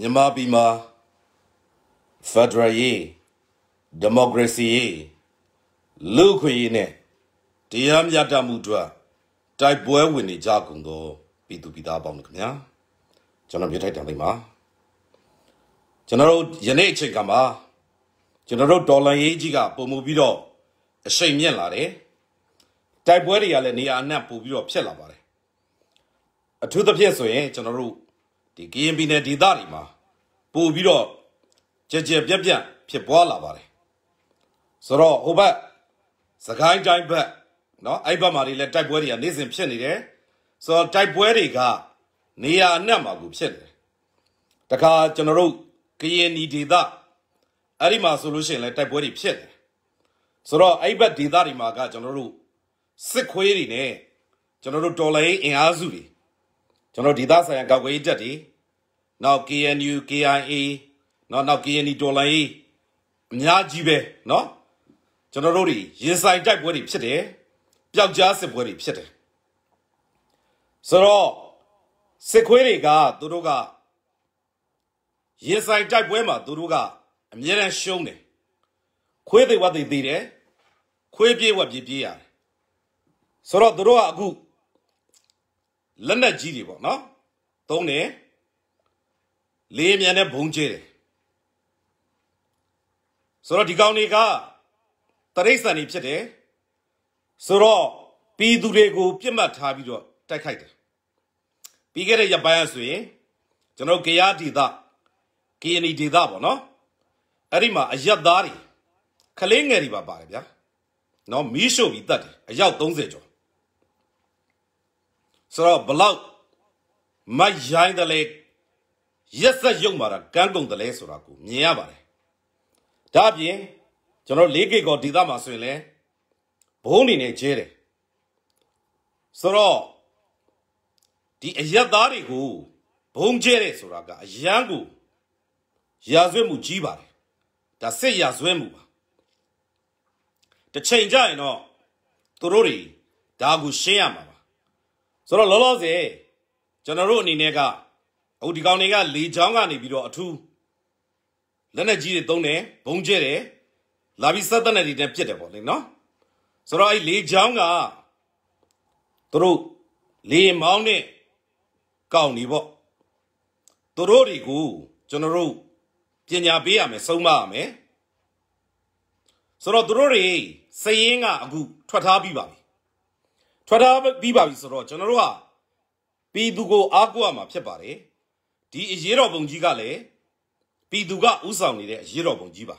မြန်မာပြည်မှာဖက်ဒရယ်ရေးဒီမိုကရေစီရေးလူခွေရေးနဲ့တရားမျှတမှုတို့တိုက်ပွဲဝင်နေကြကုန်သောပြည်သူပြည်သားပေါင်းခင်ဗျာကျွန်တော်ပြထိုက်တန်လေးပါကျွန်တော်တို့ယနေ့အချိန်ကမှာကျွန်တော်တို့ဒေါ်လာရေးကြီးကပုံမူပြီးတော့အရှိန်မြင့်လာတယ်တိုက်ပွဲတွေကလည်းနေရာအနှံ့ပို့ပြီးတော့ဖြစ်လာပါတယ်အထူးသဖြင့်ဆိုရင် ကျွန်တော်တို့ဒီကရင်ပြည်နယ်ဒေသတွေမှာပို့ပြီးတော့ကြကြပြက်ပြက်ဖြစ်ပွားလာပါတယ်ဆိုတော့ဟိုဘက်စကိုင်းတိုင်းဘက်เนาะအဲ့ဘက်မှာတွေလည်းတိုက်ပွဲတွေကနေ့စဉ်ဖြစ်နေတယ်ဆိုတော့တိုက်ပွဲတွေကနေရာအနှံ့မှာကိုဖြစ်နေတယ်တခါကျွန်တော်တို့ကရင်နီဒေသအဲ့ဒီမှာဆိုလို့ရှိရင်လည်းတိုက်ပွဲတွေဖြစ်တယ်ဆိုတော့အဲ့ဘက်ဒေသတွေမှာကကျွန်တော်တို့စစ်ခွေးတွေနဲ့ကျွန်တော်တို့တော်လိုင်းအင်အားစုတွေကျွန်တော်ဒေသဆိုင်ရာကောက်ွယ်ရေးတက်တွေနောက် KNU KIA နော်နောက် KNU ဒေါ်လာရေးအများကြီးပဲနော်ကျွန်တော်တို့တွေရင်ဆိုင်တိုက်ပွဲတွေဖြစ်တယ်ပျောက်ကြားစစ်ပွဲတွေဖြစ်တယ်ဆိုတော့စစ်ခွေးတွေကသူတို့ကရင်ဆိုင်တိုက်ပွဲမှာသူတို့ကအမြဲတမ်းရှုံးတယ်ခွေးတွေဝတ်တွေသေးတယ်ခွေးပြေးဝက်ပြေးပြေးရတယ်ဆိုတော့သူတို့ကအခုလက်နက်ကြီးတွေပေါ့နော်သုံးတယ်လေအမြန်နဲ့ဘုံကျဲတယ်ဆိုတော့ဒီကောင်တွေကတရိษံတွေဖြစ်တယ်ဆိုတော့ပြည်သူတွေကို ပြစ်မှတ်ထားပြီးတော့တိုက်ခိုက်တယ်ပြီးခဲ့တဲ့ရပိုင်းဆိုရင်ကျွန်တော်ကရားဒေသကီယနီဒေသပေါ့နော်အဲ့ဒီမှာအရက်သားတွေခလေးငယ်တွေပါပါတယ်ဗျာနော်မီးရှို့ပြီးတတ်တယ်အယောက်30ကျော်ဆိုတော့ဘလောက်မိုက်ရိုင်းတယ်လေရက်ဆက်ရုပ်မာတာကန်းကုန်တယ်လဲဆိုတာကိုမြင်ရပါတယ်။ဒါအပြင်ကျွန်တော်၄ဂိတ်ကောဒေသမှာဆိုရင်လဲဘုံအနေနဲ့ကျဲတယ်။ဆိုတော့ဒီအရက်သားတွေကိုဘုံကျဲတယ်ဆိုတာကအရန်ကိုရာဇဝတ်မှုကြီးပါတယ်။ဒါစစ်ရာဇဝတ်မှုပါ။တစ်ချိန်ကြရင်တော့သူတို့တွေဒါကိုရှင်းရမှာပါ။ဆိုတော့လောလောဆယ်ကျွန်တော်တို့အနေနဲ့ကအခုဒီကောင်တွေကလေချောင်းကနေပြီးတော့အထူးလက်နက်ကြီးတွေသုံးတယ်ဘုံကျဲတယ်လာပြီးစက်တက်နေတွေနဲ့ပြစ်တယ်ပေါ့လေနော်ဆိုတော့အဲ့လေချောင်းကသူတို့လေမောင်းနဲ့ကောင်းနေပေါ့သူတို့တွေကိုကျွန်တော်တို့ပညာပေးရမယ်ဆုံးမရမယ်ဆိုတော့သူတို့တွေစရင်ကအခုထွက်ထားပြီးပါပြီထွက်ထားပြီးပါပြီဆိုတော့ကျွန်တော်တို့ကပြည်သူကိုအားကိုးရမှာဖြစ်ပါတယ်ဒီအရေးတော်ပုံကြီးကလည်းပြည်သူကဥဆောင်နေတဲ့အရေးတော်ပုံကြီးပါ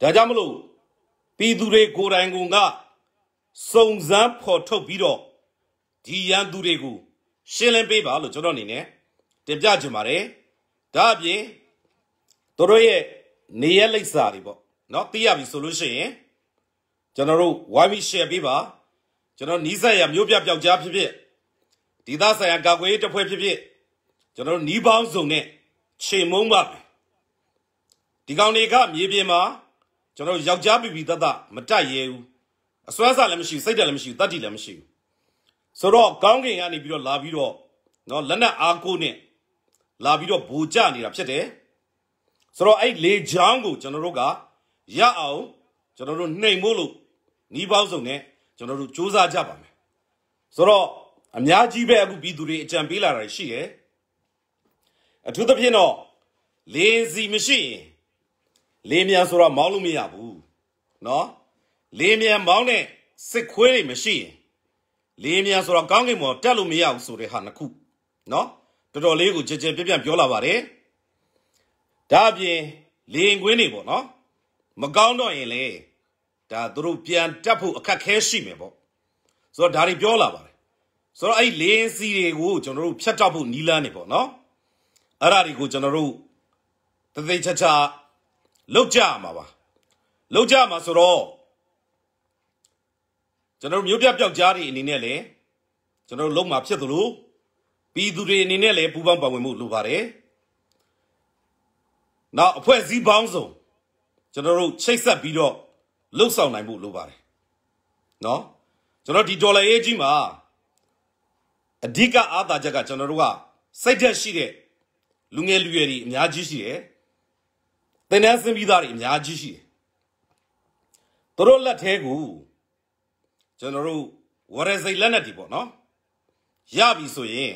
ဒါကြောင့်မလို့ပြည်သူတွေကိုယ်တိုင်ကစုံစမ်းဖော်ထုတ်ပြီးတော့ဒီရန်သူတွေကိုရှင်းလင်းပေးပါလို့ကျွန်တော်အနေနဲ့တင်ပြချင်ပါတယ်ဒါအပြင်တို့ရဲ့နေရလိပ်စာတွေပေါ့เนาะသိရပြီဆိုလို့ရှိရင်ကျွန်တော်တို့ဝိုင်းပြီး share ပေးပါကျွန်တော်နီးစပ်ရမျိုးပြပျောက်ကြားဖြစ်ဖြစ်ဒေသဆိုင်ရာကာကွယ်ရေးတပ်ဖွဲ့ဖြစ်ဖြစ်ကျွန်တော်နီးပေါင်းစုံနဲ့ချိန်မုံပါပဲဒီကောင်တွေကမြေပြင်မှာကျွန်တော်ယောက်ျားပြပြတတ်တမတက်ရဲဘူးအစွမ်းစားလည်းမရှိဘူးစိတ်တက်လည်းမရှိဘူးတတ်တိလည်းမရှိဘူးဆိုတော့ကောင်းကင်ကနေပြီးတော့လာပြီးတော့နော်လက်နက်အားကိုးနဲ့လာပြီးတော့ဘူကြနေတာဖြစ်တယ်ဆိုတော့အဲ့လေချောင်းကိုကျွန်တော်တို့ကရအောင်ကျွန်တော်တို့နှိမ်ဖို့လို့နီးပေါင်းစုံနဲ့ကျွန်တော်တို့စ조사ကြပါမယ်ဆိုတော့အများကြီးပဲအခုပြည်သူတွေအကြံပေးလာတာရှိရယ်အထူးသဖြင့်တော့လင်းစီမရှိရင်လင်းမြန်ဆိုတော့မောင်းလို့မရဘူးเนาะလင်းမြန်မောင်းတဲ့စစ်ခွေးတွေမရှိရင်လင်းမြန်ဆိုတော့ကောင်းကင်ပေါ်တက်လို့မရဘူးဆိုတဲ့ဟာနှစ်ခုเนาะတော်တော်လေးကိုကြည်ကြည်ပြပြပြောလာပါတယ်ဒါအပြင်လင်းကွင်းတွေပေါ့เนาะမကောင်းတော့ရင်လေဒါသူတို့ပြန်တက်ဖို့အခက်ခဲရှိမယ်ပေါ့ဆိုတော့ဒါတွေပြောလာပါတယ်ဆိုတော့အဲ့လင်းစီတွေကိုကျွန်တော်တို့ဖြတ်တောက်ဖို့နီးလန်းနေပေါ့เนาะအဲ့ဒါတွေကိုကျွန်တော်တို့တသိချာချာလောက်ကြမှာပါလောက်ကြမှာဆိုတော့ကျွန်တော်မျိုးပြပြောက်ကြားတွေအနေနဲ့လည်းကျွန်တော်လုံးမှာဖြစ်သလိုပြည်သူတွေအနေနဲ့လည်းပူးပေါင်းပါဝင်မှုလိုပါတယ်။နောက်အဖွဲ့အစည်းပေါင်းစုံကျွန်တော်တို့ချိတ်ဆက်ပြီးတော့လှုပ်ဆောင်နိုင်မှုလိုပါတယ်။နော်ကျွန်တော်ဒီဒေါ်လာရေးကြီးမှာအဓိကအားသာချက်ကကျွန်တော်တို့ကစိတ်သက်ရှိတဲ့လူငယ်လူရွယ်တွေအများကြီးရှိတယ်သင်တန်းဆင်းပြီးသားတွေအများကြီးရှိတယ်သူတို့လက်ထဲကိုကျွန်တော်တို့ဝရစိတ်လက်နဲ့ဒီပေါ့နော်ရပြီဆိုရင်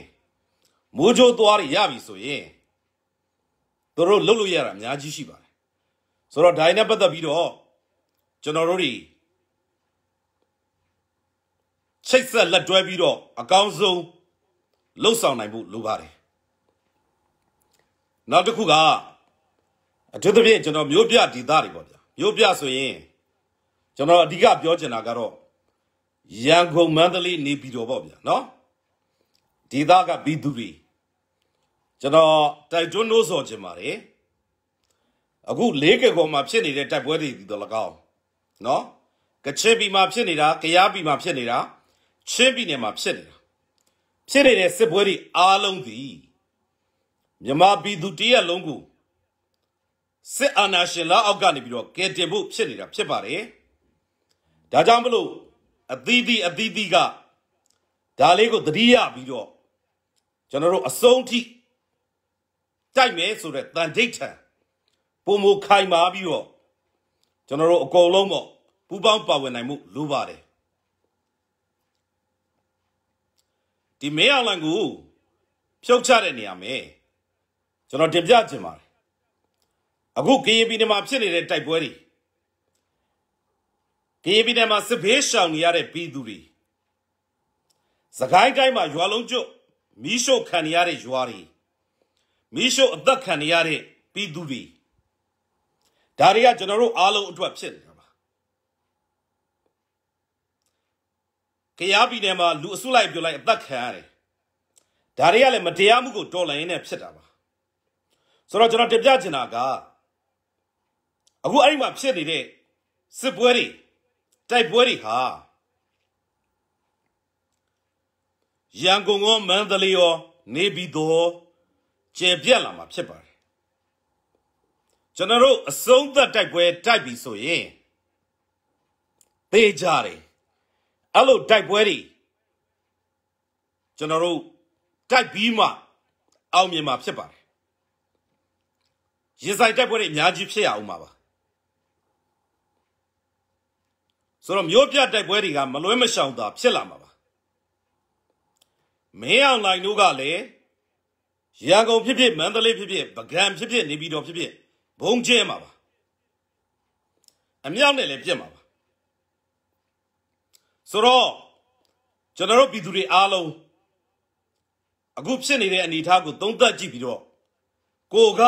မိုးချိုးသွားတွေရပြီဆိုရင်သူတို့လှုပ်လို့ရတာအများကြီးရှိပါတယ်ဆိုတော့ဒါနဲ့ပတ်သက်ပြီးတော့ကျွန်တော်တို့တွေချိတ်ဆက်လက်တွဲပြီးတော့အကောင်းဆုံးလှုပ်ဆောင်နိုင်ဖို့လိုပါတယ်နောက်တစ်ခုကအထူးသဖြင့်ကျွန်တော်မြို့ပြဒေသတွေပေါ့ဗျာမြို့ပြဆိုရင်ကျွန်တော်အဓိကပြောချင်တာကတော့ရန်ကုန်မန္တလေးနေပြည်တော်ပေါ့ဗျာနော်ဒေသကဘီသူတွေကျွန်တော်တိုက်တွန်းလို့ဆိုချင်ပါတယ်အခု၄ကကောမှာဖြစ်နေတဲ့တိုက်ပွဲတွေဒီတော့လကောက်နော်ကချင်ပြည်မှာဖြစ်နေတာကယားပြည်မှာဖြစ်နေတာချင်းပြည်နယ်မှာဖြစ်နေတာဖြစ်နေတဲ့စစ်ပွဲတွေအားလုံးသည်မြမပြည်သူတရက်လုံးကိုစစ်အာဏာရှင်လက်အောက်ကနေပြီးတော့ကယ်တင်ဖို့ဖြစ်နေတာဖြစ်ပါတယ်။ဒါကြောင့်မလို့အသီးသီးအသီးသီးကဒါလေးကိုသတိရပြီးတော့ကျွန်တော်တို့အဆုံးထိတိုက်မယ်ဆိုတဲ့တန်ဒိဋ္ဌံပုံမခိုင်မာပြီးတော့ကျွန်တော်တို့အကုန်လုံးပေါ့ပူပေါင်းပါဝင်နိုင်မှုလိုပါတယ်ဒီမဲအောင်လန်ကိုဖြုတ်ချတဲ့နေရာမှာကျွန်တော်တင်ပြချင်ပါတယ်အခုကရင်ပြည်နယ်မှာဖြစ်နေတဲ့တိုက်ပွဲတွေကရင်ပြည်နယ်မှာစစ်ဘေးရှောင်နေရတဲ့ပြည်သူတွေစကိုင်းတိုင်းမှာရွာလုံးကျွတ်မီးရှို့ခံရတဲ့ရွာတွေမီးရှို့အသက်ခံရတဲ့ပြည်သူတွေဒါတွေကကျွန်တော်တို့အားလုံးအတွက်ဖြစ်နေတာပါ။ကြားပြည်နယ်မှာလူအစုလိုက်ပြုတ်လိုက်အသက်ခံရတယ်။ဒါတွေကလည်းမတရားမှုကိုတော်လှန်ရင်းနဲ့ဖြစ်တာပါ။ဆိုတော့ကျွန်တော်တင်ပြချင်တာကအခုအဲ့ဒီမှာဖြစ်နေတဲ့စစ်ပွဲတွေတိုက်ပွဲတွေဟာရန်ကုန်ရောမန္တလေးရောနေပြည်တော်ကျယ်ပြန့်လာမှာဖြစ်ပါတယ်ကျွန်တော်တို့အဆုံးသက်တိုက်ပွဲတိုက်ပြီဆိုရင်သေကြတယ်အဲ့လိုတိုက်ပွဲတွေကျွန်တော်တို့တိုက်ပြီးမှအောင်မြင်မှာဖြစ်ပါတယ်ရင်ဆိုင်တိုက်ပွဲတွေအများကြီးဖြစ်ရအောင်ပါပါဆိုတော့မျိုးပြတိုက်ပွဲတွေကမလွဲမရှောင်သာဖြစ်လာမှာပါမင်းအောင်လိုင်တို့ကလည်းရန်ကုန်ဖြစ်ဖြစ်မန္တလေးဖြစ်ဖြစ်ပုဂံဖြစ်ဖြစ်နေပြည်တော်ဖြစ်ဖြစ်ဘုံကျဲမှာပါအမြောက်နဲ့လည်းပြက်မှာပါဆိုတော့ကျွန်တော်တို့ပြည်သူတွေအားလုံးအခုဖြစ်နေတဲ့အနေအထားကိုသုံးသပ်ကြည့်ပြီးတော့ကိုက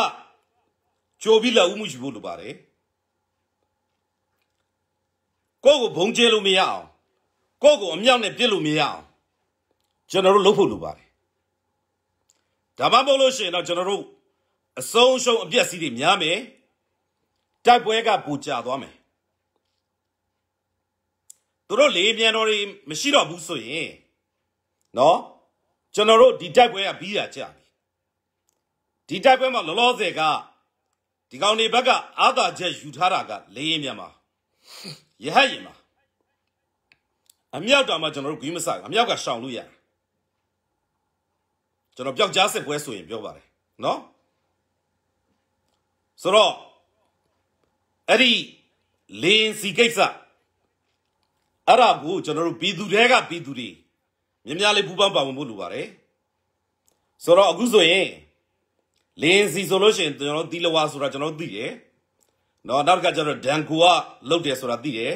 ကြိုပြီးလက်ဦးမှုယူဖို့လိုပါတယ်ကိုယ့်ကိုဘုံကျဲလို့မရအောင်ကိုယ့်ကိုအမြောက်နဲ့ပြစ်လို့မရအောင်ကျွန်တော်တို့လုပ်ဖို့လိုပါတယ်ဒါမှမဟုတ်လို့ရှိရင်တော့ကျွန်တော်တို့အဆုံးရှုံးအပြက်စီးတွေများမယ်တိုက်ပွဲကပူကျသွားမယ်သူတို့လေပြန်တော်တွေမရှိတော့ဘူးဆိုရင်เนาะကျွန်တော်တို့ဒီတိုက်ပွဲကပြီးတာကြာပြီဒီတိုက်ပွဲမှာလောလောဆယ်ကဒီကောင်တွေဘက်ကအာသာချက်ယူထားတာကလေးရင်မြန်မာရဟတ်ရင်မှာအမြောက်တာမှကျွန်တော်တို့ဂွေးမဆိုင်အမြောက်ကရှောင်လို့ရကျွန်တော်ပျောက်ကြားစစ်ပွဲဆိုရင်ပြောပါတယ်နော်ဆိုတော့အဲ့ဒီလင်းစီကိစ္စအဲ့ဒါကိုကျွန်တော်တို့ပြည်သူတွေကပြည်သူတွေမြများလေးပူးပေါင်းပါဝင်ဖို့လိုပါတယ်ဆိုတော့အခုဆိုရင်လင်းစီဆိုလို့ရှိရင်ကျွန်တော်တို့သီလဝါဆိုတာကျွန်တော်တို့သိတယ်နော်နောက်တစ်ခါကျတော့ဒန်ကူကလုတ်တယ်ဆိုတာသိတယ်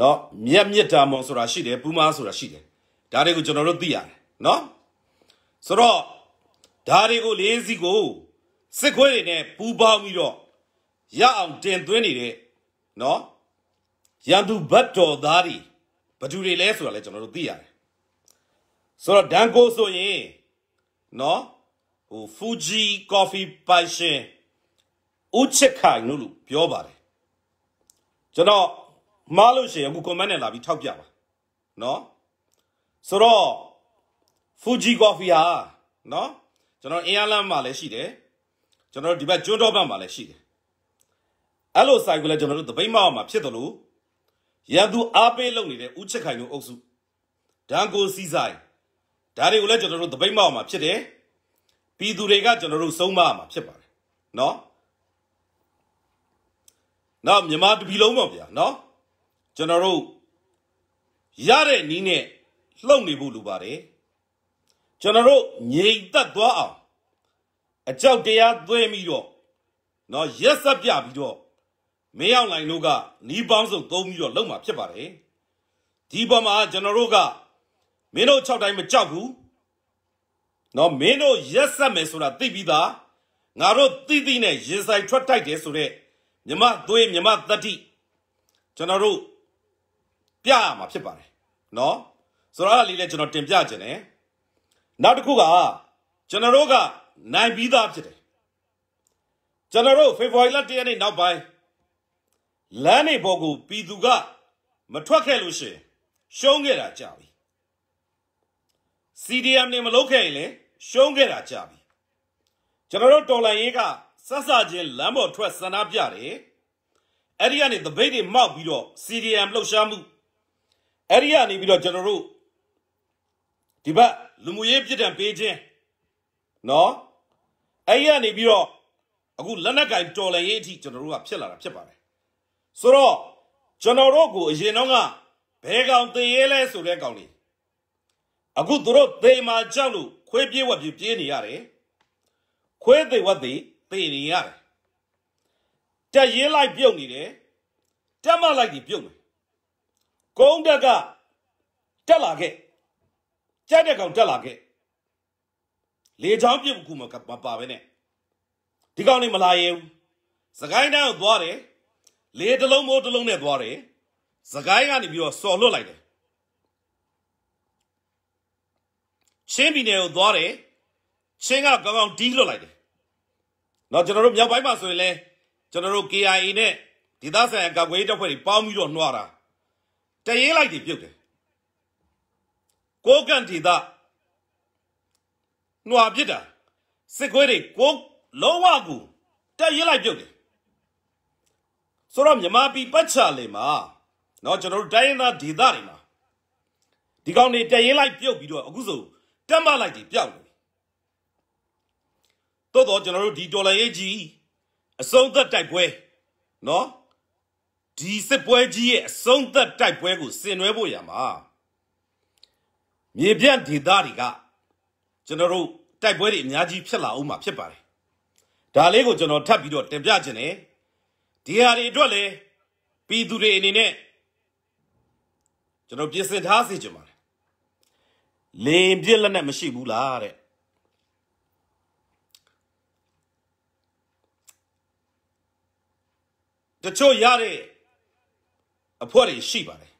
နော်မြက်မြက်တာမွန်ဆိုတာရှိတယ်ပူမားဆိုတာရှိတယ်ဒါတွေကိုကျွန်တော်တို့သိရတယ်နော်ဆိုတော့ဒါတွေကိုလင်းစီကိုစစ်ခွေးတွေနဲ့ပူပေါင်းပြီးတော့ရအောင်တင်သွင်းနေတဲ့နော်ရန်သူဘတ်တော်သားတွေဘသူတွေလဲဆိုတာလဲကျွန်တော်တို့သိရတယ်ဆိုတော့ဒန်ကိုဆိုရင်နော်ဟို Fuji Coffee ပိုင်ရှင်ဦးချစ်ခိုင်တို့လို့ပြောပါတယ်ကျွန်တော်မားလို့ရှိရင်အခု comment နဲ့လာပြီးထောက်ပြပါเนาะဆိုတော့ Fuji Coffee ဟာเนาะကျွန်တော်အင်အားလမ်းမှာလည်းရှိတယ်ကျွန်တော်ဒီဘက်ကျွန်းတော်ဘက်မှာလည်းရှိတယ်အဲ့လိုဆိုင်ကလည်းကျွန်တော်တို့တပိတ်မောက်မှာဖြစ်တယ်လို့ရန်သူအားပေးလုပ်နေတဲ့ဦးချစ်ခိုင်တို့အုပ်စုဒန်ကိုစီဆိုင်ဒါတွေကိုလည်းကျွန်တော်တို့တပိတ်မောက်မှာဖြစ်တယ်ပြည်သူတွေကကျွန်တော်တို့ဆုံးမရမှာဖြစ်ပါတယ်နော်နောက်မြန်မာတပြည်လုံးပေါ့ဗျာနော်ကျွန်တော်တို့ရတဲ့နီးနဲ့လှုပ်နေဖို့လိုပါတယ်ကျွန်တော်တို့ငြိမ်သက်သွားအောင်အကြောက်တရားသွဲပြီးတော့နော်ရက်ဆက်ပြပြီးတော့မင်းအောင်လိုင်တို့ကနီးပေါင်းစုံသုံးပြီးတော့လှုပ်မှာဖြစ်ပါတယ်ဒီပေါ်မှာကျွန်တော်တို့ကမင်းတို့၆တိုင်းမကြောက်ဘူးနော်မင်းတို့ရက်ဆက်မယ်ဆိုတာသိပြီးသားငါတို့သိသိနဲ့ရင်ဆိုင်ထွက်တိုက်တယ်ဆိုတော့မြမသွေးမြမတတိကျွန်တော်တို့ပြရမှာဖြစ်ပါတယ်နော်ဆိုတော့အဲ့ဒါလေးလည်းကျွန်တော်တင်ပြခြင်းတယ်နောက်တစ်ခုကကျွန်တော်တို့ကနိုင်ပြီးသားဖြစ်တယ်ကျွန်တော်တို့ဖေဖော်ဝါရီလ1ရက်နေ့နောက်ပိုင်းလမ်းတွေပေါ်ကိုပြည်သူကမထွက်ခဲ့လို့ရှင်ရှုံးခဲ့တာကြာပြီ CDM နေမလုပ်ခဲ့ရင်လည်းရှုံးခဲ့တာကြပြီကျွန်တော်တို့တော်လန်ရေးကဆက်ဆာချင်းလမ်းပေါ်ထွက်ဆန္ဒပြတယ်အဲ့ဒီကနေတပိတ်တွေမောက်ပြီးတော့ CDM လှုပ်ရှားမှုအဲ့ဒီကနေပြီးတော့ကျွန်တော်တို့ဒီဘက်လူမှုရေးပြည်တံပေးခြင်းနော်အဲ့ဒီကနေပြီးတော့အခုလက်နက်ကင်တော်လန်ရေးအထိကျွန်တော်တို့ကဖြစ်လာတာဖြစ်ပါတယ်ဆိုတော့ကျွန်တော်တို့ကိုအရင်တော့ကဘဲကောင်တည်ရဲလဲဆိုတဲ့ကောင်လေးအခုတို့သေမာကြောက်လို့ခွေးပြေးဝက်ပြေးပြေးနေရတယ်ခွေးသိဝက်သိသိနေရတယ်တက်ရင်းလိုက်ပြုတ်နေတယ်တက်မလိုက်ဒီပြုတ်မယ်ကုန်းတက်ကတက်လာခဲ့ကြက်တဲ့ကောင်တက်လာခဲ့လေချောင်းပြုတ်ခုမပါပဲနဲ့ဒီကောင်နေမလာရဘူးစကိုင်းတန်းကိုသွားတယ်လေတလုံးမိုးတလုံးနဲ့သွားတယ်စကိုင်းကနေပြီးတော့စော်လွတ်လိုက်တယ်ရှင်းပြည်နယ်ကိုသွားတယ်ရှင်းကကောင်းကောင်းဒီးလွတ်လိုက်တယ်နော်ကျွန်တော်တို့မြောက်ပိုင်းမှာဆိုရင်လဲကျွန်တော်တို့ KIA နဲ့ဒေသဆိုင်ရာကာကွယ်ရေးတပ်ဖွဲ့တွေပေါင်းပြီးတော့နှွာတာတရေလိုက်တွေပြုတ်တယ်ကိုကန့်ဒေသနှွာပြစ်တာစစ်ခွေးတွေကိုလုံးဝကိုတရေလိုက်ပြုတ်တယ်ဆိုတော့မြမပီပတ်ချလေမှာเนาะကျွန်တော်တို့တိုင်းရင်းသားဒေသတွေမှာဒီကောင်တွေတရင်လိုက်ပြုတ်ပြီးတော့အခုဆိုကမ်းပါလိုက်ပြီးပျောက်နေတော်တော်ကျွန်တော်တို့ဒီဒေါ်လာရေးကြီးအဆုံးသက်တိုက်ပွဲနော်ဒီစစ်ပွဲကြီးရဲ့အဆုံးသက်တိုက်ပွဲကိုဆင်နွှဲဖို့ရမှာမြေပြန့်ဒေသတွေကကျွန်တော်တို့တိုက်ပွဲတွေအများကြီးဖြစ်လာအောင်မှာဖြစ်ပါတယ်ဒါလေးကိုကျွန်တော်ထပ်ပြီးတော့တင်ပြခြင်းတယ်ဒီဟာတွေအတွက်လည်းပြည်သူတွေအနေနဲ့ကျွန်တော်ပြင်ဆင်ထားစေချင်ပါတယ်လင်ပြစ်လက်နဲ့မရှိဘူးလားတဲ့တချို့ရတဲ့အဖွဲတွေရှိပါတယ်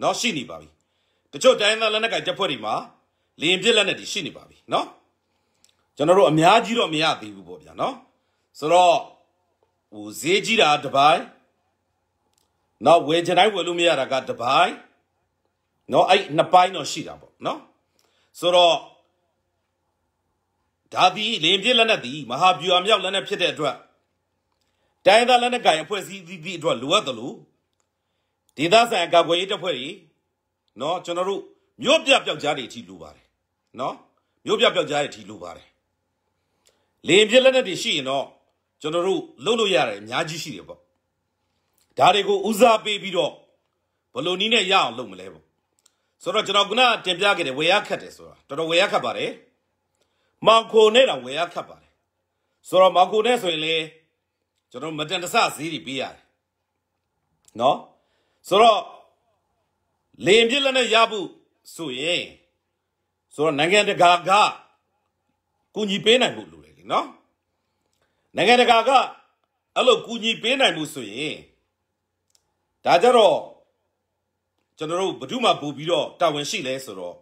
เนาะရှိနေပါပြီတချို့တိုင်းသားလက်နက်ကင်တပ်ဖွဲ့တွေမှာလင်ပြစ်လက်နက်တွေရှိနေပါပြီเนาะကျွန်တော်တို့အများကြီးတော့မရသေးဘူးပေါ့ဗျာเนาะဆိုတော့ဟိုဈေးကြီးတာတစ်ပိုင်းနောက်ဝယ်ချင်တိုင်းဝယ်လို့မရတာကတစ်ပိုင်းเนาะအဲ့နှစ်ပိုင်းတော့ရှိတာပေါ့เนาะဆိုတော့ဒါသည်လင်ပြစ်လက်နက်သည်မဟာဗျူဟာမြောက်လက်နက်ဖြစ်တဲ့အတွက်တိုင်းသားလက်နက်ကိုင်အဖွဲ့အစည်းသီးသီးအတွက်လိုအပ်တယ်လို့ဒေသဆိုင်အကာအကွယ်ရေးတပ်ဖွဲ့တွေနော်ကျွန်တော်တို့မြို့ပြပျောက်ကြားတွေအထိလိုပါတယ်နော်မြို့ပြပျောက်ကြားတွေအထိလိုပါတယ်လင်ပြစ်လက်နက်တွေရှိရင်တော့ကျွန်တော်တို့လုတ်လို့ရတယ်အများကြီးရှိတယ်ပေါ့ဒါတွေကိုဦးစားပေးပြီးတော့ဘလို့နီးနဲ့ရအောင်လုပ်မလဲပေါ့ဆိုတော့ကျွန်တော်ခုနတင်ပြခဲ့တယ်ဝေရခတ်တယ်ဆိုတာတော်တော်ဝေရခတ်ပါတယ်မောင်ခိုနဲ့တော့ဝေရခတ်ပါတယ်ဆိုတော့မောင်ခိုနဲ့ဆိုရင်လေကျွန်တော်မတန်တဆဈေးတွေပေးရတယ်နော်ဆိုတော့လင်ပြစ်လက်နဲ့ရဖို့ဆိုရင်ဆိုတော့နိုင်ငံတကာကကူညီပေးနိုင်ဖို့လိုတယ်လေနော်နိုင်ငံတကာကအဲ့လိုကူညီပေးနိုင်မှုဆိုရင်ဒါကြတော့ကျွန်တော်တို့ဘ ᱹ ဓုမှာပို့ပြီးတော့တာဝန်ရှိလဲဆိုတော့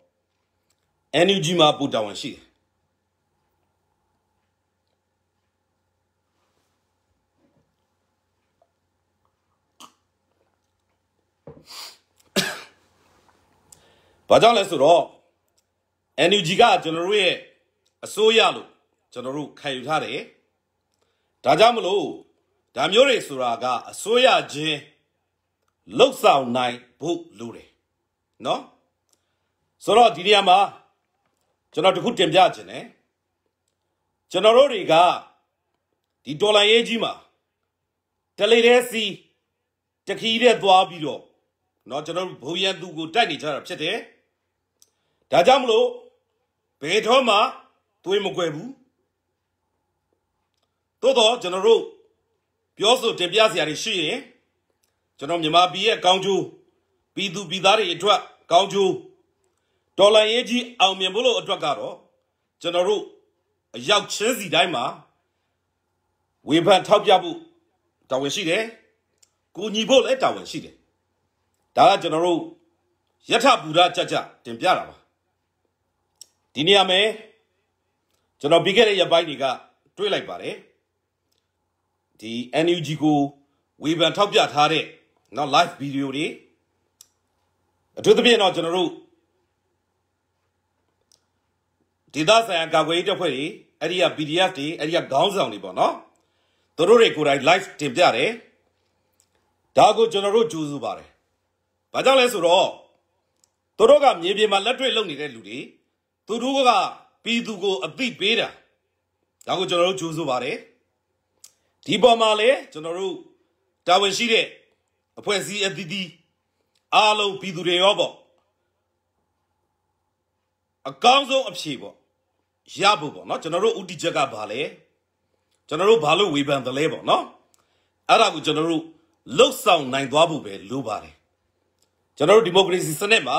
NUG မှာပို့တာဝန်ရှိတယ်ဘာကြောင့်လဲဆိုတော့ NUG ကကျွန်တော်တို့ရဲ့အစိုးရလို့ကျွန်တော်တို့ခံယူထားတယ်ဒါကြောင့်မလို့ဒါမျိုးတွေဆိုတာကအစိုးရချင်းလှုပ်ဆောင်နိုင်ဖို့လိုတယ်နော်ဆိုတော့ဒီနေရာမှာကျွန်တော်တခုတင်ပြခြင်း ਨੇ ကျွန်တော်တို့တွေကဒီဒေါ်လာရေးကြီးမှာတလေတဲ့စီတခီးတဲ့သွားပြီးတော့เนาะကျွန်တော်တို့ဘုံရန်သူကိုတိုက်နေကြတာဖြစ်တယ်ဒါကြောင့်မလို့ဘယ်တော့မှသွေးမကွယ်ဘူးသို့တော့ကျွန်တော်တို့ပြောဆိုတင်ပြစရာတွေရှိရင်ကျွန်တော်မြန်မာပြည်ရဲ့ကောင်းကျိုးပြည်သူပြည်သားတွေအတွက်ကောင်းကျိုးဒေါ်လာရေးကြီးအောင်မြင်ဖို့လို့အတွက်ကတော့ကျွန်တော်တို့အရောက်ချင်းစီတိုင်းမှာဝေဖန်ထောက်ပြဖို့တာဝန်ရှိတယ်။ကိုညီဖို့လည်းတာဝန်ရှိတယ်။ဒါကကျွန်တော်တို့ယထဘူရကြကြတင်ပြတာပါ။ဒီနေရာမှာကျွန်တော်ပြီးခဲ့တဲ့ရက်ပိုင်းတွေကတွေးလိုက်ပါတယ်။ဒီ NUG ကိုဝေဖန်ထောက်ပြထားတဲ့နော် live video တွေအထူးသဖြင့်တော့ကျွန်တော်တို့ဒေသဆိုင်ရာကာကွယ်ရေးတပ်ဖွဲ့တွေအဲ့ဒီက PDF တွေအဲ့ဒီကခေါင်းဆောင်တွေပေါ့နော်သူတို့တွေကိုယ်တိုင် live တင်ပြတယ်ဒါကိုကျွန်တော်တို့ကြိုးစားပါတယ်ဘာကြောင့်လဲဆိုတော့သူတို့ကမြေပြင်မှာလက်တွေ့လုပ်နေတဲ့လူတွေသူတို့ကပြည်သူကိုအသိပေးတာဒါကိုကျွန်တော်တို့ကြိုးစားပါတယ်ဒီပေါ်မှာလေကျွန်တော်တို့တာဝန်ရှိတဲ့အဖွဲ့အစည်းအသီးသီးအားလုံးပြည်သူတွေရောပေါ့အကောင်းဆုံးအဖြေပေါ့ရဖို့ပေါ့နော်ကျွန်တော်တို့ဥတီချက်ကဘာလဲကျွန်တော်တို့ဘာလို့ဝေဖန်သလဲပေါ့နော်အဲ့ဒါကိုကျွန်တော်တို့လှုပ်ဆောင်နိုင်သွားဖို့ပဲလိုပါတယ်ကျွန်တော်တို့ဒီမိုကရေစီစနစ်မှာ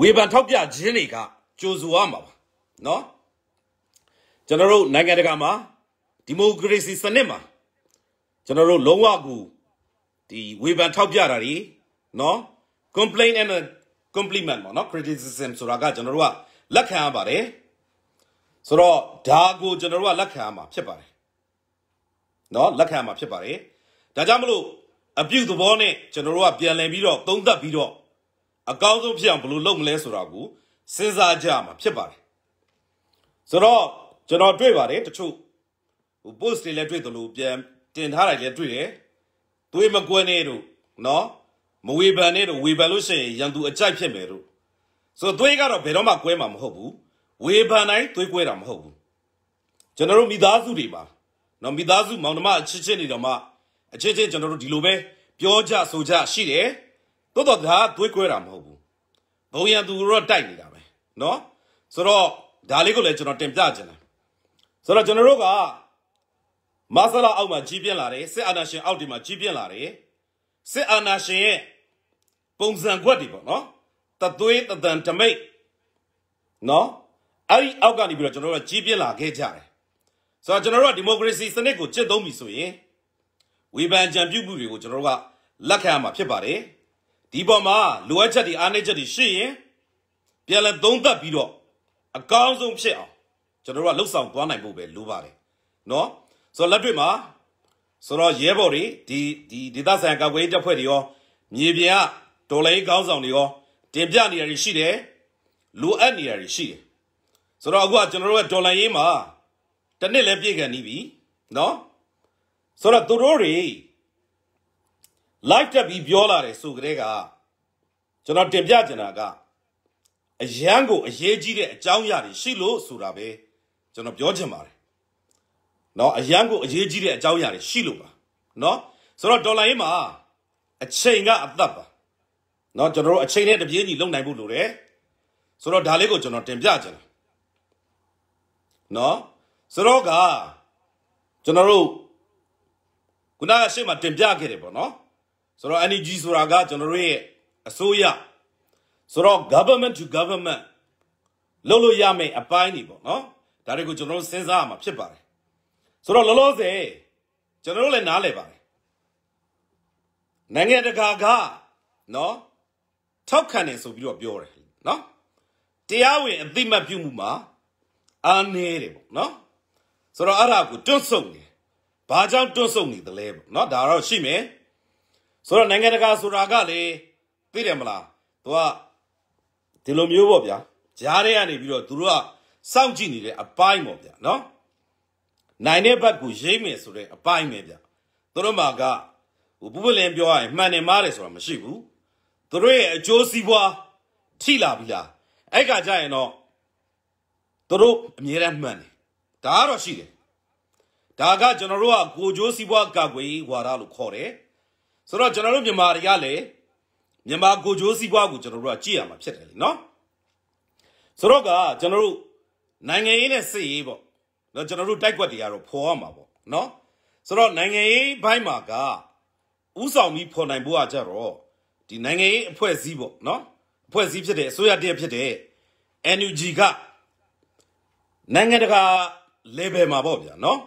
ဝေဖန်ထောက်ပြခြင်းတွေကကြိုဆိုရမှာပါနော်ကျွန်တော်တို့နိုင်ငံတကာမှာဒီမိုကရေစီစနစ်မှာကျွန်တော်တို့လုံးဝကိုဒီဝေဖန်ထောက်ပြတာတွေနော် complaint and compliment ပေါ့နော် criticism ဆိုတာကကျွန်တော်တို့ကလက်ခံရပါတယ်ဆိုတော့ဒါကိုကျွန်တော်တို့ကလက်ခံရမှာ ဖြစ်ပါတယ်နော်လက်ခံရမှာဖြစ်ပါတယ်ဒါကြောင့်မလို့အပြုသဘောနဲ့ကျွန်တော်တို့ကပြန်လည်ပြီးတော့သုံးသပ်ပြီးတော့အကောင်းဆုံးဖြစ်အောင်ဘယ်လိုလုပ်မလဲဆိုတာကိုစဉ်းစားကြမှာဖြစ်ပါတယ်ဆိုတော့ကျွန်တော်တွေ့ပါတယ်တချို့ဟို post တွေလည်းတွေ့သလိုပြန်တင်ထားတာလည်းတွေ့တယ်သွေးမကွဲနဲ့တို့နော်မဝေဖန်နဲ့တို့ဝေဖန်လို့ရှိရင်ရန်သူအကြိုက်ဖြစ်မယ်တို့ဆိုတော့သွေးကတော့ဘယ်တော့မှကွဲမှာမဟုတ်ဘူးဝေဖန်တိုင်းသွေးကွဲတာမဟုတ်ဘူးကျွန်တော်တို့မိသားစုတွေမှာနော်မိသားစုမောင်နှမအချစ်ချင်းတွေတော့မှ အချစ်ချင်းကျွန်တော်တို့ဒီလိုပဲပြောကြဆိုကြရှိတယ်တော်တော်ဒါသွေးကွဲတာမဟုတ်ဘူးဘုံရန်သူတော့တိုက်နေတာပဲနော်ဆိုတော့ဒါလေးကိုလည်းကျွန်တော်တင်ပြချင်တယ်ဆိုတော့ကျွန်တော်တို့ကမဆလာအောက်မှာကြီးပြင်းလာတယ်စစ်အာဏာရှင်အောက်ဒီမှာကြီးပြင်းလာတယ်စစ်အာဏာရှင်ရဲ့ပုံစံခွက်တွေပေါ့နော်တသွေးတသံဓမိတ်နော်အဲ့ဒီအောက်ကနေပြီးတော့ကျွန်တော်တို့ကကြီးပြင်းလာခဲ့ကြတယ်ဆိုတော့ကျွန်တော်တို့ကဒီမိုကရေစီစနစ်ကိုကျင့်သုံးပြီဆိုရင်ဝေဖန်ကြံပြုမှုတွေကိုကျွန်တော်တို့ကလက်ခံရမှာဖြစ်ပါတယ်ဒီပေါ်မှာလိုအပ်ချက်တွေအားနည်းချက်တွေရှိရင်ပြန်လည်သုံးသပ်ပြီးတော့အကောင်းဆုံးဖြစ်အောင်ကျွန်တော်တို့ကလှုပ်ဆောင်သွားနိုင်ဖို့ပဲလိုပါတယ်နော်ဆိုတော့လက်တွေ့မှာဆိုတော့ရဲဘော်တွေဒီဒီဒေသဆိုင်ကာကွယ်ရေးတပ်ဖွဲ့တွေရောမြေပြင်ကဒေါ်လာရေးကောင်းဆောင်တွေရောတင်ပြနေရတွေရှိတယ်လိုအပ်နေရတွေရှိတယ်ဆိုတော့အခုကကျွန်တော်တို့ကဒေါ်လာရေးမှာတနစ်လည်းပြည့်ကန်နေပြီနော်ဆိုတော့သူတို့တွေ live တက်ပြီးပြောလာတယ်ဆိုကြတဲ့ကကျွန်တော်တင်ပြချင်တာကအရန်ကိုအရေးကြီးတဲ့အကြောင်းအရာတွေရှိလို့ဆိုတာပဲကျွန်တော်ပြောချင်ပါတယ်နော်အရန်ကိုအရေးကြီးတဲ့အကြောင်းအရာတွေရှိလို့ပါနော်ဆိုတော့ဒေါ်လာရင်းမှာအချိန်ကအသက်ပါနော်ကျွန်တော်တို့အချိန်နဲ့တပြေးညီလုံနိုင်ဖို့လိုတယ်ဆိုတော့ဒါလေးကိုကျွန်တော်တင်ပြချင်တယ်နော်ဆိုတော့ကကျွန်တော်တို့ခုနကရှေ့မှာတင်ပြခဲ့တယ်ပေါ့နော်ဆိုတော့ NGO ဆိုတာကကျွန်တော်တို့ရဲ့အစိုးရဆိုတော့ government to government လုပ်လို့ရမယ့်အပိုင်းတွေပေါ့နော်ဒါတွေကိုကျွန်တော်တို့စဉ်းစားရမှာဖြစ်ပါတယ်ဆိုတော့လောလောဆယ်ကျွန်တော်တို့လည်းနားလည်ပါတယ်နိုင်ငံတကာကနော်ထောက်ခံတယ်ဆိုပြီးတော့ပြောတယ်နော်တရားဝင်အသိမှတ်ပြုမှုမှာအားနည်းတယ်ပေါ့နော်ဆိုတော့အဲ့ဒါကိုတွန့်ဆုံတယ်ဘာကြောင့်တွန့်ဆုံနေသလဲပေါ့နော်ဒါတော့ရှိမယ်ဆိုတော့နိုင်ငံတကာဆိုတာကလေသိတယ်မလားသူကဒီလိုမျိုးပေါ့ဗျာကြားထဲကနေပြီးတော့သူတို့ကစောင့်ကြည့်နေတဲ့အပိုင်းပေါ့ဗျာနော်နိုင်တဲ့ဘက်ကိုရိမ့်မယ်ဆိုတဲ့အပိုင်းပဲဗျသူတို့မှာကဟိုပူပလင်ပြောရရင်မှန်တယ်မားတယ်ဆိုတာမရှိဘူးသူတို့ရဲ့အကျိုးစီးပွားထိလာပြီလားအဲ့ကကြရင်တော့သူတို့အမြဲတမ်းမှန်တယ်ဒါကတော့ရှိတယ်ဒါကကျွန်တော်တို့ကကိုကျိုးစီးပွားကကွယ်ဝါဒလို့ခေါ်တယ်ဆိုတော့ကျွန်တော်တို့မြန်မာတွေကလည်းမြန်မာကိုကျိုးစီးပွားကိုကျွန်တော်တို့ကကြည့်ရမှာဖြစ်တယ်လေနော်ဆိုတော့ကကျွန်တော်တို့နိုင်ငံရေးနဲ့စစ်ရေးပေါ့နော်ကျွန်တော်တို့တိုက်ွက်တွေကတော့ဖော်ရမှာပေါ့နော်ဆိုတော့နိုင်ငံရေးဘိုင်းမှာကဥဆောင်ပြီးဖော်နိုင်ဖို့ကကြတော့ဒီနိုင်ငံရေးအဖွဲ့အစည်းပေါ့နော်အဖွဲ့အစည်းဖြစ်တဲ့အစိုးရတည်းဖြစ်တဲ့ NUG ကနိုင်ငံတကာ level မှာပေါ့ဗျာနော်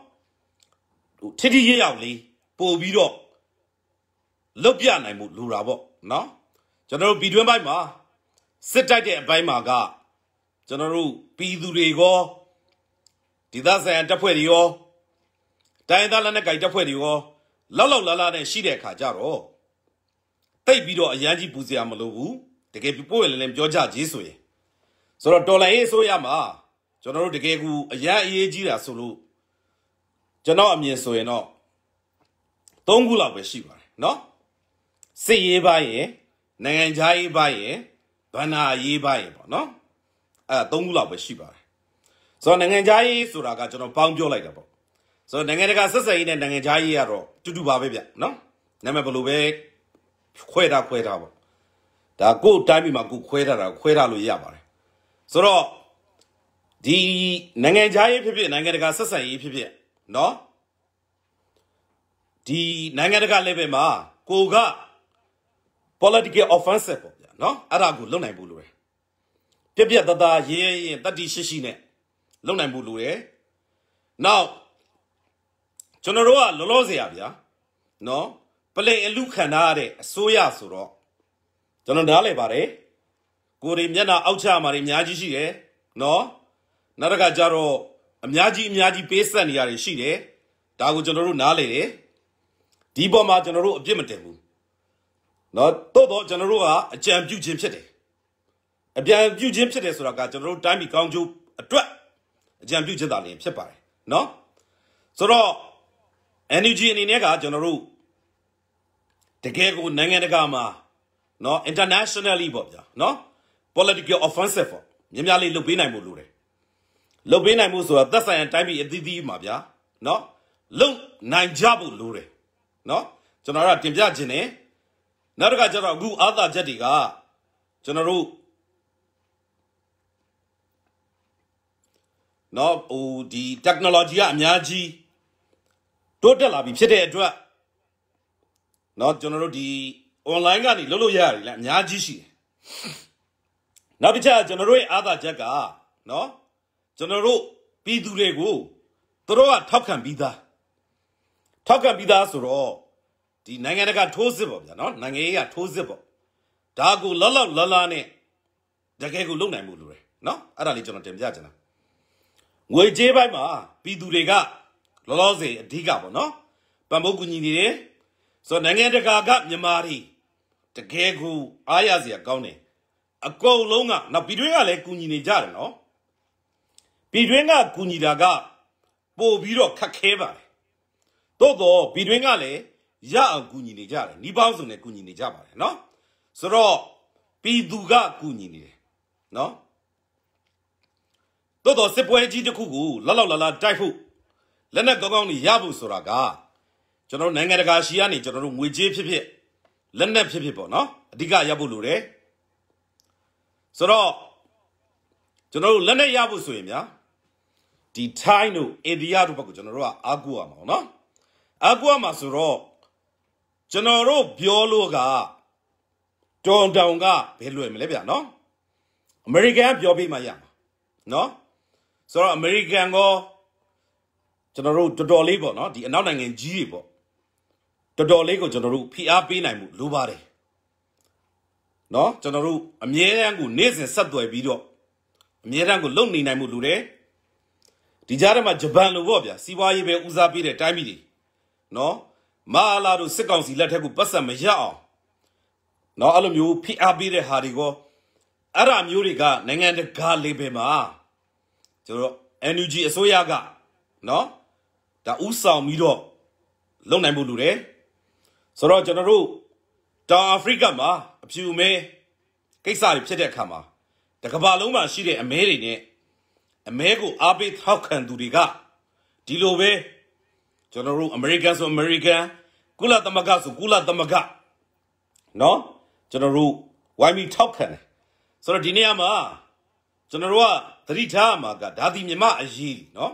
ဟိုထိထိရရောက်လေးပို့ပြီးတော့လွတ်ပြနိုင်မှုလိုတာပေါ့နော်ကျွန်တော်တို့ပြည်တွင်းပိုင်းမှာစစ်တိုက်တဲ့အပိုင်းမှာကကျွန်တော်တို့ပြည်သူတွေကောဒေသဆိုင်ရာတပ်ဖွဲ့တွေရောတိုင်းသားလက်နက်ကိုင်တပ်ဖွဲ့တွေရောလောက်လောက်လာလာနဲ့ရှိတဲ့အခါကြတော့တိတ်ပြီးတော့အရန်ကြီးပူစရာမလိုဘူးတကယ်ပြပို့ရလည်းလည်းပြောကြကြီးဆိုရင်ဆိုတော့တော်လိုင်းရေးအစိုးရမှာကျွန်တော်တို့တကယ်ကူအရန်အရေးကြီးတာဆိုလို့ကျွန်တော်အမြင်ဆိုရင်တော့သုံးခုလောက်ပဲရှိပါတယ်เนาะစစ်ရေးပိုင်းရယ်နိုင်ငံခြားရေးပိုင်းရယ်ဗဏ္ဍာရေးပိုင်းရယ်ပေါ့เนาะအဲသုံးခုလောက်ပဲရှိပါတယ်ဆိုတော့နိုင်ငံခြားရေးဆိုတာကကျွန်တော်ပေါင်းပြောလိုက်တာပေါ့ဆိုတော့နိုင်ငံတကာဆက်ဆံရေးနဲ့နိုင်ငံခြားရေးကတော့တူတူပါပဲဗျနော်နာမည်ဘယ်လိုပဲခွဲတာခွဲတာပေါ့ဒါကိုယ်တိုင်းပြည်မှာကိုယ်ခွဲတာတာခွဲတာလို့ရပါတယ်ဆိုတော့ဒီနိုင်ငံခြားရေးဖြစ်ဖြစ်နိုင်ငံတကာဆက်ဆံရေးဖြစ်ဖြစ်နော်ဒီနိုင်ငံတကာ level မှာကိုက political offensive ပေါ့ဗျာနော်အဲ့ဒါကိုလုံနိုင်ဖို့လိုတယ်ပြက်ပြက်သားသားရဲရဲတတ္တိရှိရှိနဲ့လုပ်နိုင်ဖို့လိုတယ်။နောက်ကျွန်တော်တို့ကလောလောဆယ်ရဗျာ။နော်ပလေအလူခံထားတဲ့အစိုးရဆိုတော့ကျွန်တော်နားလည်ပါတယ်။ကိုရီမျက်နှာအောက်ချမှာတွေအများကြီးရှိတယ်။နော်နောက်တစ်ခါကျတော့အများကြီးအများကြီးပေးဆက်နေရတယ်ရှိတယ်။ဒါကိုကျွန်တော်တို့နားလည်တယ်။ဒီပေါ်မှာကျွန်တော်တို့အပြစ်မတင်ဘူး။နော်တိုးတော့ကျွန်တော်တို့ကအကြံပြုခြင်းဖြစ်တယ်။အပြန်ပြုခြင်းဖြစ်တယ်ဆိုတာကကျွန်တော်တို့တိုင်းပြည်ကောင်းကျိုးအတွက်အကြံပြုချက်သာလျင်ဖြစ်ပါတယ်နော်ဆိုတော့ NUG အနေနဲ့ကကျွန်တော်တို့တကယ်ကိုနိုင်ငံတကာမှာနော် internationally ပေါ့ဗျာနော် political offensive ပေါ့မြန်မြန်လေးလုပ်ပေးနိုင်မှုလိုတယ်လုပ်ပေးနိုင်မှုဆိုတာသက်ဆိုင်ရာတိုင်းပြည်အသီးသီးမှာဗျာနော်လုပ်နိုင်ကြဖို့လိုတယ်နော်ကျွန်တော်တို့တင်ပြခြင်းနဲ့နောက်တစ်ခါကျတော့အခုအာသာချက်တွေကကျွန်တော်တို့เนาะဟိုဒီ technology ကအများကြီးတိုးတက်လာပြီဖြစ်တဲ့အတွက်เนาะကျွန်တော်တို့ဒီ online ကနေလုပ်လို့ရရတယ်လားအများကြီးရှိတယ်နောက်တစ်ချက်ကကျွန်တော်တို့ရဲ့အားသာချက်ကเนาะကျွန်တော်တို့ပြည်သူတွေကိုသူတို့ကထောက်ခံပြီးသားထောက်ခံပြီးသားဆိုတော့ဒီနိုင်ငံတကာထိုးစစ်ပေါ့ဗျာเนาะနိုင်ငံရေးကထိုးစစ်ပေါ့ဒါကိုလောက်လောက်လာလာနဲ့တကယ်ကိုလုံနိုင်မှုလိုတယ်เนาะအဲ့ဒါလေးကျွန်တော်တင်ပြချင်တာငွေကြေးပိုင်းမှာပြည်သူတွေကလောလောဆယ်အဓိကပေါ့နော်ပံ့ပိုးကူညီနေတယ်ဆိုတော့နိုင်ငံတကာကမြန်မာတွေတကယ်ကိုအားရစရာကောင်းတယ်အကုန်လုံးကနောက်ပြည်တွင်းကလည်းကူညီနေကြတယ်နော်ပြည်တွင်းကကူညီတာကပို့ပြီးတော့ခက်ခဲပါတယ်သို့တော့ပြည်တွင်းကလည်းရအောင်ကူညီနေကြတယ်နှီးပေါင်းစုံနဲ့ကူညီနေကြပါတယ်နော်ဆိုတော့ပြည်သူကကူညီနေတယ်နော်သို့တော်စစ်ပွဲကြီးတစ်ခုကိုလောက်လောက်လာလာတိုက်ဖို့လက်နက်ကောင်းကောင်းတွေရဖို့ဆိုတာကကျွန်တော်နိုင်ငံတကာရှီကနေကျွန်တော်တို့ငွေကြေးဖြစ်ဖြစ်လက်နက်ဖြစ်ဖြစ်ပေါ့နော်အဓိကရဖို့လိုတယ်ဆိုတော့ကျွန်တော်တို့လက်နက်ရဖို့ဆိုရင်ဗျာဒီ time တို့ area တို့ဘက်ကိုကျွန်တော်တို့ကအားကိုးရမှာပေါ့နော်အားကိုးရမှာဆိုတော့ကျွန်တော်တို့ပြောလို့ကတောင်တောင်ကဘယ်လွယ်မလဲဗျာနော်အမေရိကန်ပြောပြမှရမှာနော်ဆိုတော့အမေရိကန်ကကျွန်တော်တို့တော်တော်လေးပေါ့နော်ဒီအနောက်နိုင်ငံကြီးတွေပေါ့တော်တော်လေးကိုကျွန်တော်တို့ဖိအားပေးနိုင်မှုလိုပါတယ်နော်ကျွန်တော်တို့အမြဲတမ်းကိုနေ့စဉ်ဆက်သွယ်ပြီးတော့အမြဲတမ်းကိုလုံနေနိုင်မှုလိုတယ်ဒီကြားထဲမှာဂျပန်လိုပေါ့ဗျာစီးပွားရေးပဲဦးစားပေးတဲ့တိုင်းပြည်တွေနော်မာလာတို့စစ်ကောင်စီလက်ထက်ကိုပတ်ဆက်မရအောင်နော်အဲ့လိုမျိုးဖိအားပေးတဲ့ဟာတွေကအဲ့ဒါမျိုးတွေကနိုင်ငံတကာ level မှာကျွန်တော် NUG အစိုးရကနော်ဒါဥဆောင်ပြီးတော့လုံနိုင်ဖို့လိုတယ်ဆိုတော့ကျွန်တော်တို့တောင်အာဖရိကမှာအဖြူမဲကိစ္စတွေဖြစ်တဲ့အခါမှာတကဘာလုံးမှာရှိတဲ့အမဲတွေနဲ့အမဲကိုအားပေးထောက်ခံသူတွေကဒီလိုပဲကျွန်တော်တို့ American ဆို American ကုလသမဂ္ဂဆိုကုလသမဂ္ဂเนาะကျွန်တော်တို့ဝိုင်းပြီးထောက်ခံတယ်ဆိုတော့ဒီနေရာမှာကျွန်တော်တို့ကသတိထားမှာကဒါဒီမြမအရေးလीเนาะ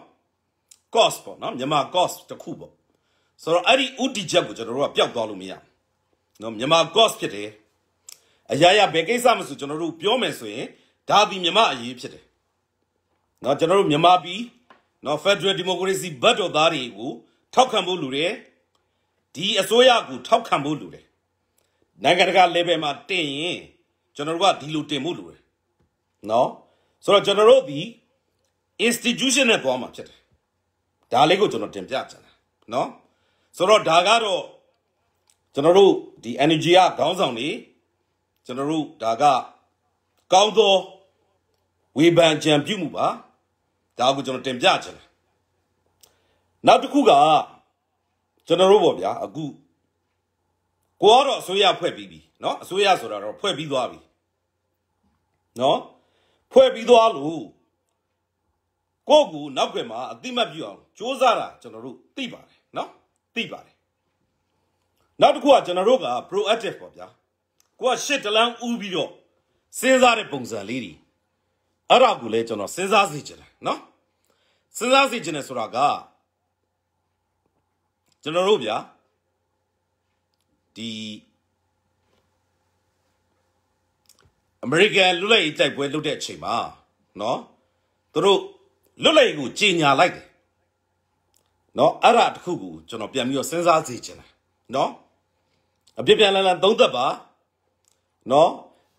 cost ပေါ့เนาะမြမ cost တခုပေါ့ဆိုတော့အဲ့ဒီဥတီချက်ကိုကျွန်တော်တို့ကပျောက်သွားလို့မရเนาะမြမ cost ဖြစ်တယ်အရာရာဘယ်ကိစ္စမဆိုကျွန်တော်တို့ပြောမယ်ဆိုရင်ဒါဒီမြမအရေးဖြစ်တယ်เนาะကျွန်တော်တို့မြမပြည်เนาะ Federal Democracy ဘတ်တော်သားတွေကိုထောက်ခံဖို့လူတယ်ဒီအစိုးရကိုထောက်ခံဖို့လူတယ်နိုင်ငံတကာ level မှာတင်ရင်ကျွန်တော်တို့ကဒီလိုတင်ဖို့လူတယ်เนาะဆိုတော့ကျွန်တော်တို့ဒီ institution နဲ့သွားမှာဖြစ်တယ်ဒါလေးကိုကျွန်တော်တင်ပြချင်တာเนาะဆိုတော့ဒါကတော့ကျွန်တော်တို့ဒီ energy ကခေါင်းဆောင်နေကျွန်တော်တို့ဒါကကောင်းသောဝေဖန်ကြံပြုမှုပါဒါကိုကျွန်တော်တင်ပြချင်တယ်နောက်တစ်ခုကကျွန်တော်တို့ပေါ့ဗျာအခုကိုကတော့အစိုးရဖွဲ့ပြီးပြီเนาะအစိုးရဆိုတာတော့ဖွဲ့ပြီးသွားပြီเนาะဖွဲ့ပြီးသွားလို့ကိုကူနောက်ွယ်မှာအတိမတ်ပြုအောင်စ조사တာကျွန်တော်တို့သိပါတယ်နော်သိပါတယ်နောက်တစ်ခုကကျွန်တော်တို့က proactive ပေါ့ဗျာကိုကရှစ်တလန်းဦးပြီးတော့စဉ်းစားတဲ့ပုံစံလေးတွေအဲ့ဒါကိုလည်းကျွန်တော်စဉ်းစားစီချင်တယ်နော်စဉ်းစားစီချင်တယ်ဆိုတာကကျွန်တော်တို့ဗျာဒီအမေရိကန်လွတ်လပ်ရေးတိုက်ပွဲလုပ်တဲ့အချိန်မှာနော်သူတို့လွတ်လပ်ရေးကိုကြီးညာလိုက်တယ်နော်အဲ့ဒါတစ်ခုကိုကျွန်တော်ပြန်ပြီးတော့စဉ်းစားကြည့်ချင်တယ်နော်အပြစ်ပြန်လန်လန်သုံးသက်ပါနော်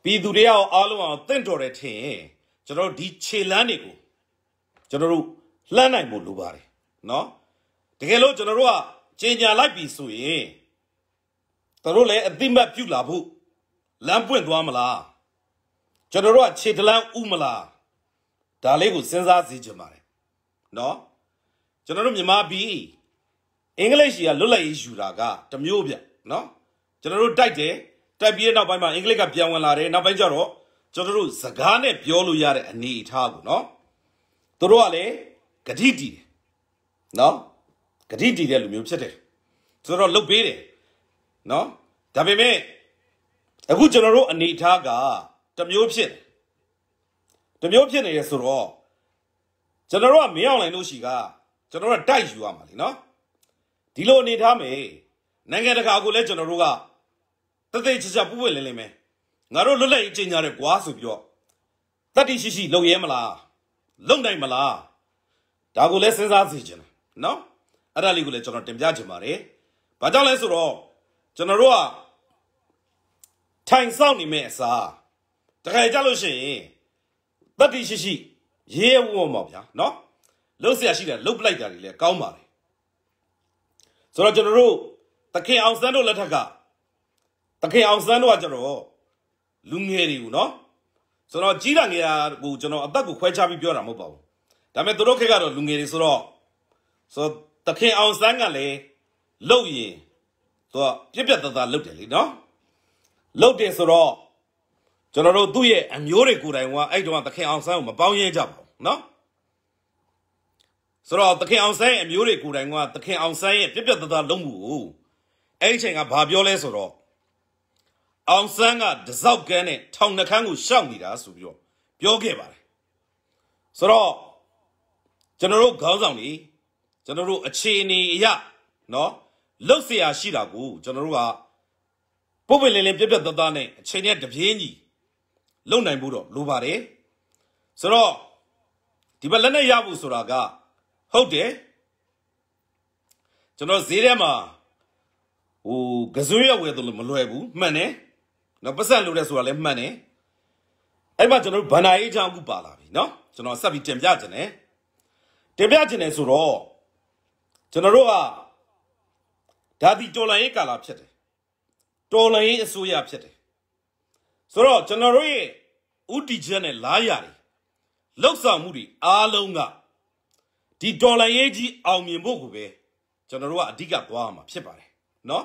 ပြည်သူတွေရောအားလုံးအောင်တင့်တော်တယ်ထင်ရင်ကျွန်တော်ဒီခြေလမ်းတွေကိုကျွန်တော်တို့လှမ်းနိုင်ဖို့လိုပါတယ်နော်တကယ်လို့ကျွန်တော်တို့ကကြီးညာလိုက်ပြီဆိုရင်တို့လည်းအတိမတ်ပြုလာဖို့လမ်းပွင့်သွားမလားကျွန်တော်တို့ကခြေတလန်းဥမလားဒါလေးကိုစဉ်းစားစီချင်ပါတယ်နော်ကျွန်တော်တို့မြန်မာပြည်အင်္ဂလိပ်ရှိကလွတ်လပ်ရေးယူတာကတမျိုးပြနော်ကျွန်တော်တို့တိုက်တယ်တိုက်ပြီးတဲ့နောက်ပိုင်းမှာအင်္ဂလိပ်ကပြန်ဝင်လာတယ်နောက်ပိုင်းကျတော့ကျွန်တော်တို့စကားနဲ့ပြောလို့ရတဲ့အနေအထားကိုနော်သူတို့ကလည်းဂတိတည်တယ်နော်ဂတိတည်တဲ့လူမျိုးဖြစ်တယ်ဆိုတော့လုတ်ပေးတယ်နော်ဒါပေမဲ့အခုကျွန်တော်တို့အနေအထားကတစ်မျိုးဖြစ်တစ်မျိုးဖြစ်နေရဆိုတော့ကျွန်တော်တို့ကမင်းအောင်လိုင်တို့ရှိကကျွန်တော်တို့တိုက်ယူရမှာလीနော်ဒီလိုအနေထားမယ်နိုင်ငံတကာကိုလည်းကျွန်တော်တို့ကတသိချာချာပူပွင့်လင်းလင်းပဲငါတို့လွတ်လပ်ရေးကြေညာရဲကွာဆိုပြီးတော့တတိရှိရှိလုံရဲမလားလုံနိုင်မလားဒါကိုလည်းစဉ်းစားစီခြင်းနော်အဲ့ဒါလေးကိုလည်းကျွန်တော်တင်ပြချင်ပါတယ်ဘာကြောင့်လဲဆိုတော့ကျွန်တော်တို့ကထိုင်ဆောင်နေမယ့်အစားတခါကြလို့ရှိရင်တတိရှိရှိရဲရဲဝံ့ပါဗျာနော်လှုပ်เสียရှိတယ်လှုပ်ပလိုက်တာတွေလည်းကောင်းပါတယ်ဆိုတော့ကျွန်တော်တို့တခင်အောင်စန်းတို့လက်ထက်ကတခင်အောင်စန်းတို့ကကျွန်တော်လူငယ်တွေကိုနော်ဆိုတော့ကြီးတာငယ်တာကိုကျွန်တော်အသက်ကိုခွဲခြားပြီးပြောတာမဟုတ်ပါဘူးဒါပေမဲ့သူတို့ခက်ကတော့လူငယ်တွေဆိုတော့ဆိုတော့တခင်အောင်စန်းကလည်းလှုပ်ရင်သူကပြက်ပြက်သားသားလှုပ်တယ်လေနော်လှုပ်တယ်ဆိုတော့ကျွန်တော်တို့သူ့ရဲ့အမျိုးတွေကိုယ်တိုင်ကအဲ့တုန်းကသခင်အောင်ဆန်းကိုမပေါင်းရင်းကြပါဘူးနော်ဆိုတော့သခင်အောင်ဆန်းရဲ့အမျိုးတွေကိုယ်တိုင်ကသခင်အောင်ဆန်းရဲ့ပြက်ပြက်သားသားလုံးမှုကိုအဲ့ဒီအချိန်ကဘာပြောလဲဆိုတော့အောင်ဆန်းကတစောက်ကန်းနဲ့ထောင်နှခန်းကိုရှောက်နေတာဆိုပြီးတော့ပြောခဲ့ပါတယ်ဆိုတော့ကျွန်တော်တို့ခေါင်းဆောင်တွေကျွန်တော်တို့အခြေအနေအရနော်လှုပ်เสียရှိတာကိုကျွန်တော်တို့ကပုပ်ပင်လင်းလင်းပြက်ပြက်သားသားနဲ့အချိန်နဲ့တပြေးညီလုံနိုင်ဖို့တော့လိုပါတယ်ဆိုတော့ဒီဘက်လက်နဲ့ရဖို့ဆိုတာကဟုတ်တယ်ကျွန်တော်ဈေးထဲမှာဟိုကစွန်းရွက်ဝယ်တယ်လို့မလွယ်ဘူးမှန်တယ်နော်ပတ်စံလိုတယ်ဆိုတာလည်းမှန်တယ်အဲ့မှာကျွန်တော်တို့ဗန္ဒာအေးချောင်းအခုပါလာပြီနော်ကျွန်တော်ဆက်ပြီးတင်ပြခြင်းတယ်တင်ပြခြင်းတယ်ဆိုတော့ကျွန်တော်တို့ကဒါဒီတော်လိုင်းရေးကာလာဖြစ်တယ်တော်လိုင်းရေးအစိုးရဖြစ်တယ်ဆိုတော့ကျွန်တော်တို့ရဲ့ဥတီချက်နဲ့လားရတွေလောက်ဆောင်မှုတွေအားလုံးကဒီဒေါ်လာရေးကြီးအောင်မြင်ဖို့ကိုပဲကျွန်တော်တို့ကအဓိကသွားရမှာဖြစ်ပါတယ်နော်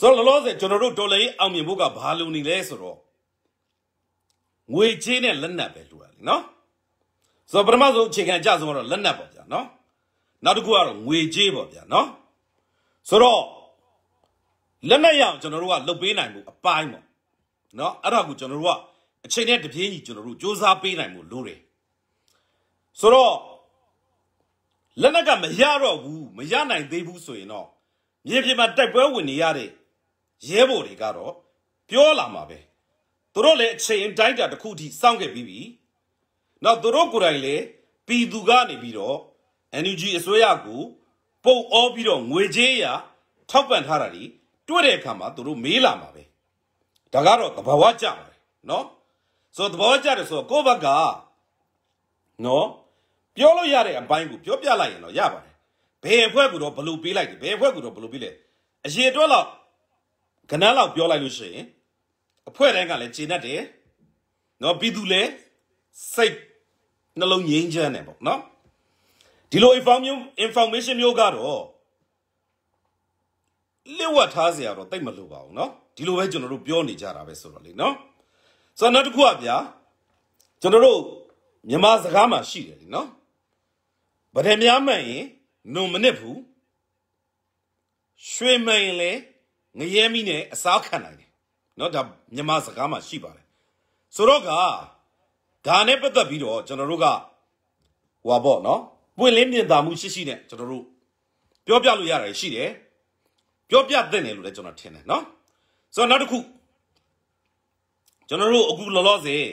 ဆိုတော့လောလောဆယ်ကျွန်တော်တို့ဒေါ်လာရေးအောင်မြင်ဖို့ကဘာလိုနေလဲဆိုတော့ငွေချေးနဲ့လက်နက်ပဲလိုရတယ်နော်ဆိုတော့ပထမဆုံးအခြေခံအကျဆုံးကတော့လက်နက်ပေါ့ဗျာနော်နောက်တစ်ခုကတော့ငွေချေးပေါ့ဗျာနော်ဆိုတော့လက်နက်ရအောင်ကျွန်တော်တို့ကလုပ်ပေးနိုင်မှုအပိုင်းပေါ့เนาะအဲ့ဒါကိုကျွန်တော်တို့ကအချိန်နဲ့တပြေးညီကျွန်တော်တို့စ조사ပေးနိုင်မှုလိုတယ်ဆိုတော့လက်နက်ကမရတော့ဘူးမရနိုင်သေးဘူးဆိုရင်တော့မြေပြင်မှာတိုက်ပွဲဝင်နေရတဲ့ရဲဘော်တွေကတော့ပြောလာမှာပဲသူတို့လည်းအချိန်အတိုင်းတာတစ်ခုထိစောင့်ခဲ့ပြီးပြီနောက်သူတို့ကိုယ်တိုင်လည်းပြည်သူကနေပြီးတော့ NUG အစိုးရကိုပုံအောပြီးတော့ငွေကြေးရထောက်ပံ့ထားတာတွေတွေ့တဲ့အခါမှာသူတို့မေးလာမှာပဲဒါကတော့သဘာဝကြတယ်နော်ဆိုတော့သဘောကြတယ်ဆိုတော့ကိုယ့်ဘက်ကနော်ပြောလို့ရတဲ့အပိုင်းကိုပြောပြလိုက်ရင်တော့ရပါတယ်ဘယ်အဖွဲ့ကတော့ဘလို့ပေးလိုက်တယ်ဘယ်အဖွဲ့ကတော့ဘလို့ပေးလဲအရေအတွက်တော့ကနန်းလောက်ပြောလိုက်လို့ရှိရင်အဖွဲ့တိုင်းကလည်းဂျင်းတ်တယ်နော်ပြီးသူလည်းစိတ်နှလုံးငြိမ်းချမ်းတယ်ပေါ့နော်ဒီလို information information မျိုးကတော့လျှို့ဝှက်ထားเสียတော့တိတ်မလို့ပါဘူးเนาะဒီလိုပဲကျွန်တော်တို့ပြောနေကြတာပဲဆိုတော့လေเนาะဆိုတော့နောက်တစ်ခုကဗျာကျွန်တော်တို့မြန်မာစကားမှာရှိတယ်လीเนาะဗဒင်များမှန်ရင်နုံမနစ်ဘူးရွှေမိန်လေငရဲမိနဲ့အစားခံနိုင်တယ်เนาะဒါမြန်မာစကားမှာရှိပါတယ်ဆိုတော့ကဒါနဲ့ပတ်သက်ပြီးတော့ကျွန်တော်တို့ကဟွာပေါ့เนาะပွင့်လင်းမြင်သာမှုရှိရှိနဲ့ကျွန်တော်တို့ပြောပြလို့ရတယ်ရှိတယ်ပြောပြသင့်တယ်လို့လည်းကျွန်တော်ထင်တယ်နော်ဆိုတော့နောက်တစ်ခုကျွန်တော်တို့အခုလောလောဆယ်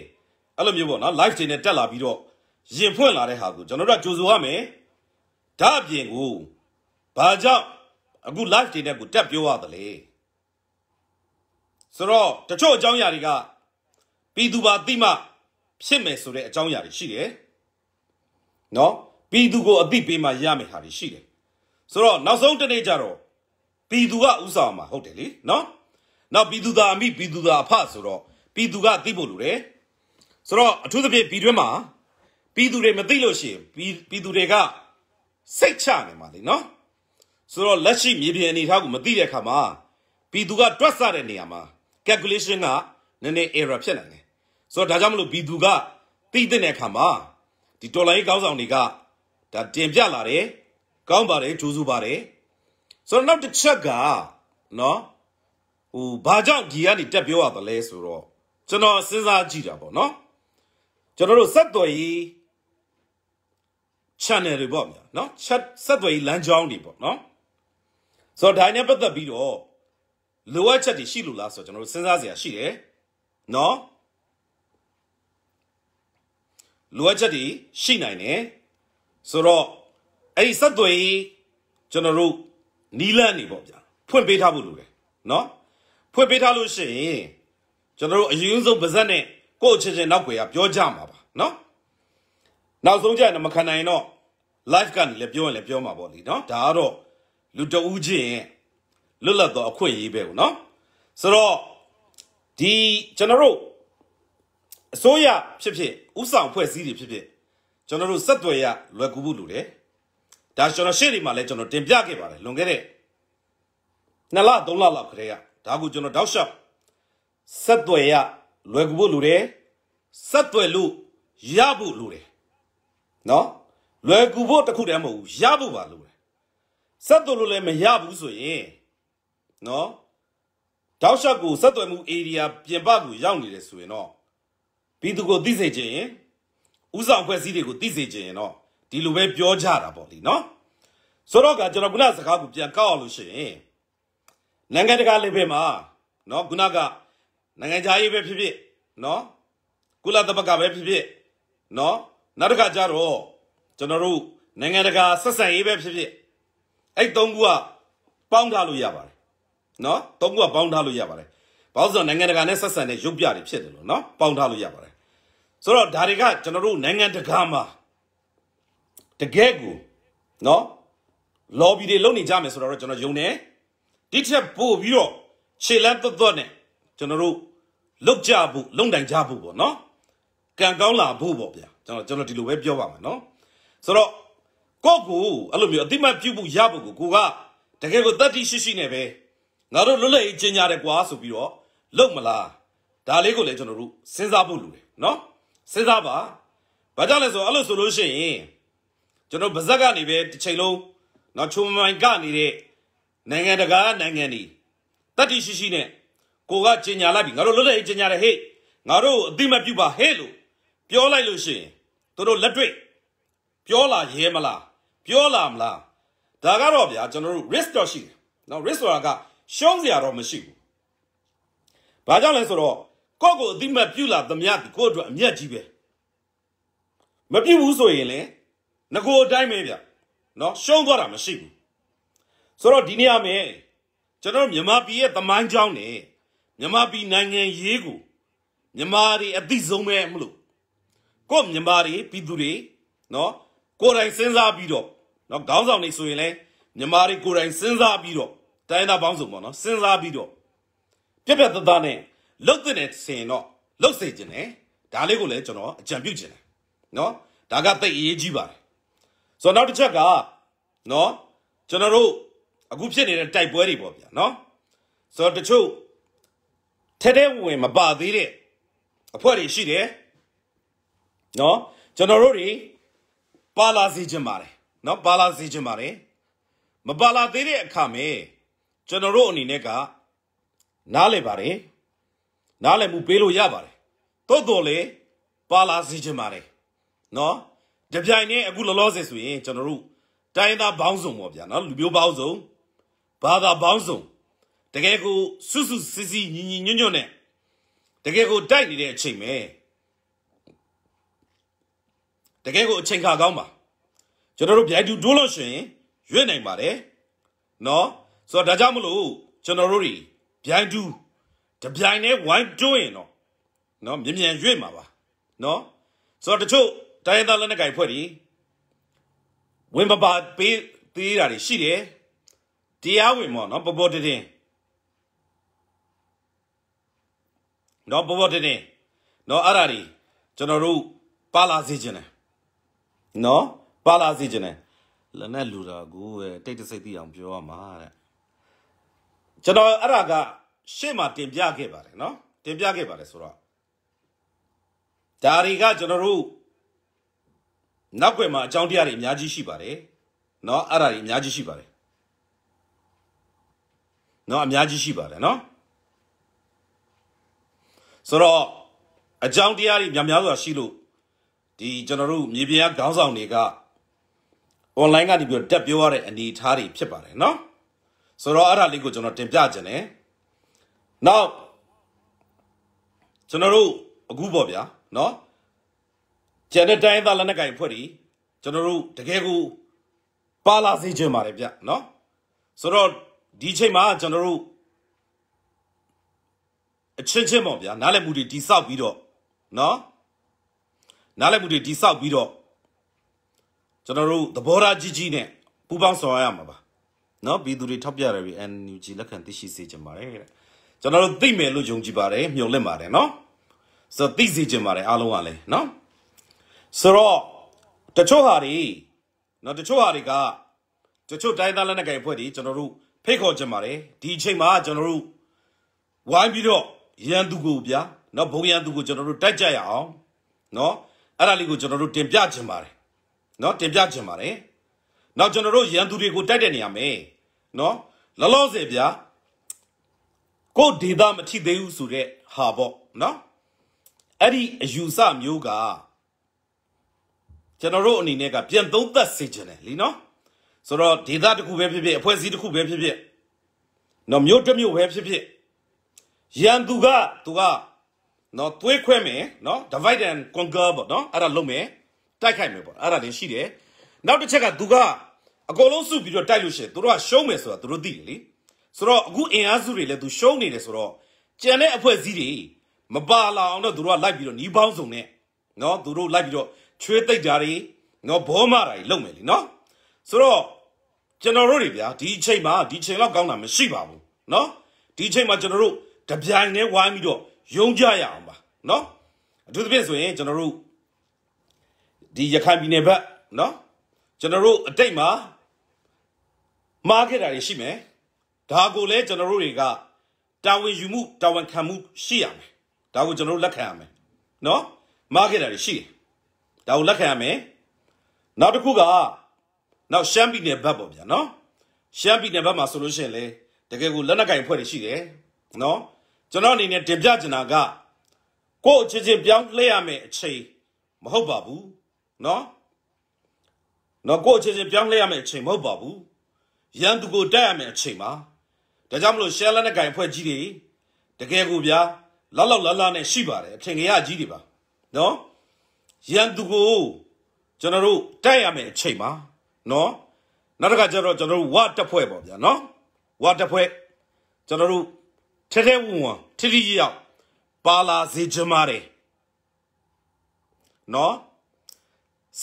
အဲ့လိုမျိုးပေါ့နော် live တွေနဲ့တက်လာပြီးတော့ရင်ဖွင့်လာတဲ့ဟာကိုကျွန်တော်တို့ကကြိုဆိုရမယ်ဒါအပြင်ကိုဘာကြောင့်အခု live တွေနဲ့ကိုတက်ပြောရသလဲဆိုတော့တချို့အကြောင်းအရာတွေကပြည်သူပါတိမှဖြစ်မယ်ဆိုတဲ့အကြောင်းအရာတွေရှိတယ်နော်ပြည်သူကိုအသိပေးမှရမယ်ဟာတွေရှိတယ်ဆိုတော့နောက်ဆုံးတစ်နေ့ကျတော့ပြည်သူကဥဆောင်မှာဟုတ်တယ်လေနော်နောက်ပြည်သူသာအမိပြည်သူသာအဖဆိုတော့ပြည်သူကသိဖို့လိုတယ်ဆိုတော့အထူးသဖြင့်ပြည်တွင်းမှာပြည်သူတွေမသိလို့ရှိရင်ပြည်သူတွေကစိတ်ချနေမှာလေနော်ဆိုတော့လက်ရှိမြေပြင်အနေအထားကိုမသိတဲ့အခါမှာပြည်သူကတွက်ဆတဲ့နေရာမှာ calculation ကနည်းနည်း error ဖြစ်နိုင်တယ်ဆိုတော့ဒါကြောင့်မလို့ပြည်သူကသိတဲ့အခါမှာဒီတော်လိုင်းကောင်းဆောင်တွေကဒါတင်ပြလာတယ်ကောင်းပါတယ်ထူးဆူပါတယ်ဆိုတော့နောက်တစ်ချက်ကနော်ဟိုဘာကြောင့်ဒီကနေတက်ပြောရသလဲဆိုတော့ကျွန်တော်စဉ်းစားကြည့်တာပေါ့နော်ကျွန်တော်တို့ဆက်သွယ်ရေး channel တွေပေါ့ဗျာနော်ချက်ဆက်သွယ်ရေးလမ်းကြောင်းတွေပေါ့နော်ဆိုတော့ဒါနဲ့ပတ်သက်ပြီးတော့လိုအပ်ချက်တွေရှိလို့လားဆိုတော့ကျွန်တော်တို့စဉ်းစားစရာရှိတယ်နော်လိုအပ်ချက်တွေရှိနိုင်တယ်ဆိုတော့အဲ့ဒီဆက်သွယ်ရေးကျွန်တော်တို့နီလန့်နေပေါ့ဗျာဖွင့်ပေးထားဖို့လိုတယ်နော်ဖွင့်ပေးထားလို့ရှိရင်ကျွန်တော်တို့အရင်ဆုံးပါဇက်နဲ့ကိုယ့်အချင်းချင်းနောက်ွယ်ကပြောကြမှာပါနော်နောက်ဆုံးကြရင်မခံနိုင်တော့ live ကနေလည်းပြောရင်လည်းပြောမှာပေါ့လေနော်ဒါကတော့လူတဦးချင်းလွတ်လပ်သောအခွင့်အရေးပဲကိုနော်ဆိုတော့ဒီကျွန်တော်တို့အစိုးရဖြစ်ဖြစ်ဥဆောင်ဖွဲ့စည်းတွေဖြစ်ဖြစ်ကျွန်တော်တို့ဆက်သွယ်ရလွယ်ကူဖို့လိုတယ်ဒါကျွန်တော်ရှေ့ဒီမှာလည်းကျွန်တော်တင်ပြခဲ့ပါတယ်လွန်ခဲ့တဲ့2လ3လလောက်ခရေကဒါကိုကျွန်တော်တောက်လျှောက်ဆက်သွယ်ရလွယ်ကူဖို့လိုတယ်ဆက်သွယ်လို့ရဖို့လိုတယ်နော်လွယ်ကူဖို့တခုတည်းမဟုတ်ဘူးရဖို့ပါလိုတယ်ဆက်သွယ်လို့လည်းမရဘူးဆိုရင်နော်တောက်လျှောက်ကိုဆက်သွယ်မှု area ပြင်ပကိုရောက်နေတယ်ဆိုရင်တော့ပြီးသူကိုသိစေချင်ရင်ဥဆောင်ဖွဲ့စည်းတွေကိုသိစေချင်ရင်တော့ဒီလိုပဲပြောကြတာပေါ့လေနော်ဆိုတော့ကကျွန်တော်ခုနစကားကိုပြန်ကောက်အောင်လို့ရှိရင်နိုင်ငံတကာလေဘက်မှာနော်ခုနကနိုင်ငံခြားရေးပဲဖြစ်ဖြစ်နော်ကုလသမဂ္ဂပဲဖြစ်ဖြစ်နော်နောက်တစ်ခါကျတော့ကျွန်တော်တို့နိုင်ငံတကာဆက်ဆံရေးပဲဖြစ်ဖြစ်အဲ့သုံးခုကပေါင်းထားလို့ရပါတယ်နော်သုံးခုကပေါင်းထားလို့ရပါတယ်ဘာလို့ဆိုတော့နိုင်ငံတကာနဲ့ဆက်ဆံတဲ့ရုပ်ပြတွေဖြစ်တယ်လို့နော်ပေါင်းထားလို့ရပါတယ်ဆိုတော့ဒါတွေကကျွန်တော်တို့နိုင်ငံတကာမှာတကယ်ကိုနော် lobby တွေလုပ်နေကြမယ်ဆိုတော့ကျွန်တော်ယုံတယ်ဒီချက်ပို့ပြီးတော့ခြေလမ်းသွတ်သွတ်နဲ့ကျွန်တော်တို့လုံကြဖို့လုံတိုင်ကြဖို့ပေါ့နော်ကံကောင်းလာဖို့ပေါ့ဗျာကျွန်တော်ကျွန်တော်ဒီလိုပဲပြောပါမယ်နော်ဆိုတော့ကိုကိုအဲ့လိုမျိုးအတိမတ်ပြုဖို့ရဖို့ကိုကိုကတကယ်ကိုတတ်တိရှိရှိနဲ့ပဲငါတို့လွတ်လပ်ရေးကျင်ညာတယ်ကွာဆိုပြီးတော့လုံမလားဒါလေးကိုလည်းကျွန်တော်တို့စဉ်းစားဖို့လိုတယ်နော်စဉ်းစားပါဘာကြောင့်လဲဆိုတော့အဲ့လိုဆိုလို့ရှိရင်ကျွန်တော်ဗဇက်ကနေပဲတစ်ချိန်လုံးနော်ချုံမိုင်ကနေတဲ့နိုင်ငံတကာနိုင်ငံတွေတတ်တိရှိရှိနဲ့ကိုကကြီးညာလိုက်ပြီငါတို့လွတ်လပ်ရေးကြီးညာတယ်ဟေ့ငါတို့အတိမပြုပါဟဲ့လို့ပြောလိုက်လို့ရှိရင်တို့လက်တွေ့ပြောလာရဲမလားပြောလာမလားဒါကတော့ဗျာကျွန်တော်တို့ risk တော့ရှိတယ်နော် risk ဆိုတာကရှုံးစရာတော့မရှိဘူးဘာကြောင့်လဲဆိုတော့ကိုယ့်ကိုအတိမပြုလာသမျှဒီကိုယ့်အတွက်အမျက်ကြီးပဲမပြုဘူးဆိုရင်လည်းငကိုအတိုင်းပဲဗျနော်ရှုံးသွားတာမရှိဘူးဆိုတော့ဒီနေ့အမေကျွန်တော်မြန်မာပြည်ရဲ့သမိုင်းကြောင်းနဲ့မြန်မာပြည်နိုင်ငံရေးကိုမြန်မာတွေအသိဆုံးပဲမလို့ကို့မြန်မာတွေပြည်သူတွေနော်ကိုယ်တိုင်စဉ်းစားပြီးတော့နော်ခေါင်းဆောင်တွေဆိုရင်လဲမြန်မာတွေကိုယ်တိုင်စဉ်းစားပြီးတော့တိုင်းသားပေါင်းစုံပေါ့နော်စဉ်းစားပြီးတော့ပြက်ပြက်သားသားနဲ့လှုပ်တဲ့ဆင်တော့လှုပ်စေခြင်းနဲ့ဒါလေးကိုလည်းကျွန်တော်အကြံပြုခြင်းနဲ့နော်ဒါကသိအရေးကြီးပါတယ်ဆိုတော့နောက်တစ်ချက်ကနော်ကျွန်တော်တို့အခုဖြစ်နေတဲ့တိုက်ပွဲတွေပေါ့ဗျာနော်ဆိုတော့တချို့ထဲထဲဝင်မပါသေးတဲ့အဖွဲ့တွေရှိတယ်နော်ကျွန်တော်တို့တွေပါလာစီခြင်းပါတယ်နော်ပါလာစီခြင်းပါတယ်မပါလာသေးတဲ့အခါမှာကျွန်တော်တို့အနေနဲ့ကနားလည်ပါတယ်နားလည်မှုပေးလို့ရပါတယ်တိုးတော်လေပါလာစီခြင်းပါတယ်နော်တပြိုင်တည်းအခုလောလောဆယ်ဆိုရင်ကျွန်တော်တို့တိုင်းသားဘောင်းစုံပေါ့ဗျာနော်လူမျိုးဘောင်းစုံဘာသာဘောင်းစုံတကယ်ကိုစွစွစစ်စစ်ညီညီညွတ်ညွတ်နဲ့တကယ်ကိုတိုက်နေတဲ့အချိန်ပဲတကယ်ကိုအချိန်ခါကောင်းပါကျွန်တော်တို့ဗျိုက်တူဒိုးလို့ရှင်ရွေ့နိုင်ပါတယ်နော်ဆိုတော့ဒါကြောင့်မလို့ကျွန်တော်တို့တွေဗျိုက်တူတပြိုင်တည်းဝိုင်းတွင်းရင်တော့နော်မြ мян ရွေ့မှာပါနော်ဆိုတော့တချို့တိုင်းရင်းသားလက်နက်ကိုင်ဖွဲ့တွေဝင်ပပါပေးသေးတာတွေရှိတယ်တရားဝင်ပေါ့နော်ပေါ်ပေါ်တင်တင်နော်ပေါ်ပေါ်တင်တင်နော်အဲ့ဒါတွေကျွန်တော်တို့ပါလာစေခြင်းတယ်နော်ပါလာစေခြင်းတယ်လက်နဲ့လူတာကိုပဲတိတ်တဆိတ်သိအောင်ပြောရမှာတဲ့ကျွန်တော်အဲ့ဒါကရှေ့မှာတင်ပြခဲ့ပါတယ်နော်တင်ပြခဲ့ပါတယ်ဆိုတော့ဒါတွေကကျွန်တော်တို့နောက်ွယ်မှာအကြောင်းတရားတွေအများကြီးရှိပါတယ်เนาะအဲ့ဒါတွေအများကြီးရှိပါတယ်เนาะအများကြီးရှိပါတယ်เนาะဆိုတော့အကြောင်းတရားတွေများများစွာရှိလို့ဒီကျွန်တော်တို့မြေပြင်ကခေါင်းဆောင်တွေက online ကနေပြီးတော့တက်ပြောရတဲ့အနေအထားတွေဖြစ်ပါတယ်เนาะဆိုတော့အဲ့ဒါလေးကိုကျွန်တော်တင်ပြခြင်း ਨੇ နောက်ကျွန်တော်တို့အခုပေါ့ဗျာเนาะကျန်တဲ့တိုင်းသားလက်နက်ကင်ဖွဲ့တွေကျွန်တော်တို့တကယ်ကိုပါလာစေချင်ပါတယ်ဗျနော်ဆိုတော့ဒီချိန်မှာကျွန်တော်တို့အချင်းချင်းပေါ့ဗျာနားလည်မှုတွေတိဆောက်ပြီးတော့နော်နားလည်မှုတွေတိဆောက်ပြီးတော့ကျွန်တော်တို့သဘောထားကြီးကြီးနဲ့ပူးပေါင်းဆောင်ရမှာပါနော်ပြည်သူတွေထောက်ပြရပြီ NUG လက်ခံသိရှိစေချင်ပါတယ်တဲ့ကျွန်တော်တို့သိမယ်လို့ယုံကြည်ပါတယ်မျှော်လင့်ပါတယ်နော်ဆိုတော့သိစေချင်ပါတယ်အားလုံးကလည်းနော်ဆိုတော့တချို့ဟာတွေနော်တချို့ဟာတွေကတချို့တိုင်းသားလက်နက်ကိုင်အဖွဲ့တွေကျွန်တော်တို့ဖိတ်ခေါ်ကြပါတယ်ဒီအချိန်မှာကျွန်တော်တို့ဝိုင်းပြီးတော့ရန်သူကိုဗျာနော်ဘုံရန်သူကိုကျွန်တော်တို့တိုက်ကြရအောင်နော်အဲ့ဒါလေးကိုကျွန်တော်တို့တင်ပြခြင်းပါတယ်နော်တင်ပြခြင်းပါတယ်နောက်ကျွန်တော်တို့ရန်သူတွေကိုတိုက်တဲ့နေရာမယ်နော်လောလောဆယ်ဗျာကိုဒေတာမထိသေးဘူးဆိုတဲ့ဟာပေါ့နော်အဲ့ဒီအယူဆမျိုးကကျွန်တော်တို့အနေနဲ့ကပြန်သုံးသပ်စေချင်တယ်လीနော်ဆိုတော့ဒေသတစ်ခုပဲဖြစ်ဖြစ်အဖွဲ့အစည်းတစ်ခုပဲဖြစ်ဖြစ်နော်မြို့တစ်မြို့ပဲဖြစ်ဖြစ်ရန်သူကသူကနော်သွေးခွဲမယ်နော် divide and conquer ပေါ့နော်အဲ့ဒါလုပ်မယ်တိုက်ခိုက်မယ်ပေါ့အဲ့ဒါလည်းရှိတယ်နောက်တစ်ချက်ကသူကအကုန်လုံးစုပြီးတော့တိုက်လို့ရှိရင်သူတို့ကရှုံးမယ်ဆိုတာသူတို့သိတယ်လीဆိုတော့အခုအင်အားစုတွေလည်းသူရှုံးနေတယ်ဆိုတော့ကြံတဲ့အဖွဲ့အစည်းတွေမပါလာအောင်တော့သူတို့ကလိုက်ပြီးတော့ညီပေါင်းစုံနဲ့နော်သူတို့လိုက်ပြီးတော့ချွေးသိပ်ကြတွေနော်ဘောမတာတွေလုပ်မယ်လीနော်ဆိုတော့ကျွန်တော်တို့တွေဗျာဒီအချိန်မှာဒီချိန်လောက်ကောင်းတာမရှိပါဘူးနော်ဒီအချိန်မှာကျွန်တော်တို့တပြိုင်တည်းဝိုင်းပြီးတော့ယုံကြရအောင်ပါနော်အထူးသဖြင့်ဆိုရင်ကျွန်တော်တို့ဒီရခိုင်ပြည်နယ်ဘက်နော်ကျွန်တော်တို့အတိတ်မှာမားခဲ့တာတွေရှိမယ်ဒါကိုလည်းကျွန်တော်တို့တွေကတာဝန်ယူမှုတာဝန်ခံမှုရှိရမယ်ဒါကိုကျွန်တော်တို့လက်ခံရမယ်နော်မားခဲ့တာတွေရှိတယ်ဒါကိုလက်ခံရမယ်နောက်တစ်ခုကနောက်ရှမ်းပြည်နယ်ဘက်ပေါ့ဗျာနော်ရှမ်းပြည်နယ်ဘက်မှာဆိုလို့ရှိရင်လေတကယ်ကိုလက်နက်ကင်ဖွဲ့တွေရှိတယ်နော်ကျွန်တော်အနေနဲ့တင်ပြချင်တာကကို့အချင်းချင်းပြောင်းလှည့်ရမယ်အချိန်မဟုတ်ပါဘူးနော်နော်ကို့အချင်းချင်းပြောင်းလှည့်ရမယ်အချိန်မဟုတ်ပါဘူးရန်သူကိုတက်ရမယ်အချိန်ပါဒါကြောင့်မလို့ရှမ်းလက်နက်ကင်ဖွဲ့ကြီးတွေတကယ်ကိုဗျာလောက်လောက်လာလာနဲ့ရှိပါတယ်အထင်ကြီးကြီးတွေပါနော်ရန်သူကိုကျွန်တော်တို့တိုက်ရမယ်အချိန်ပါနော်နောက်တစ်ခါကျတော့ကျွန်တော်တို့ဝတက်ဖွဲ့ပေါ့ဗျာနော်ဝတက်ဖွဲ့ကျွန်တော်တို့ထဲထဲဝင်ဝင်ထိထိရောက်ပါလာစေချင်ပါတယ်နော်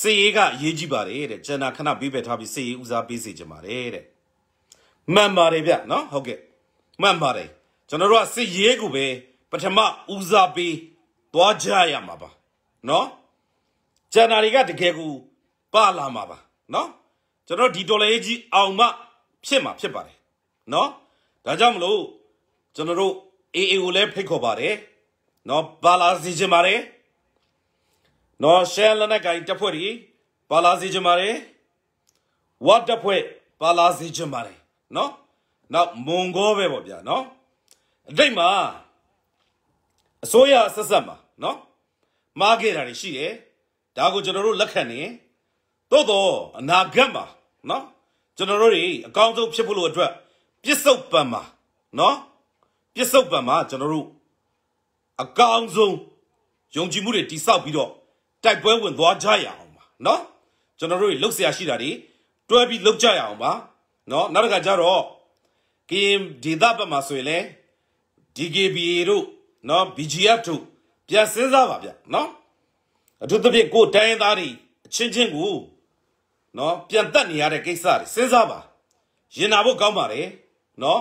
စေရေးကအရေးကြီးပါတယ်တဲ့ကျန်တာခဏပေးပယ်ထားပြီးစေရေးဦးစားပေးစေချင်ပါတယ်တဲ့မှန်ပါတယ်ဗျနော်ဟုတ်ကဲ့မှန်ပါတယ်ကျွန်တော်တို့ကစေရေးကိုပဲပထမဦးစားပေးသွားကြရမှာပါနော်ကျန်တာတွေကတကယ်ကိုပါလာမှာပါနော်ကျွန်တော်ဒီဒေါ်လာရေးကြီးအောင်မှဖြစ်မှာဖြစ်ပါတယ်နော်ဒါကြောင့်မလို့ကျွန်တော်တို့အေအေကိုလည်းဖိတ်ခေါ်ပါတယ်နော်ပါလာစီခြင်းပါတယ်နော်ရှဲလနဲ့ကိုင်တက်ဖွဲ့တွေပါလာစီခြင်းပါတယ်ဝတ်တက်ဖွဲ့ပါလာစီခြင်းပါတယ်နော်နောက်မွန်ကောပဲပေါ့ဗျာနော်အတိတ်မှာအစိုးရဆက်ဆက်မှာနော်မားခဲ့တာတွေရှိတယ်ဒါကိုကျွန်တော်တို့လက်ခံနေသို့တော့အနာဂတ်မှာနော်ကျွန်တော်တို့တွေအကောင်းဆုံးဖြစ်ဖို့လို့အတွက်ပြစ္ဆုတ်ပံမှာနော်ပြစ္ဆုတ်ပံမှာကျွန်တော်တို့အကောင်းဆုံးယုံကြည်မှုတွေတိဆောက်ပြီးတော့တိုက်ပွဲဝင်သွားကြရအောင်ပါနော်ကျွန်တော်တို့တွေလှုပ်ရှားရှိတာတွေတွဲပြီးလှုပ်ကြရအောင်ပါနော်နောက်တစ်ခါကျတော့ကရင်ဒေသဘက်မှာဆိုရင်လဲ DKBA တို့နော် BGF တို့ပြန်စဉ်းစားပါဗျနော်အထူးသဖြင့်ကိုတိုင်းရင်းသားတွေအချင်းချင်းကိုနော်ပြန်တက်နေရတဲ့ကိစ္စတွေစဉ်းစားပါရင်နာဖို့ကောင်းပါတယ်နော်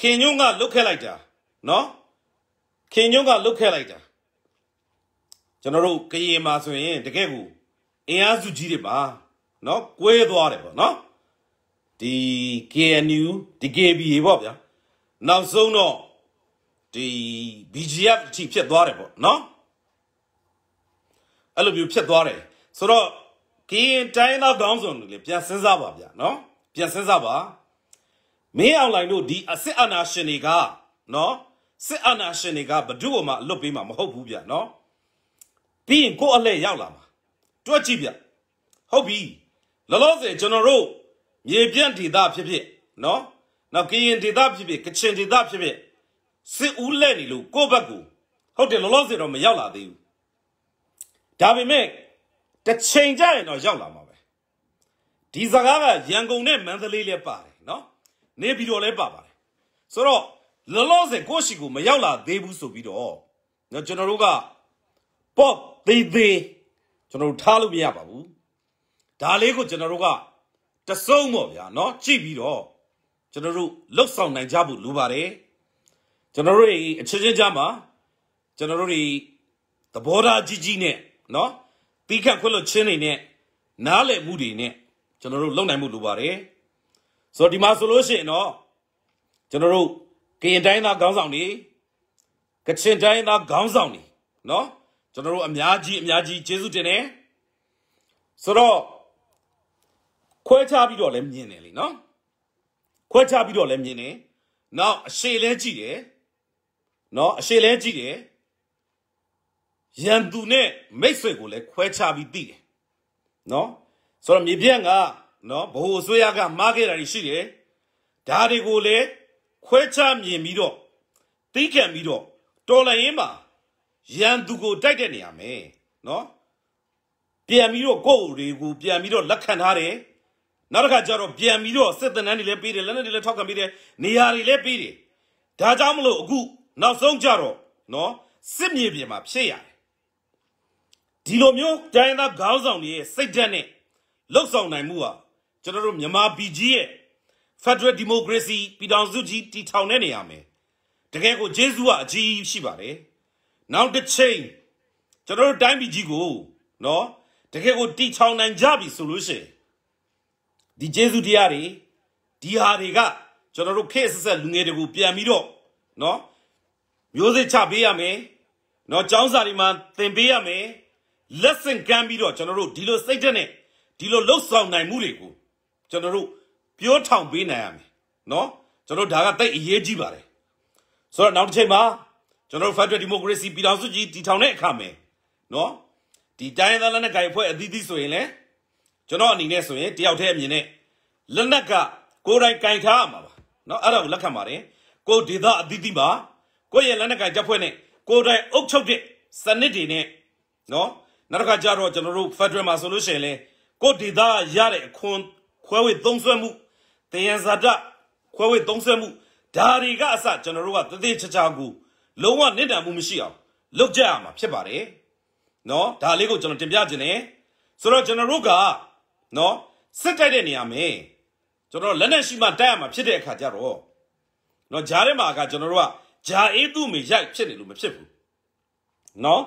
ခင်ညွန့်ကလုတ်ခဲ့လိုက်တာနော်ခင်ညွန့်ကလုတ်ခဲ့လိုက်တာကျွန်တော်တို့ကရင်မှာဆိုရင်တကယ်ကိုအင်အားစုကြီးတွေပါနော်ကွဲသွားတယ်ပေါ့နော်ဒီ KNU ဒီ KBA ပေါ့ဗျာနောက်ဆုံးတော့ဒီ BGF အထိဖြစ်သွားတယ်ပေါ့နော်အဲ့လိုမျိုးဖြစ်သွားတယ်ဆိုတော့ကရင်တိုင်းသားကောင်းဆောင်တွေလည်းပြန်စဉ်းစားပါဗျာနော်ပြန်စဉ်းစားပါမင်းအောင်လိုင်တို့ဒီအစစ်အာဏာရှင်တွေကနော်စစ်အာဏာရှင်တွေကဘဒု့မှအလွတ်ပေးမှာမဟုတ်ဘူးဗျာနော်ပြီးရင်ကိုယ့်အလှည့်ရောက်လာမှာတွက်ကြည့်ဗျဟုတ်ပြီလောလောဆယ်ကျွန်တော်တို့မြေပြန့်ဒေသဖြစ်ဖြစ်နော်နောက်ကရင်ဒေသဖြစ်ဖြစ်ကချင်ဒေသဖြစ်ဖြစ်စစ်ဦးလက်နေလို့ကိုယ့်ဘက်ကိုဟုတ်တယ်လောလောဆယ်တော့မရောက်လာသေးဘူးဒါပေမဲ့တစ်ချိန်ကြရင်တော့ရောက်လာမှာပဲဒီစကားကရန်ကုန်နဲ့မန္တလေးလည်းပါတယ်နော်နေပြည်တော်လည်းပါပါတယ်ဆိုတော့လောလောဆယ်ကိုရှိကိုမရောက်လာသေးဘူးဆိုပြီးတော့နော်ကျွန်တော်တို့ကပေါ့သေးသေးကျွန်တော်တို့ထားလို့မရပါဘူးဒါလေးကိုကျွန်တော်တို့ကတဆုံးပေါ့ဗျာနော်ကြည့်ပြီးတော့ကျွန်တော်တို့လှုပ်ဆောင်နိုင်ကြဖို့လိုပါတယ်ကျွန်တော်တို့အချင်းချင်းကြားမှာကျွန်တော်တို့တွေသဘောထားကြီးကြီးနဲ့နော်တီးခတ်ခွင့်လွတ်ခြင်းတွေနဲ့နားလည်မှုတွေနဲ့ကျွန်တော်တို့လုပ်နိုင်မှုလိုပါတယ်ဆိုတော့ဒီမှာဆိုလို့ရှိရင်တော့ကျွန်တော်တို့ကရင်တိုင်းသားခေါင်းဆောင်တွေကချင်တိုင်းသားခေါင်းဆောင်တွေနော်ကျွန်တော်တို့အများကြီးအများကြီးကျေးဇူးတင်တယ်ဆိုတော့ခွဲခြားပြီးတော့လည်းမြင်တယ်လीနော်ခွဲခြားပြီးတော့လည်းမြင်တယ်နောက်အရှေလဲကြည့်တယ်နော်အရှေလဲကြည့်တယ်ရန်သူနဲ့မိတ်ဆွေကိုလည်းခွဲခြားပြီးသိတယ်နော်ဆိုတော့မြေပြန့်ကနော်ဘ ਹੁ အစိုးရကမှားခဲ့တာတွေရှိတယ်ဒါတွေကိုလည်းခွဲခြားမြင်ပြီးတော့သိခံပြီးတော့တော်လှန်ရေးမှာရန်သူကိုတိုက်တဲ့နေရာမယ်နော်ပြန်ပြီးတော့ကိုယ့်တွေကိုပြန်ပြီးတော့လက်ခံထားတယ်နောက်တစ်ခါကျတော့ပြန်ပြီးတော့စစ်တနန်းတွေလည်းပေးတယ်လက်နက်တွေလည်းထောက်ခံပေးတယ်နေရာတွေလည်းပေးတယ်ဒါကြောင့်မလို့အခုနောက်ဆုံးကျတော့နော်စစ်မြေပြင်မှာဖြစ်ရတယ်ဒီလိုမျိုးတိုင်းသားခေါင်းဆောင်တွေရဲ့စိတ်ဓာတ်နဲ့လှုပ်ဆောင်နိုင်မှုဟာကျွန်တော်တို့မြန်မာ BG ရဲ့ Federal Democracy ပြည်ထောင်စုကြီးတည်ထောင်တဲ့နေရာမှာတကယ်ကိုဂျေဇူးကအကြီးရှိပါတယ်။နောက်တစ်ချိန်ကျွန်တော်တို့တိုင်း BG ကိုနော်တကယ်ကိုတည်ထောင်နိုင်ကြပြီဆိုလို့ရှိရင်ဒီဂျေဇူးတရားတွေဒီဟာတွေကကျွန်တော်တို့ခေတ်ဆက်ဆက်လူငယ်တွေကိုပြန်ပြီးတော့နော်မျိုးစစ်ချပေးရမယ်နော်ចောင်းစာတွေမှာသင်ပေးရမယ် lesson ကမ်းပြီးတော့ကျွန်တော်တို့ဒီလိုစိတ်ဓာတ်နဲ့ဒီလိုလှုပ်ဆောင်နိုင်မှုတွေကိုကျွန်တော်တို့ပြောထောင်ပေးနိုင်ရမယ်เนาะကျွန်တော်ဒါကတိတ်အရေးကြီးပါတယ်ဆိုတော့နောက်တစ်ချိန်မှာကျွန်တော်တို့ Federal Democracy ပြည်ထောင်စုကြီးတည်ထောင်တဲ့အခါမှာเนาะဒီတိုင်းသားလက်နက်ကိုင်အဖွဲ့အသီးသီးဆိုရင်လည်းကျွန်တော်အနေနဲ့ဆိုရင်တယောက်တည်းအမြင်နဲ့လက်နက်ကကိုယ်တိုင်ကင်ထားရမှာပါเนาะအဲ့ဒါကိုလက်ခံပါတယ်ကိုဒေသအသီးသီးမှာကိုယ့်ရဲ့လက်နက်ကင်တပ်ဖွဲ့နဲ့ကိုယ်တိုင်အုပ်ချုပ်တဲ့စနစ်တွေနဲ့เนาะနောက်တစ်ခါကျတော့ကျွန်တော်တို့ Federal မှာဆိုလို့ရှိရင်လေကိုဒေတာရတဲ့အခွန်ခွဲဝေသုံးစွဲမှုတယံဇာတခွဲဝေသုံးစွဲမှုဒါတွေကအစကျွန်တော်တို့ကတသိချာချာကိုလုံးဝနစ်တန်မှုမရှိအောင်လုပ်ကြရမှာဖြစ်ပါတယ်နော်ဒါလေးကိုကျွန်တော်တင်ပြခြင်းလေဆိုတော့ကျွန်တော်တို့ကနော်စစ်တိုက်တဲ့နေရာမှာကျွန်တော် လက်နဲ့ရှိမှတိုက်ရမှာဖြစ်တဲ့အခါကျတော့နော်ဂျားထဲမှာကကျွန်တော်တို့ကဂျာအေးသူ့မေရိုက်ဖြစ်နေလို့မဖြစ်ဘူးနော်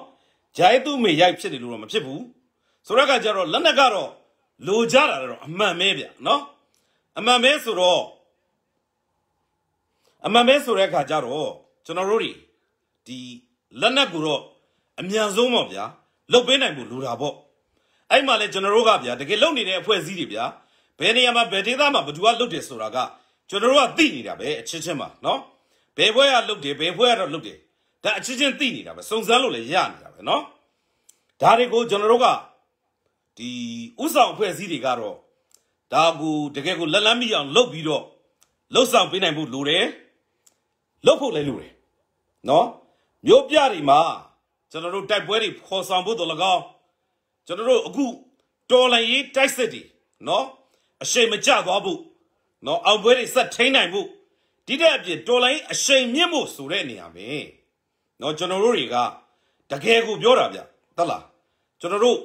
ဂျိုင်းသူ့မေရိုက်ဖြစ်တယ်လို့တော့မဖြစ်ဘူးဆိုတော့ကကြတော့လက်နက်ကတော့လိုကြတာတော့အမှန်ပဲဗျနော်အမှန်ပဲဆိုတော့အမှန်ပဲဆိုတဲ့အခါကျတော့ကျွန်တော်တို့တွေဒီလက်နက်ကတော့အမြန်ဆုံးပေါ့ဗျာလုတ်ပေးနိုင်ဖို့လိုတာပေါ့အဲ့မှာလဲကျွန်တော်တို့ကဗျာတကယ်လုတ်နေတဲ့အဖွဲ့အစည်းတွေဗျာဘယ်နေရာမှာဘယ်ဒေသမှာဘသူကလုတ်တယ်ဆိုတာကကျွန်တော်တို့ကသိနေတာပဲအချင်းချင်းပါနော်ဘယ်ဘွဲကလုတ်တယ်ဘယ်ဘွဲကတော့လုတ်တယ်ဒါအချင်းချင်းသိနေတာပဲစုံစမ်းလို့လည်းရနေတာပဲเนาะဒါတွေကိုကျွန်တော်တို့ကဒီဥဆောင်အဖွဲ့အစည်းတွေကတော့ဒါကိုတကယ်ကိုလက်လန်းမိအောင်လုပ်ပြီးတော့လှုပ်ဆောင်ပေးနိုင်ဖို့လိုတယ်လှုပ်ဖို့လည်းလိုတယ်เนาะမြို့ပြတွေမှာကျွန်တော်တို့တိုက်ပွဲတွေခေါ်ဆောင်ဖို့တော်လကောင်းကျွန်တော်တို့အခုတော်လန်ရေးတိုက်စစ်တွေเนาะအရှိန်မကျသွားဖို့เนาะအောင်ပွဲတွေဆက်ထိန်းနိုင်ဖို့ဒီတဲ့အပြင်တော်လိုင်းအရှိန်မြင့်ဖို့ဆိုတဲ့နေရာပဲနော်ကျွန်တော်တို့တွေကတကယ်ကိုပြောတာဗျဟုတ်လားကျွန်တော်တို့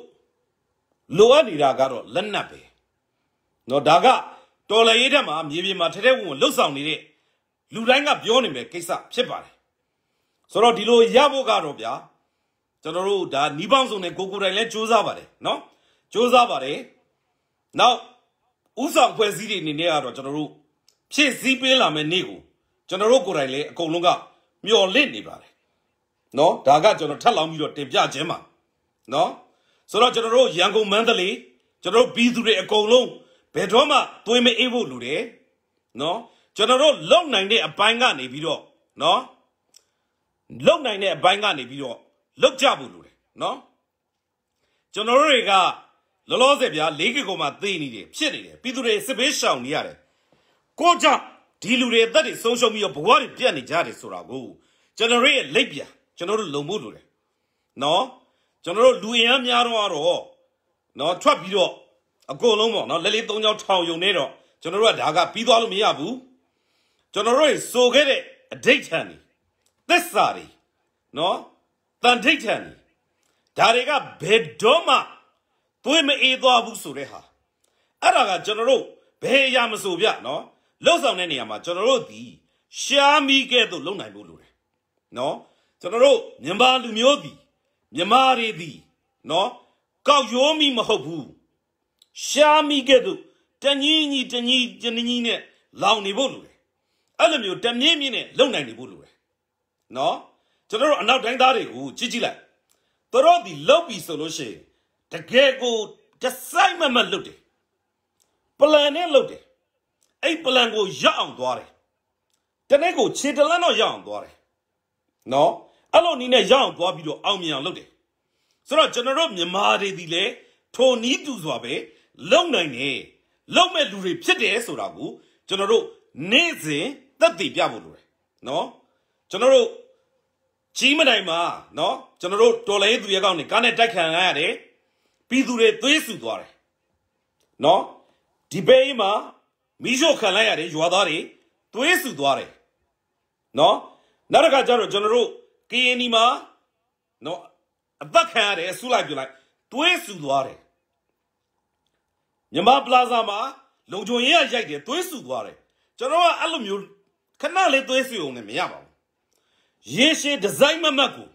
လိုအပ်နေတာကတော့လက်နက်ပဲနော်ဒါကတော်လရေးထက်မှာမြေပြင်မှာထဲထဲဝင်ဝင်လှုပ်ဆောင်နေတဲ့လူတိုင်းကပြောနေမယ်ကိစ္စဖြစ်ပါတယ်ဆိုတော့ဒီလိုရဖို့ကတော့ဗျာကျွန်တော်တို့ဒါနီးပေါင်းစုံနဲ့ကိုကိုတိုင်လဲစူးစမ်းပါတယ်နော်စူးစမ်းပါတယ်နောက်ဥဆောင်ဖွဲ့စည်းတွေအနေနဲ့ကတော့ကျွန်တော်တို့ဖြည့်ဆည်းပေးလာမယ့်နေ့ကိုကျွန်တော်တို့ကိုယ်တိုင်လည်းအကုန်လုံးကမျှော်လင့်နေပါတယ်နော်ဒါကကျွန်တော်ထပ်လောင်းပြီးတော့တင်ပြခြင်းပါနော်ဆိုတော့ကျွန်တော်တို့ရန်ကုန်မန္တလေးကျွန်တော်တို့ပြီးသူတွေအကုန်လုံးဘယ်တော့မှသွေးမအေးဖို့လိုတယ်နော်ကျွန်တော်တို့လုံနိုင်တဲ့အပိုင်းကနေပြီးတော့နော်လုံနိုင်တဲ့အပိုင်းကနေပြီးတော့လုတ်ကြဖို့လိုတယ်နော်ကျွန်တော်တို့တွေကလောလောဆယ်ဗျာ၄ကီကိုမှသိနေတယ်ဖြစ်နေတယ်ပြည်သူတွေစစ်ပေးရှောင်နေရတယ်ကိုကြောင့်ဒီလူတွေအသက်တွေဆုံးရှုံးပြီးတော့ဘဝတွေပြတ်နေကြတယ်ဆိုတာကိုကျွန်တော်တို့ရဲ့လက်ပြာကျွန်တော်တို့လုံဖို့လိုတယ်နော်ကျွန်တော်တို့လူရန်များတော့တော့နော်ထွက်ပြီးတော့အကုန်လုံးပေါ့နော်လက်လေး၃ချောင်းထောင်ယုံနေတော့ကျွန်တော်တို့ကဒါကပြီးသွားလို့မရဘူးကျွန်တော်တို့ဆိုခဲ့တဲ့အဋိဋ္ဌံတွေသစ္စာတွေနော်တန်ဋိဋ္ဌံတွေဒါတွေကဘယ်တော့မှသွေးမအေးသွားဘူးဆိုတဲ့ဟာအဲ့ဒါကကျွန်တော်တို့ဘယ်အရာမဆိုပြနော်လှုပ်ဆောင်တဲ့နေရာမှာကျွန်တော်တို့ဒီရှားမိခဲ့သို့လုံနိုင်ဖို့လိုတယ်နော်ကျွန်တော်တို့မြန်မာလူမျိုးသည်မြန်မာတွေသည်နော်ကောက်ရိုးမိမဟုတ်ဘူးရှားမိကဲ့သို့တညီညီတညီတညီနဲ့လောင်နေဖို့လိုတယ်အဲ့လိုမျိုးတမြင့်မြင့်နဲ့လုံနိုင်နေဖို့လိုတယ်နော်ကျွန်တော်တို့အနောက်တိုင်းသားတွေကိုကြည့်ကြည့်လိုက်သူတို့ဒီလောက်ပြီဆိုလို့ရှိရင်တကယ်ကိုတဆိုင်မမလုပ်တယ်ပလန်နဲ့လုပ်တယ်အဲ့ပလန်ကိုရောက်အောင်သွားတယ်တနေ့ကို ခြေတလန်းတော့ရောက်အောင်သွားတယ်နော်အဲ့လိုနီးနဲ့ရအောင်သွားပြီးတော့အောင်မြင်အောင် လုပ်တယ်ဆိုတော့ကျွန်တော်တို့မြန်မာတွေဒီလေထိုနီးတူစွာပဲလုံနိုင်တယ်လုံမဲ့လူတွေဖြစ်တယ်ဆိုတာကိုကျွန်တော်တို့နေ့စဉ်သက်သေပြဖို့လိုတယ်နော်ကျွန်တော်တို့ကြီးမနိုင်မှာနော်ကျွန်တော်တို့တော်လည်းသူရဲကောင်းနေကားနဲ့တိုက်ခံရရတယ်ပြည်သူတွေသွေးဆူသွားတယ်နော်ဒီဘေးမှာမိရှုခံလိုက်ရတယ်ရွာသားတွေသွေးဆူသွားတယ်နော်နောက်တစ်ခါကျတော့ကျွန်တော်တို့ကရင်ဒီမှာနော်အသက်ခံရတယ်ဆူလိုက်ပြလိုက်တွေးဆူသွားတယ်မြမပလာဇာမှာလုံခြုံရေးကရိုက်တယ်တွေးဆူသွားတယ်ကျွန်တော်ကအဲ့လိုမျိုးခဏလေးတွေးဆူအောင်လည်းမရပါဘူးရေရှည်ဒီဇိုင်းမမတ်ကို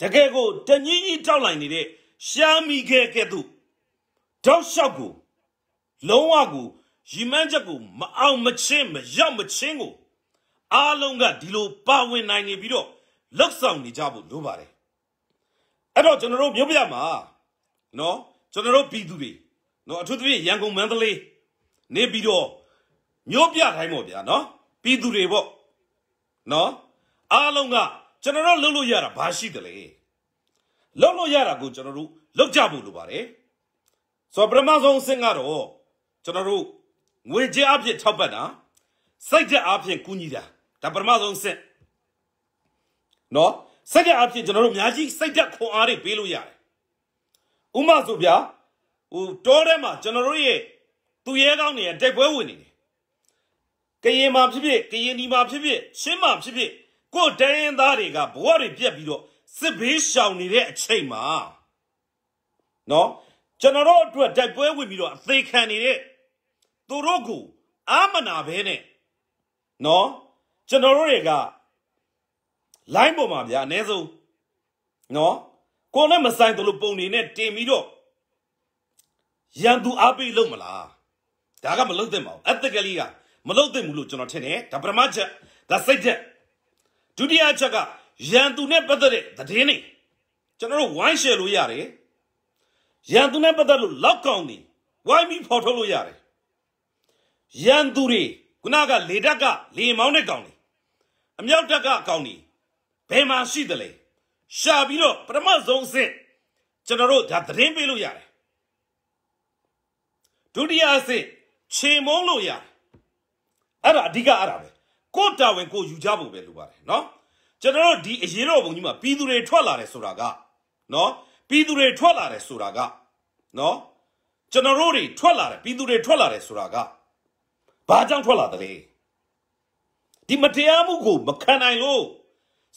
တကယ်ကိုတညင်းကြီးတောက်လိုက်နေတဲ့ရှားမီခဲကဲ့သို့တောက်လျှောက်ကိုလုံးဝကိုရီမန်းချက်ကိုမအောင်မချင်းမရောက်မချင်းကိုအားလုံးကဒီလိုပါဝင်နိုင်နေပြီးတော့လှုပ်ဆောင်နေကြဖို့လိုပါတယ်အဲ့တော့ကျွန်တော်တို့မြို့ပြမှာနော်ကျွန်တော်တို့ပြည်သူတွေနော်အထူးသဖြင့်ရန်ကုန်မန္တလေးနေပြီးတော့မြို့ပြတိုင်းပေါ့ဗျာနော်ပြည်သူတွေပေါ့နော်အားလုံးကကျွန်တော်တို့လှုပ်လို့ရတာဘာရှိတယ်လဲလှုပ်လို့ရတာကိုကျွန်တော်တို့လှုပ်ကြဖို့လိုပါတယ်ဆိုတော့ပထမဆုံးအဆင့်ကတော့ကျွန်တော်တို့ငွေကြေးအဖြစ်ထောက်ပံ့တာစိတ်ကြအဖြစ်ကူညီတာဒါပထမဆုံးအဆင့်နော်စက္ကအဖြစ်ကျွန်တော်တို့အများကြီးစိတ်သက်ခွန်အားတွေပေးလို့ရတယ်ဥမာဆိုဗျာဟိုတောထဲမှာကျွန်တော်တို့ရဲ့သူရဲကောင်းတွေတိုက်ပွဲဝင်နေတယ်ကရင်မှာဖြစ်ဖြစ်ကရင်ဒီမှာဖြစ်ဖြစ်ချင်းမှာဖြစ်ဖြစ်ကိုယ်တိုင်းရင်းသားတွေကဘဝတွေပြက်ပြီးတော့စစ်ဘေးရှောင်နေတဲ့အချိန်မှာနော်ကျွန်တော်တို့အတွက်တိုက်ပွဲဝင်ပြီးတော့အသေးခံနေတဲ့သူတို့ကိုအာမနာပဲနဲ့နော်ကျွန်တော်တို့တွေကလိုင်းပေါ်မှာဗျာအနည်းဆုံးနော်ကိုနဲ့မဆိုင်သလိုပုံနေနဲ့တင်ပြီးတော့ရန်သူအားပေးလို့မလားဒါကမလုပ်သင့်ပါဘူးအသက်ကလေးကမလုပ်သင့်ဘူးလို့ကျွန်တော်ထင်တယ်ဒါပထမချက်ဒါစိတ်ချက်ဒုတိယချက်ကရန်သူနဲ့ပတ်သက်တဲ့သတင်းတွေကျွန်တော်တို့ဝိုင်းရှယ်လို့ရတယ်ရန်သူနဲ့ပတ်သက်လို့လောက်ကောင်းနေဝိုင်းပြီးဖော်ထုတ်လို့ရတယ်ရန်သူတွေခုနကလေတက်ကလေမောင်းတဲ့ကောင်တွေအမြောက်တက်ကကောင်တွေဘယ်မှာရှိသလဲရှာပြီးတော့ပထမဆုံးဆင့်ကျွန်တော်တို့ဒါသတင်းပေးလို့ရတယ်ဒုတိယဆင့်ခြေမုံးလို့ရတယ်အဲ့ဒါအဓိကအဲ့ဒါပဲကိုတာဝန်ကိုယူကြဖို့ပဲလိုပါတယ်နော်ကျွန်တော်တို့ဒီအရေးတော်ပုံကြီးမှာပြည်သူတွေထွက်လာတယ်ဆိုတာကနော်ပြည်သူတွေထွက်လာတယ်ဆိုတာကနော်ကျွန်တော်တို့တွေထွက်လာတယ်ပြည်သူတွေထွက်လာတယ်ဆိုတာကဘာကြောင့်ထွက်လာသလဲဒီမတရားမှုကိုမခံနိုင်လို့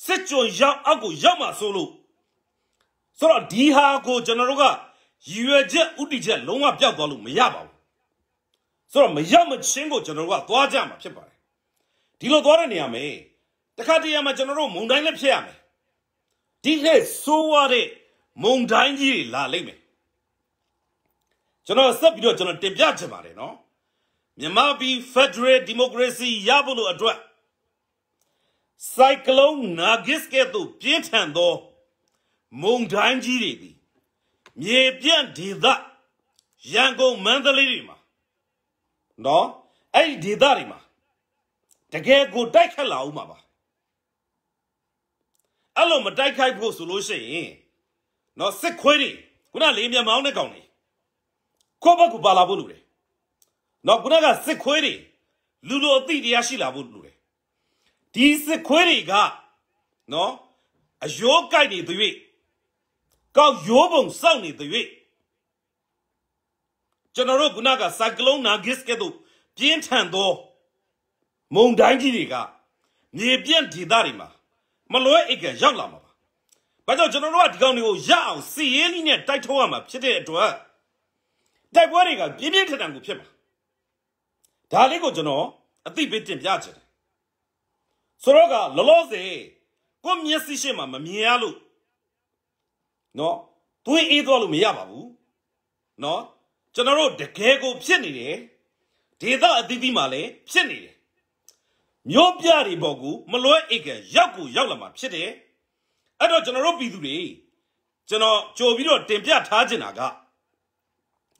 စစ်ကြုံရောက်အောက်ကိုရောက်မှာဆိုလို့ဆိုတော့ဒီဟာကိုကျွန်တော်တို့ကရွယ်ချက်ဥတီချက်လုံးဝပျောက်သွားလို့မရပါဘူးဆိုတော့မရောက်မချင်းကိုကျွန်တော်တို့ကသွားကြမှာဖြစ်ပါတယ်ဒီလိုသွားတဲ့နေရာမှာတခါတရံမှာကျွန်တော်တို့မုံတိုင်းလည်းဖြစ်ရမယ်ဒီဟဲ့ဆိုးရတဲ့မုံတိုင်းကြီးလာလိမ့်မယ်ကျွန်တော်ဆက်ပြီးတော့ကျွန်တော်တင်ပြချင်ပါတယ်နော်မြန်မာပြည် Federal Democracy ရဖို့လို့အတွက်စိုက်ကလုန်းနာဂစ်ကဲ့သို့ပြင်းထန်သောမုန်တိုင်းကြီးတွေသည်မြေပြန့်ဒေသရန်ကုန်မန္တလေးတွေမှာနော်အဲ့ဒီဒေသတွေမှာတကယ်ကိုတိုက်ခတ်လာဦးမှာပါအဲ့လိုမတိုက်ခိုက်ဖို့ဆိုလို့ရှိရင်နော်စစ်ခွေးတွေခုနလေးမြန်မောင်းတဲ့ကောင်တွေကိုယ့်ဘက်ကိုပါလာဖို့လိုတယ်နော်ခုနကစစ်ခွေးတွေလူလိုအသိတရားရှိလာဖို့လိုတယ်ဒီစစ်ခွေးတွေကနော်အယိုးကြိုက်နေသူ၍ကောက်ရိုးပုံစောက်နေသူ၍ကျွန်တော်တို့ခုနကဆိုက်ကလုန်းနာဂစ်ကဲ့သို့ပြင်းထန်သောမုန်တိုင်းကြီးတွေကမြေပြန့်ဒေသတွေမှာမလွဲအိတ်ကရောက်လာမှာပါ။ဘာကြောင့်ကျွန်တော်တို့ကဒီကောင်တွေကိုရအောင်စီရင်လေးနဲ့တိုက်ထုတ်ရမှာဖြစ်တဲ့အတွက်တိုက်ပွဲတွေကပြင်းပြင်းထန်ထန်ကိုဖြစ်မှာ။ဒါလေးကိုကျွန်တော်အသိပေးတင်ပြချင်တယ်ဆိုတော့ကလောလောဆယ်ကိုမျက်စိရှေ့မှာမမြင်ရလို့နော်တွေးအေးသွားလို့မရပါဘူးနော်ကျွန်တော်တို့တကယ်ကို ဖြစ်နေတယ်ဒေသအသီးသီးမှာလည်းဖြစ်နေတယ်မြို့ပြတွေပေါ်ကိုမလွဲဧကရောက်ကိုရောက်လာမှာဖြစ်တယ်အဲ့တော့ကျွန်တော်တို့ပြည်သူတွေကျွန်တော်ကြိုပြီးတော့တင်ပြထားခြင်းတာက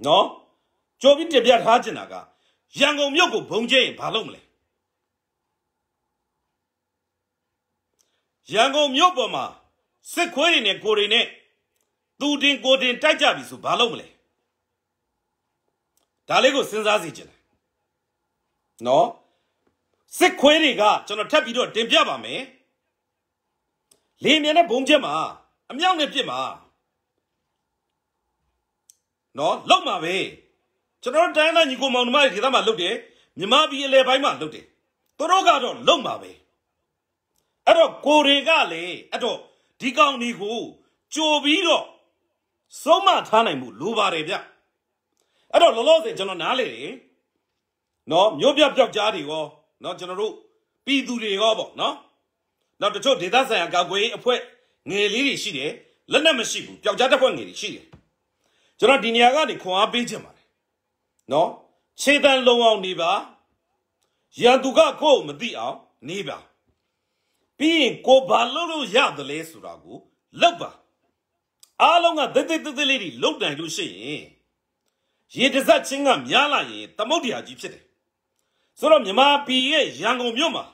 နော်ကြိုပြီးတင်ပြထားခြင်းတာကရန်ကုန်မြို့ကိုဘုံကျဲရင်ဘာလုပ်မလဲရန်ကုန်မြို့ပေါ်မှာစစ်ခွေးတွေနဲ့ကိုတွေနဲ့သူတင်ကိုတင်တိုက်ကြပြီဆိုဘာလုပ်မလဲဒါလေးကိုစဉ်းစားစီချင်တယ်နော်စစ်ခွေးတွေက ကျွန်တော်ထပ်ပြီးတော့တင်ပြပါမယ်လေမြန်တဲ့ဘုံပြက်မှာ အမြောက်နဲ့ပြစ်မှာနော်လောက်မှာပဲကျွန်တော်တိုင်းသားညီကိုမောင်နှမတွေဒေသမှာလုတ်တယ်မြမပြည်အလဲပိုင်းမှာလုတ်တယ်သူတို့ကတော့လုံပါပဲအဲ့တော့ကိုတွေကလေအဲ့တော့ဒီကောင်ဒီကိုကြိုပြီးတော့ဆုံးမထားနိုင်မှုလိုပါတယ်ဗျအဲ့တော့လောလောဆယ်ကျွန်တော်နားလေတယ်နော်မြို့ပြပျောက်ကြားတွေရောနော်ကျွန်တော်တို့ပြည်သူတွေရောပေါ့နော်နောက်တချို့ဒေသဆိုင်ရာကာကွယ်ရေးအဖွဲ့ငယ်လေးတွေရှိတယ်လက်နက်မရှိဘူးပျောက်ကြားတပ်ဖွဲ့ငယ်တွေရှိတယ်ကျွန်တော်ဒီနေရာကနေခွန်အားပေးခြင်းပါတယ်နော်ခြေတန်းလုံအောင် နေပါရန်သူကကိုယ်မသိအောင်နေပါပြီးရင်ကိုဘာလုပ်လို့ရတယ်လဲဆိုတာကိုလောက်ပါအားလုံးကတိတ်တိတ်တိတ်လေးတွေလောက်တိုင်လို့ရှိရင်ရေတစက်ချင်းကများလာရင်သမုတ်တရားကြီးဖြစ်တယ်ဆိုတော့မြမပီရဲ့ရန်ကုန်မြို့မှာ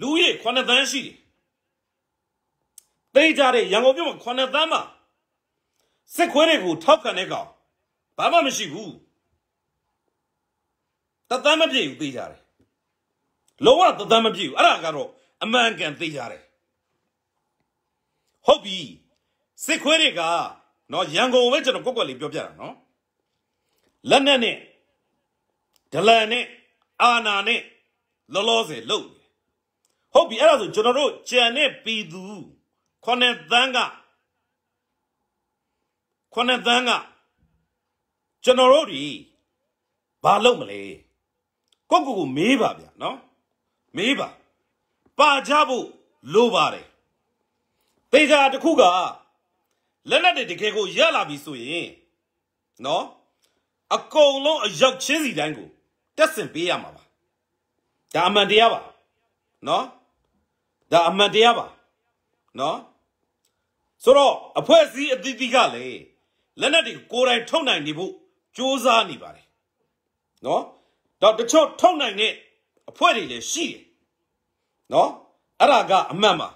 လူကြီး9သန်းရှိတယ်တိတ်ကြတဲ့ရန်ကုန်မြို့မှာ9သန်းမှာစစ်ခွေးတွေကိုထောက်ခံတဲ့ကောင်ဘာမှမရှိဘူးတသန်းမပြည့်ဘူးသိကြတယ်လုံးဝတသန်းမပြည့်ဘူးအဲ့ဒါကတော့အမှန်ကန်သိရတယ်ဟုတ်ပြီစစ်ခွေးတွေက နော်ရန်ကုန်ပဲကျွန်တော်ကွက်ကွက်လေးပြောပြတာနော်လက်နဲ့နဲ့ဒလန်နဲ့အာနာနဲ့လောလောဆယ်လုံဟုတ်ပြီအဲ့ဒါဆိုကျွန်တော်တို့ကြံတဲ့ပြည်သူခொနဲ့သန်းကခொနဲ့သန်းကကျွန်တော်တို့ဒီဘာလုပ်မလဲကိုကိုကိုမေးပါဗျာနော်မေးပါပါကြဖို့လိုပါတယ်တေချာတစ်ခုကလက်နက်တွေတကယ်ကိုရလာပြီဆိုရင်နော်အကုန်လုံးအရောက်ချင်းစီတိုင်းကိုတက်ဆင်ပေးရမှာပါဒါအမှန်တရားပါနော်ဒါအမှန်တရားပါနော်ဆိုတော့အဖွဲ့အစည်းအသီးသီးကလည်းလက်နက်တွေကိုယ်တိုင်ထုတ်နိုင်နေဖို့စ조사နေပါတယ်နော်တော့တချို့ထုတ်နိုင်တဲ့အဖွဲ့တွေလည်းရှိတယ်နော်အဲ့ဒါကအမှန်ပါ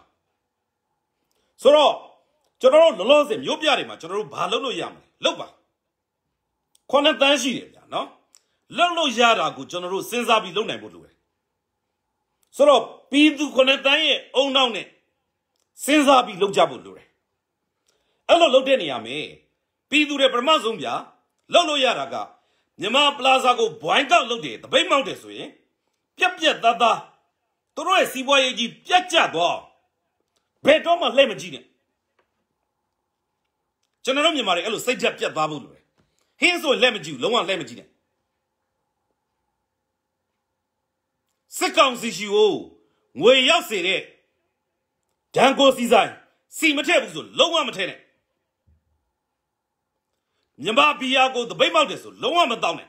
ဆိုတော့ကျွန်တော်တို့လောလောဆယ်မြို့ပြတွေမှာကျွန်တော်တို့ဘာလုပ်လို့ရမလဲလုပ်ပါခုနှစ်တန်းရှိတယ်ဗျာနော်လုပ်လို့ရတာကိုကျွန်တော်တို့စဉ်းစားပြီးလုပ်နိုင်ဖို့လိုတယ်ဆိုတော့ပြီးသူခုနှစ်တန်းရဲ့အုံနောက်နဲ့စဉ်းစားပြီးလုပ်ကြဖို့လိုတယ်အဲ့လိုလုပ်တဲ့နေရာမှာပြီးသူတွေပရမဆုံးဗျာလုပ်လို့ရတာကမြမပလာဇာကိုဘွိုင်းကောက်လုပ်တယ်တပိတ်မောက်တယ်ဆိုရင်ပြက်ပြက်သားသားသူတို့ရဲ့စီးပွားရေးကြီးပြတ်ကျသွားဘယ်တော့မှလှည့်မကြည့်နဲ့ကျွန်တော်တို့မြန်မာတွေအဲ့လိုစိတ်ဓာတ်ပြတ်သွားဖို့လိုတယ်ဟင်းဆိုလှည့်မကြည့်ဘူးလုံးဝလှည့်မကြည့်နဲ့စစ်ကောင်စီရှိကိုငွေရောက်စေတဲ့ဒဏ်ကိုစီဆိုင်စီမထည့်ဘူးဆိုလုံးဝမထည့်နဲ့မြန်မာပြည်ကိုသပိတ်မောက်တယ်ဆိုလုံးဝမတောင်းနဲ့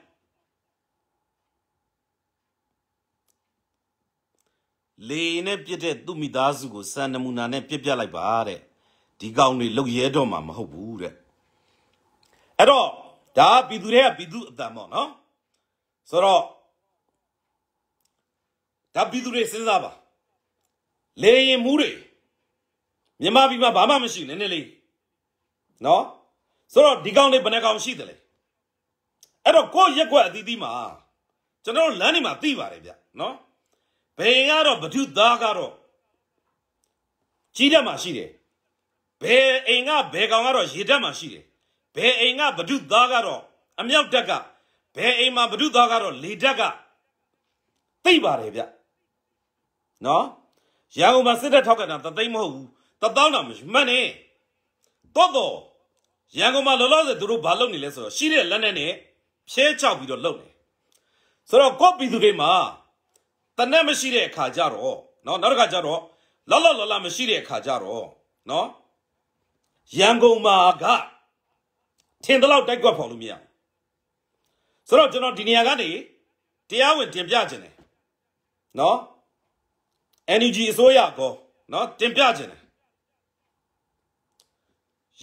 လေနဲ့ပြစ်တဲ့သူ့မိသားစုကိုစံနမူနာနဲ့ပြစ်ပြလိုက်ပါတဲ့ဒီကောင်တွေလုတ်ရဲတော့မှာမဟုတ်ဘူးတဲ့အဲ့တော့ဒါပြည်သူတွေကပြည်သူအတန်ပေါ့နော်ဆိုတော့ဒါပြည်သူတွေစဉ်းစားပါလေရင်မှုတွေမြန်မာပြည်မှာဘာမှမရှိနည်းနည်းလေးနော်ဆိုတော့ဒီကောင်တွေဘယ်နှကောင်ရှိတယ်လဲအဲ့တော့ကိုယ့်ရက်ွက်အသီးသီးမှာကျွန်တော်လမ်းတွေမှာသိပါတယ်ဗျနော်ဘယ်ကတော့ဘုဒ္ဓသားကတော့ကြီးတက်မှာရှိတယ်ဘယ်အိမ်ကဘယ်ကောင်ကတော့ရေတက်မှာရှိတယ်ဘယ်အိမ်ကဘုဒ္ဓသားကတော့အမြောက်တက်ကဘယ်အိမ်မှာဘုဒ္ဓသားကတော့လေတက်ကသိပါတယ်ဗျနော်ရန်ကုန်မှာစစ်တပ်ထောက်ကတာတသိမ်းမဟုတ်ဘူးတသောင်းတာမရှိမှန်နဲ့တော့တော့ရန်ကုန်မှာလောလောဆယ်သူတို့ဘာလုပ်နေလဲဆိုတော့ရှိတဲ့လက်နဲ့နဲ့ဖြဲချောက်ပြီးတော့လုပ်နေဆိုတော့ကော့ပြည်သူတွေမှာတနက်မရှိတဲ့အခါကြတော့နော်နောက်တစ်ခါကြတော့လောလောလောလာမရှိတဲ့အခါကြတော့နော်ရန်ကုန်မှာကထင်တဲ့လောက်တိုက်ကွက်ဖော်လို့မရဘူးဆိုတော့ကျွန်တော်ဒီနေရာကနေတရားဝင်တင်ပြခြင်းတယ်နော် NUG အစိုးရကောနော်တင်ပြခြင်းတယ်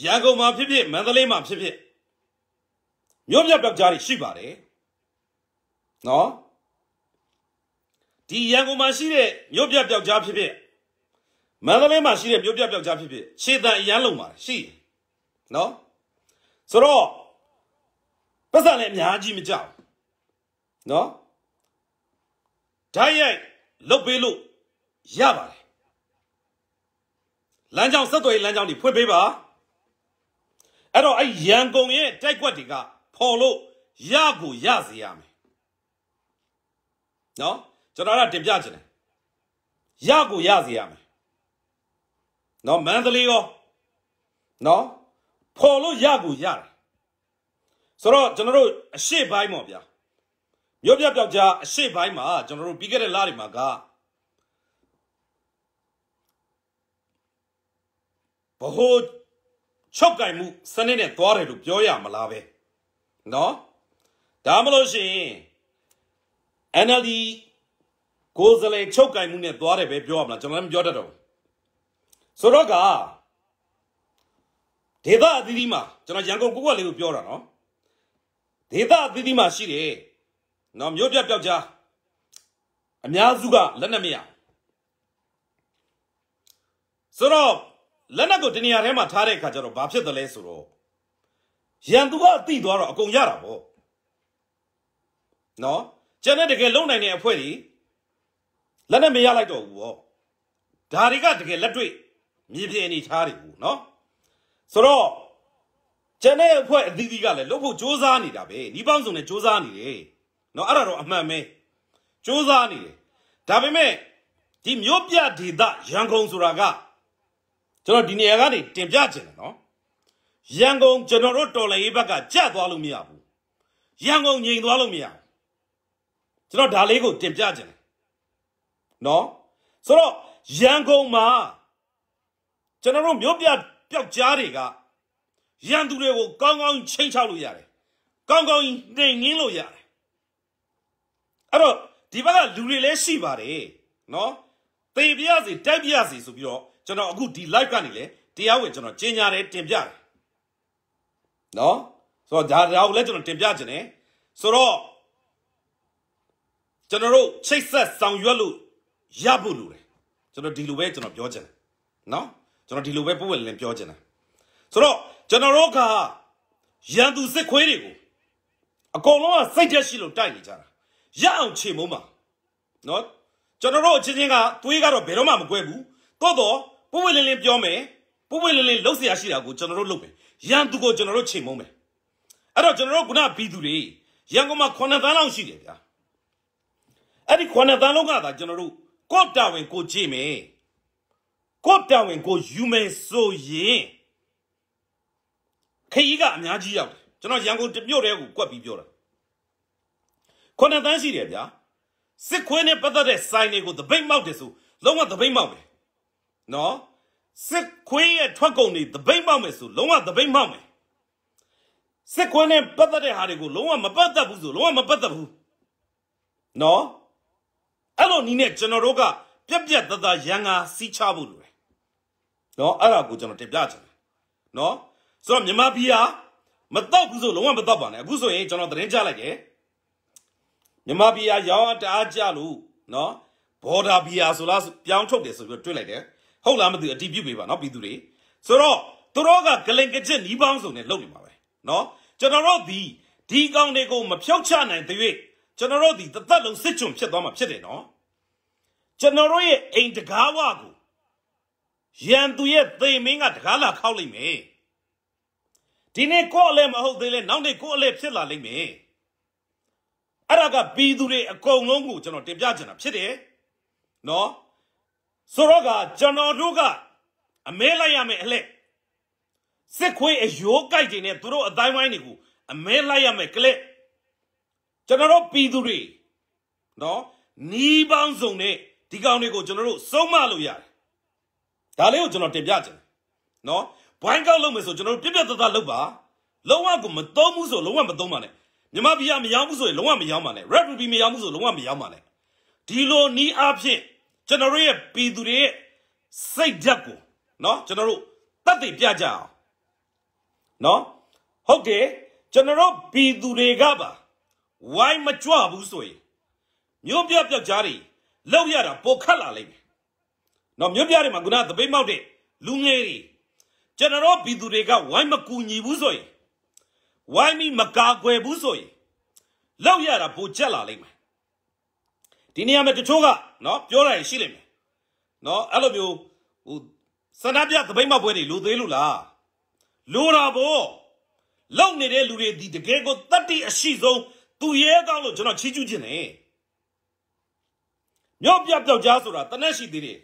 ရန်ကုန်မှာဖြစ်ဖြစ်မန္တလေးမှာဖြစ်ဖြစ်မြို့ပြပျောက်ကြားတွေရှိပါတယ်နော်ဒီရန်ကုန်မှာရှိတဲ့မြို့ပြပျောက်ကြားဖြစ်ဖြစ်မန္တလေးမှာရှိတဲ့မြို့ပြပျောက်ကြားဖြစ်ဖြစ်ခြေတံအရန်လုံပါရှိနော်ဆိုတော့ပတ်စံလည်းအများကြီးမကြောက်နော်ဓာတ်ရိုက်လုတ်ပေးလို့ရပါတယ်လမ်းကြောင်းဆက်သွယ်လမ်းကြောင်းတွေဖွင့်ပေးပါအဲ့တော့အဲ့ရန်ကုန်ရဲ့တိုက်ွက်တွေကပေါ်လို့ရကိုရစေရမယ်နော်ကျွန်တော်ကတင်ပြချင်တယ်ရကိုရစီရမယ်နော်မန္တလေးရောနော်ပေါ်လို့ရကိုရတယ်ဆိုတော့ကျွန်တော်တို့အရှိပိုင်းပေါ့ဗျာမြို့ပြပြောက်ကြားအရှိပိုင်းမှာကျွန်တော်တို့ပြီးခဲ့တဲ့လတွေမှာကဘ ਹੁ ချုပ်ကင်မှုစနစ်နဲ့သွားတယ်လို့ပြောရမလားပဲနော်ဒါမှမဟုတ်ရှင် NLD ကိုယ်စလဲချုပ်ကင်မှုနဲ့သွားတယ်ပဲပြောရမလားကျွန်တော်လည်းမပြောတတ်တော့ဘူးဆိုတော့ကဒေသအသီးသီးမှာကျွန်တော်ရန်ကုန်ကိုကလေးကိုပြောတာနော်ဒေသအသီးသီးမှာရှိတယ်နော်မြို့ပြပျောက်ကြားအများစုကလက်နက်မရဆိုတော့လက်နက်ကိုတနေရာထဲမှာထားတဲ့အခါကျတော့ဘာဖြစ်တယ်လဲဆိုတော့ရန်သူကအတိသွားတော့အကုန်ရတာပေါ့နော်ကျွန်တော်တကယ်လုံနိုင်တဲ့အဖွဲ့ကြီးလက်နဲ့မရလိုက်တော့ဘူးဗောဒါတွေကတကယ်လက်တွေ့မြေပြင်အနေထားတွေဘူးเนาะဆိုတော့ကျန်တဲ့အဖွဲ့အသီးသီးကလည်းလုပ်ဖို့စ조사နေတာပဲဒီပေါင်းစုံနဲ့စ조사နေတယ်เนาะအဲ့ဒါတော့အမှန်ပဲစ조사နေတယ်ဒါပေမဲ့ဒီမြို့ပြဒေသရန်ကုန်ဆိုတာကကျွန်တော်ဒီနေရာကနေတင်ပြချင်တယ်เนาะရန်ကုန်ကျွန်တော်တို့တော်လှန်ရေးဘက်ကကြက်သွားလို့မရဘူးရန်ကုန်ငြိမ်သွားလို့မရဘူးကျွန်တော်ဒါလေးကိုတင်ပြချင်တယ်နော်ဆိုတော့ရန်ကုန်မှာကျွန်တော်တို့မြို့ပြပျောက်ကြားတွေကရန်သူတွေကိုကောင်းကောင်းချိန်ချောက်လို့ရတယ်ကောင်းကောင်းနှိမ်ငင်းလို့ရတယ်အဲ့တော့ဒီဘက်ကလူတွေလည်းရှိပါတယ်နော်တေပြရစီတိုက်ပြရစီဆိုပြီးတော့ကျွန်တော်အခုဒီ live ကနေလေတရားဝင်ကျွန်တော်ကြီးညာတယ်တင်ပြတယ်နော်ဆိုတော့ဒါဒါကိုလည်းကျွန်တော်တင်ပြခြင်းတယ်ဆိုတော့ကျွန်တော်တို့ချိတ်ဆက်ဆောင်ရွက်လို့ရဖို့လိုတယ်ကျွန်တော်ဒီလိုပဲကျွန်တော်ပြောချင်တယ်နော်ကျွန်တော်ဒီလိုပဲပုံဝင်လင်းပြောချင်တယ်ဆိုတော့ကျွန်တော်တို့ကရန်သူစစ်ခွေးတွေကိုအကုန်လုံးကစိတ်သက်ရှိလို့တိုက်နေကြတာရအောင်ခြေမုံပါနော်ကျွန်တော်တို့အချင်းချင်းကသွေးကတော့ဘယ်တော့မှမကွဲဘူးတော်တော်ပုံဝင်လင်းလင်းပြောမယ်ပုံဝင်လင်းလင်းလှုပ်ရှားရှိတာကိုကျွန်တော်တို့လုပ်မယ်ရန်သူကိုကျွန်တော်တို့ခြေမုံမယ်အဲ့တော့ကျွန်တော်တို့ကဘီသူတွေရန်ကုန်မှာ9သန်းလောက်ရှိတယ်ဗျာအဲ့ဒီ9သန်းလောက်ကသာကျွန်တော်တို့ကိုတာဝန်ကိုကြည့်မယ်ကိုတာဝန်ကိုယူမယ်ဆိုရင်ခရီးကအများကြီးရောက်တယ်ကျွန်တော်ရန်ကုန်တမြို့တည်းကိုကွက်ပြီးပြောတာခုနှစ်တန်းရှိတယ်ဗျာစစ်ခွေးနဲ့ပတ်သက်တဲ့ဆိုင်တွေကိုသပိတ်မောက်တယ်ဆိုလုံးဝသပိတ်မောက်တယ်နော်စစ်ခွေးရဲ့ထွက်ကုန်တွေသပိတ်မောက်မယ်ဆိုလုံးဝသပိတ်မောက်မယ်စစ်ခွေးနဲ့ပတ်သက်တဲ့ဟာတွေကိုလုံးဝမပတ်သက်ဘူးဆိုလုံးဝမပတ်သက်ဘူးနော်အဲ့လိုနီးနဲ့ကျွန်တော်တို့ကပြက်ပြက်သားသားရန်ငါစီးချဖို့လိုတယ်နော်အဲ့ဒါကိုကျွန်တော်တင်ပြချင်တယ်နော်ဆိုတော့မြန်မာပြည်ဟာမတော့ဘူးဆိုလုံးဝမတော့ပါနဲ့အခုဆိုရင်ကျွန်တော်သတင်းကြလိုက်တယ်မြန်မာပြည်ဟာရောင်းတအားကြလို့နော်ဘော်ဒါဘီယာဆိုလားပြောင်းထုတ်တယ်ဆိုပြီးတွေ့လိုက်တယ်ဟုတ်လားမသိဘူးအတီးပြုတ်ပေးပါနော်ပြည်သူတွေဆိုတော့သူတို့ကဂလင်ကချစ်နီးပေါင်းစုံနဲ့လုပ်နေမှာပဲနော်ကျွန်တော်တို့ဒီဒီကောင်တွေကိုမဖြုတ်ချနိုင်သေးကျွန်တော်တို့ဒီတသက်လုံးစစ်ကြုံဖြစ်သွားမှာဖြစ်တယ်နော်ကျွန်တော်တို့ရဲ့အိမ်တကားဝကိုရန်သူရဲ့သေမင်းကတကားလာခောက်လိုက်မယ်ဒီနေ့ကိုယ့်အလဲမဟုတ်သေးလဲနောက်နေ့ကိုယ့်အလဲဖြစ်လာလိမ့်မယ်အဲ့ဒါကပြည်သူတွေအကုန်လုံးကိုကျွန်တော်တင်ပြချင်တာဖြစ်တယ်နော်ဆိုတော့ကကျွန်တော်တို့ကအမဲလိုက်ရမယ်အလှစစ်ခွေးအယိုးကြိုက်ခြင်းနဲ့သူတို့အတိုင်းဝိုင်းတွေကိုအမဲလိုက်ရမယ်ကလစ်ကျွန်တော်တို့ပြည်သူတွေနော်နီးပေါင်းစုံနဲ့ဒီကောင်တွေကိုကျွန်တော်တို့ဆုံးမလို့ရတယ်ဒါလေးကိုကျွန်တော်တင်ပြချင်တယ်နော်ဘိုင်းကောက်လုပ်မယ်ဆိုကျွန်တော်တို့ပြက်ပြက်သားသားလုပ်ပါလုံးဝကိုမသုံးဘူးဆိုလုံးဝမသုံးပါနဲ့မြမပြည်ကမရောဘူးဆိုရင်လုံးဝမရောပါနဲ့ red ruby မရောဘူးဆိုလုံးဝမရောပါနဲ့ဒီလိုနီးအားဖြင့်ကျွန်တော်တို့ရဲ့ပြည်သူတွေရဲ့စိတ်ဓာတ်ကိုနော်ကျွန်တော်တို့တတ်သိပြကြအောင်နော်ဟုတ်ကဲ့ကျွန်တော်တို့ပြည်သူတွေကပါဝိုင်းမကြွဘူးဆိုရင်မြို့ပြပျောက်ကြားတွေလောက်ရတာပိုခတ်လာလိမ့်မယ်။နော်မြို့ပြတွေမှာခုနသပိတ်မောက်တဲ့လူငယ်တွေကျွန်တော်ပြည်သူတွေကဝိုင်းမကူညီဘူးဆိုရင်ဝိုင်းပြီးမကာကွယ်ဘူးဆိုရင်လောက်ရတာပိုကျက်လာလိမ့်မယ်။ဒီနေရာမှာတချို့ကနော်ပြောတာရှိလိမ့်မယ်။နော်အဲ့လိုမျိုးဟိုစန္ဒပြသပိတ်မောက်ပွဲတွေလူသေးလို့လား။လူတာပေါ့လောက်နေတဲ့လူတွေဒီတကယ်ကိုတတ္တိအရှိဆုံးသူရဲကောင်းလို့ကျွန်တော်ချီးကျူးခြင်းနဲ့မြော့ပြပျောက်ကြားဆိုတာတနက်ရှိသေးတယ်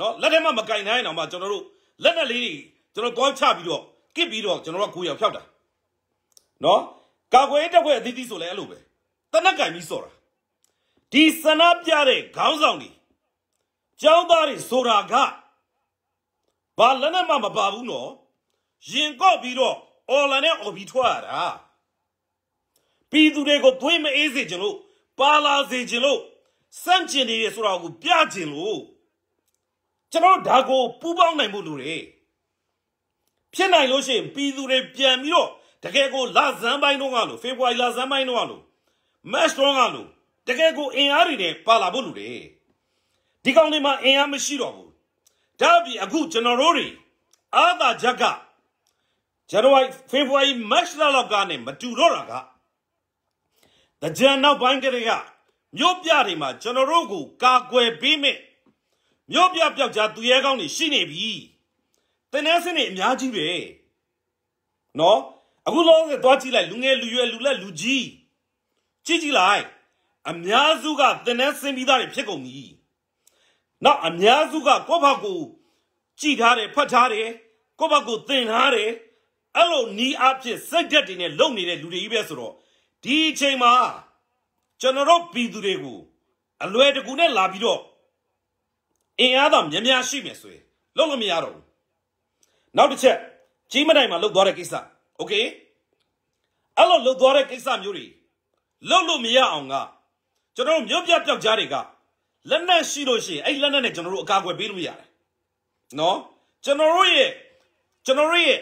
နော်လက်ထဲမှာမကင်နိုင်အောင်မှကျွန်တော်တို့လက်နဲ့လေးတွေကျွန်တော်သွားချပြီးတော့ကစ်ပြီးတော့ကျွန်တော်တို့ကကိုယ်ရောက်ဖြောက်တာနော်ကာကွယ်တက်ခွဲအသီးသီးဆိုလဲအဲ့လိုပဲတနက်ကင်ပြီးဆော့တာဒီဆန္ဒပြတဲ့ခေါင်းဆောင်တွေကျောင်းသားတွေဆိုတာကဘာလက်နဲ့မှမပါဘူးနော်ရင်ကော့ပြီးတော့ online နဲ့ OB ထွက်ရတာပြည်သူတွေကိုသွေးမအေးစေခြင်းလို့ပါလာစေခြင်းလို့စန့်ကျင်နေရဆိုတာကိုပြခြင်းလို့ကျွန်တော်ဒါကိုပူးပေါင်းနိုင်မှုလူတွေဖြစ်နိုင်လို့ရှိရင်ပြည်သူတွေပြန်ပြီးတော့တကယ်ကိုလဇန်ပိုင်းတော့ကလို့ဖေဖော်ဝါရီလဇန်ပိုင်းတော့ကလို့မက်စတော့ကလို့တကယ်ကိုအင်အားတွေနဲ့ပါလာဖို့လူတွေဒီကောင်တွေမှာအင်အားမရှိတော့ဘူးဒါပြီအခုကျွန်တော်တို့တွေအာသာချက်ကဇန်နဝါရီဖေဖော်ဝါရီမတ်လလောက်ကနေမတူတော့တာကတကြံနောက်ပိုင်းကလေးကမြို့ပြတွေမှာကျွန်တော်တို့ကိုကာကွယ်ပေးမယ်မြို့ပြပြောက်ကြားသူရဲကောင်းတွေရှိနေပြီတင်းနှဲစနစ်အများကြီးပဲနော်အခုလောဆယ်သွားကြည့်လိုက် လူငယ်လူရွယ်လူလက်လူကြီးကြည့်ကြည့်လိုက်အများစုကတင်းနှဲစင်ပြီးသားတွေဖြစ်ကုန်ပြီနောက်အများစုကကိုယ့်ဘက်ကိုကြည်ထားတယ်ဖတ်ထားတယ်ကိုယ့်ဘက်ကိုသင်ထားတယ်အဲ့လိုနီးအဖြစ်စက်ကြက်တွေနဲ့လုံနေတဲ့လူတွေကြီးပဲဆိုတော့ဒီအချိန်မှာကျွန်တော်တို့ပြည်သူတွေကိုအလွယ်တကူနဲ့လာပြီးတော့အင်အားသာများများရှိမယ်ဆိုရင်လုပ်လို့မရတော့ဘူးနောက်တစ်ချက်ကြီးမနိုင်မှာလုတ်သွားတဲ့ကိစ္စโอเคအဲ့လိုလုတ်သွားတဲ့ကိစ္စမျိုးတွေလုတ်လို့မရအောင်ကကျွန်တော်တို့မြို့ပြပျောက်ကြားတွေကလက်နက်ရှိလို့ရှိရင်အဲ့လက်နက်နဲ့ကျွန်တော်တို့အကာအကွယ်ပေးလို့ရတယ်နော်ကျွန်တော်တို့ရဲ့ကျွန်တော်တို့ရဲ့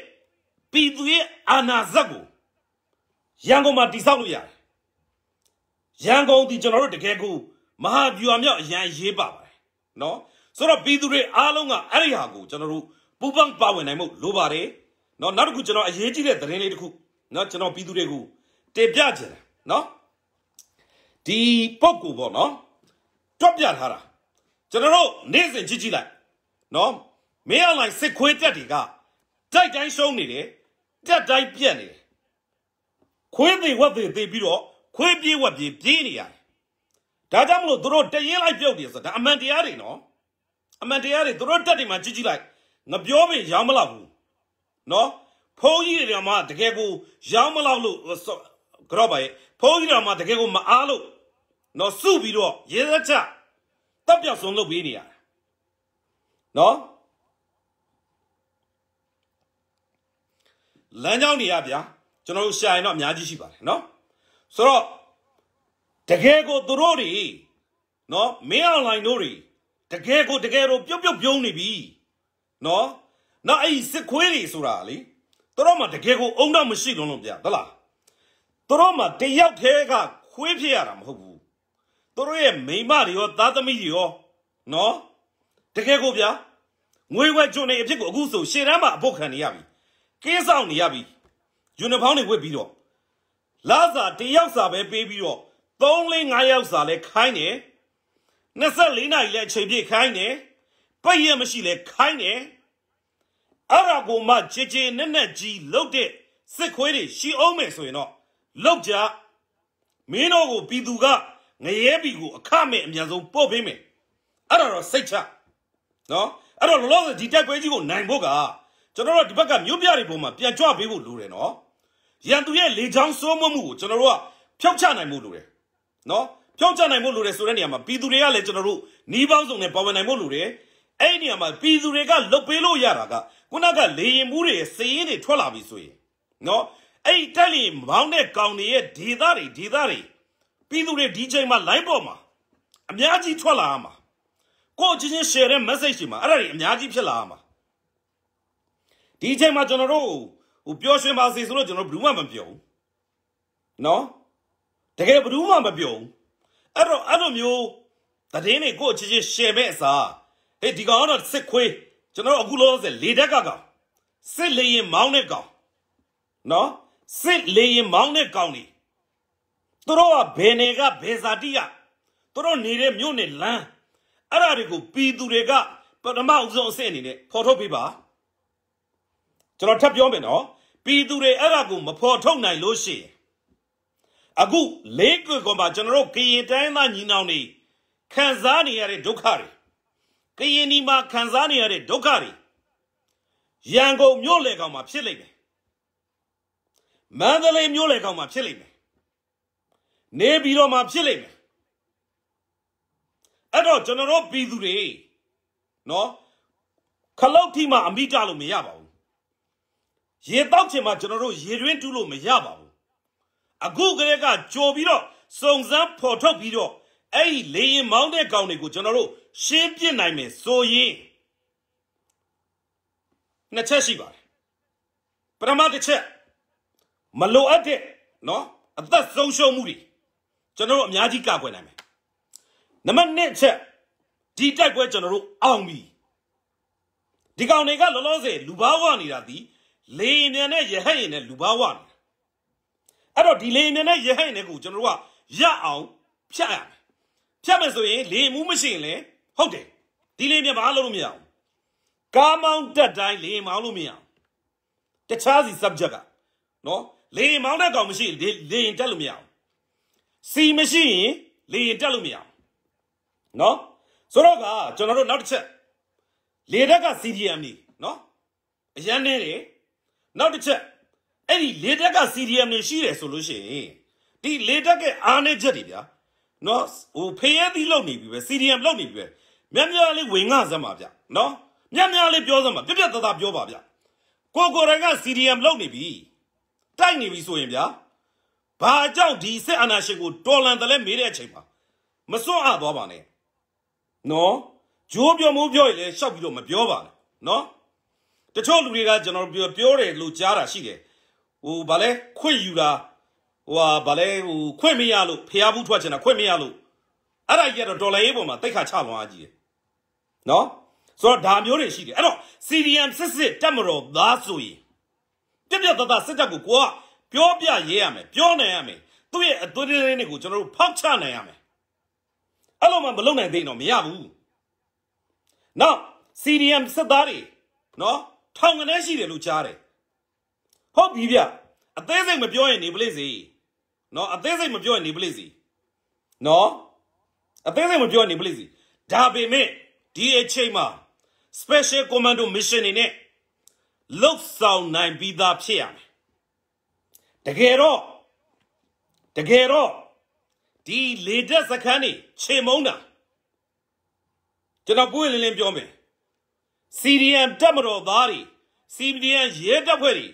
ပြည်သူရဲ့အာဏာဇက်ကိုရန်ကုန်မှာတည်ဆောက်လို့ရတယ်ရန်ကုန်ဒီကျွန်တော်တို့တကယ်ကိုမဟာဗျူဟာမြောက်အရန်ရေးပါပါတယ်နော်ဆိုတော့ပြည်သူတွေအားလုံးကအဲ့ဒီဟာကိုကျွန်တော်တို့ပူပေါင်းပါဝင်နိုင်မှုလိုပါတယ်နော်နောက်တစ်ခုကျွန်တော်အရေးကြီးတဲ့သတင်းလေးတစ်ခုနော်ကျွန်တော်ပြည်သူတွေကိုတင်ပြချင်တယ်နော်ဒီပုတ်ကူပေါ့နော်တွက်ပြထားတာကျွန်တော်တို့နေ့စဉ်ကြည့်ကြည့်လိုက်နော်မင်းအောင်လိုက်စစ်ခွေးတက်တွေကတိုက်တိုင်းရှုံးနေတယ်တက်တိုင်းပြက်နေတယ်ခွေးသေးဝက်သေးသေးပြီးတော့ခွေးပြေးဝက်ပြေးပြေးနေရတယ်ဒါကြောင့်မလို့သူတို့တရင်လိုက်ပြုတ်နေဆိုတာအမှန်တရားတွေနော်အမှန်တရားတွေသူတို့တက်တယ်မှာကြည့်ကြည့်လိုက်ငပြောပင်ရောင်းမလောက်ဘူးနော်ဖုန်းကြီးတွေကမှတကယ်ကို ရောင်းမလောက်လို့ကတော့ပါရဲ့ဖုန်းကြီးတွေကမှတကယ်ကိုမအားလို့နော်စုပြီးတော့ရေစက်ချတပ်ပြောက်ဆုံးလုပ်ပေးနေရတာနော်လမ်းကြောင်းတွေရဗျာကျွန်တော်တို့ရှာရင်တော့အများကြီးရှိပါတယ်နော်ဆိုတော့တကယ်ကိုသူတို့တွေနော်မင်းအွန်လိုင်းတို့တွေတကယ်ကိုတကယ်တော့ပြုတ်ပြုတ်ပြုံးနေပြီနော်နောက်အဲ့ဒီစစ်ခွေးတွေဆိုတာလေသူတို့မှတကယ်ကိုအုံတော့မရှိလုံးလုံးပြဟုတ်လားသူတို့မှတယောက်တည်းကခွေးဖြစ်ရတာမဟုတ်ဘူးသူတို့ရဲ့မိမတွေရောသားသမီးတွေရောနော်တကယ်ကိုဗျာငွေဝဲကျွန်းနေအဖြစ်ကိုအခုဆိုရှေ့တန်းမှာအဖို့ခံနေရပြီကင်းဆောင်နေရပြီယူနီဖောင်းတွေဝတ်ပြီးတော့လာစာတယောက်စာပဲပေးပြီးတော့3 4 5ယောက်စာလဲခိုင်းတယ်24နာရီလဲအချိန်ပြည့်ခိုင်းတယ်ပိတ်ရမရှိလဲခိုင်းတယ်အဲ့ဒါကိုမှချေချေနက်နက်ကြီးလှုပ်တဲ့စစ်ခွေးတွေရှီအောင်မယ်ဆိုရင်တော့လှုပ်ကြမင်းတို့ကိုပြည်သူကငရဲပြည်ကိုအခမဲ့အမြန်ဆုံးပို့ပေးမယ်အဲ့ဒါတော့စိတ်ချနော်အဲ့တော့လောလောဆယ်ဒီတက်ခွေးကြီးကိုနိုင်ဖို့ကကျွန်တော်တို့ဒီဘက်ကမြို့ပြတွေပေါ်မှာပြန်ကြွပေးဖို့လိုတယ်နော်ရန်သူရဲ့လေချောင်းစိုးမိုးမှုကိုကျွန်တော်တို့ကဖျောက်ချနိုင်မှုလိုတယ်နော်ဖျောက်ချနိုင်မှုလိုတယ်ဆိုတဲ့နေရာမှာပြည်သူတွေကလည်းကျွန်တော်တို့နှီးပေါင်းစုံနဲ့ပါဝင်နိုင်မှုလိုတယ်အဲ့ဒီနေရာမှာပြည်သူတွေကလှုပ်ပေးလို့ရတာကခုနကလေရင်မှုတွေရဲ့စည်ရင်းတွေထွက်လာပြီဆိုရင်နော်အဲ့တက်လီမောင်းတဲ့ကောင်တွေရဲ့ဒေသတွေဒေသတွေပြည်သူတွေဒီချိန်မှာ live ပေါ်မှာအများကြီးထွက်လာမှာကိုချင်းချင်း share တဲ့ message တွေမှာအဲ့ဒါတွေအများကြီးဖြစ်လာမှာဒီချိန်မှာကျွန်တော်တို့ဟိုပျော်ရွှင်ပါစေဆိုလို့ကျွန်တော်ဘယ်သူမှမပြောဘူးနော်တကယ်ဘယ်သူမှမပြောဘူးအဲ့တော့အဲ့လိုမျိုးသတင်းတွေကိုအချင်းချင်း share မဲ့အစားဟေးဒီကောင်ကတော့စစ်ခွေးကျွန်တော်အခုလောဆယ်လေတက်ကကောင်စစ်လေရင်မောင်းတဲ့ကောင်နော်စစ်လေရင်မောင်းတဲ့ကောင်နေသူတို့ကဘယ်နယ်ကဘယ်ဇာတိကသူတို့နေတဲ့မြို့နယ်လမ်းအဲ့ဒါတွေကိုပြည်သူတွေကပထမဦးဆုံးအဆင့်အနေနဲ့ဖော်ထုတ်ပေးပါကျွန်တော်ထပ်ပြောမယ်နော်ပြည်သူတွေအဲ့ဒါကိုမဖော်ထုတ်နိုင်လို့ရှိရင်အခုလေးကွယ်ကွန်ပါကျွန်တော်တို့ကရင်တိုင်းသားညီနောင်တွေခံစားနေရတဲ့ဒုက္ခတွေကရင်ဒီမှာခံစားနေရတဲ့ဒုက္ခတွေရန်ကုန်မြို့လေကောင်မှာ ဖြစ်လိမ့်မယ်မန္တလေးမြို့လေကောင်မှာဖြစ်လိမ့်မယ်နေပြည်တော်မှာဖြစ်လိမ့်မယ်အဲ့တော့ကျွန်တော်တို့ပြည်သူတွေနော်ခလုတ်ထီမှာအမိကြလို့မရပါဘူးရေတောက်ချင်မှကျွန်တော်တို့ရေတွင်းတူးလို့မရပါဘူးအခုကလေးကကြိုပြီးတော့စုံစမ်းဖော်ထုတ်ပြီးတော့အဲ့ဒီလေရင်မောင်းတဲ့ကောင်တွေကိုကျွန်တော်တို့ရှင်းပြနိုင်မယ်ဆိုရင်နှစ်ချက်ရှိပါတယ်ပထမတစ်ချက်မလိုအပ်တဲ့နော်အသက်ဆုံးရှုံးမှုတွေကျွန်တော်တို့အများကြီးကာကွယ်နိုင်မယ်နံပါတ်1ချက်ဒီတိုက်ပွဲကျွန်တော်တို့အောင်ပြီဒီကောင်တွေကလောလောဆယ်လူဘာဝနေတာဒီလေရင်မြန်နဲ့ရဟတ်ရင်နဲ့လူဘာဝနေအဲ့တော့ဒီလေရင်မြန်နဲ့ရဟတ်ရင်ကိုကျွန်တော်တို့ကရအောင်ဖြတ်ရမယ်ဖြတ်မယ်ဆိုရင်လေရင်မှုမရှိရင်လည်းဟုတ်တယ်ဒီလေရင်မြန်ဘာလုပ်လို့မရအောင်ကားမောင်းတက်တိုင်းလေရင်မောင်းလို့မရအောင်တခြားစီ subject ကနော်လေရင်မောင်းတဲ့ကောင်မရှိရင်လေရင်တက်လို့မရအောင်စီမရှိရင်လေရင်တက်လို့မရအောင်နော်ဆိုတော့ကကျွန်တော်တို့နောက်တစ်ချက်လေတက်က CDM နေနော်အရန်နေတယ်နောက်တစ်ချက်အဲ့ဒီလေတက်က CDM တွေရှိတယ်ဆိုလို့ရှိရင်ဒီလေတက်ရဲ့အားနည်းချက်တွေဗျာနော်ဟိုဖရဲသီးလောက်နေပြီပဲ CDM လောက်နေပြီပဲမြန်မြန်လေးဝင်ငှစမ်းပါဗျာနော်မြန်မြန်လေးပြောစမ်းပါပြပြသားသားပြောပါဗျာကိုကိုရက CDM လောက်နေပြီတိုက်နေပြီဆိုရင်ဗျာဘာကြောင့်ဒီစစ်အာဏာရှင်ကို တော်လန်တယ်လဲမေးတဲ့အချိန်မှာမစွန့်အပ်သွားပါနဲ့နော်ဂျိုးပြောမှုပြောရင်လည်းရှောက်ပြီးတော့မပြောပါနဲ့နော်တချို့လူတွေကကျွန်တော်ပြောပြောတယ်လို့ကြားတာရှိတယ်ဟိုဗာလဲခွင့်ယူတာဟိုဟာဗာလဲဟိုခွင့်မရလို့ဖျားဘူးထွက်ချင်တာခွင့်မရလို့အဲ့ဒါကြီးကတော့ဒေါ်လာရေးပေါ်မှာတိတ်ခါချလွန်အားကြီးတယ်နော်ဆိုတော့ဒါမျိုးတွေရှိတယ်အဲ့တော့ CDM စစ်စစ်တက်မတော်သားဆိုရင်ပြက်ပြက်သားသားစစ်တပ်ကိုကိုကပြောပြရေးရမယ်ပြောနိုင်ရမယ်သူ့ရဲ့အသွေးတွေတွေကိုကျွန်တော်တို့ဖောက်ချနိုင်ရမယ်အဲ့လိုမှမလုပ်နိုင်သေးတော့မရဘူးနောက် CDM စစ်သားတွေနော်ထောင်ကနေရှိတယ်လို့ကြားတယ်ဟုတ်ပြီဗျအသေးစိတ်မပြောရင်နေပလိစီနော်အသေးစိတ်မပြောရင်နေပလိစီနော်အသေးစိတ်မပြောရင်နေပလိစီဒါပေမဲ့ဒီအချိန်မှာ special commando mission နေနဲ့လောက်ဆောင်နိုင်ပြီးသားဖြစ်ရမယ်တကယ်တော့တကယ်တော့ဒီလေတက်စခန်းနေချိန်မုံတာကျွန်တော်ပွင့်လင်းလင်းပြောမယ်စီရီယန်တပ်မတော်သားတွေစီရီယန်ရဲတပ်ဖွဲ့တွေ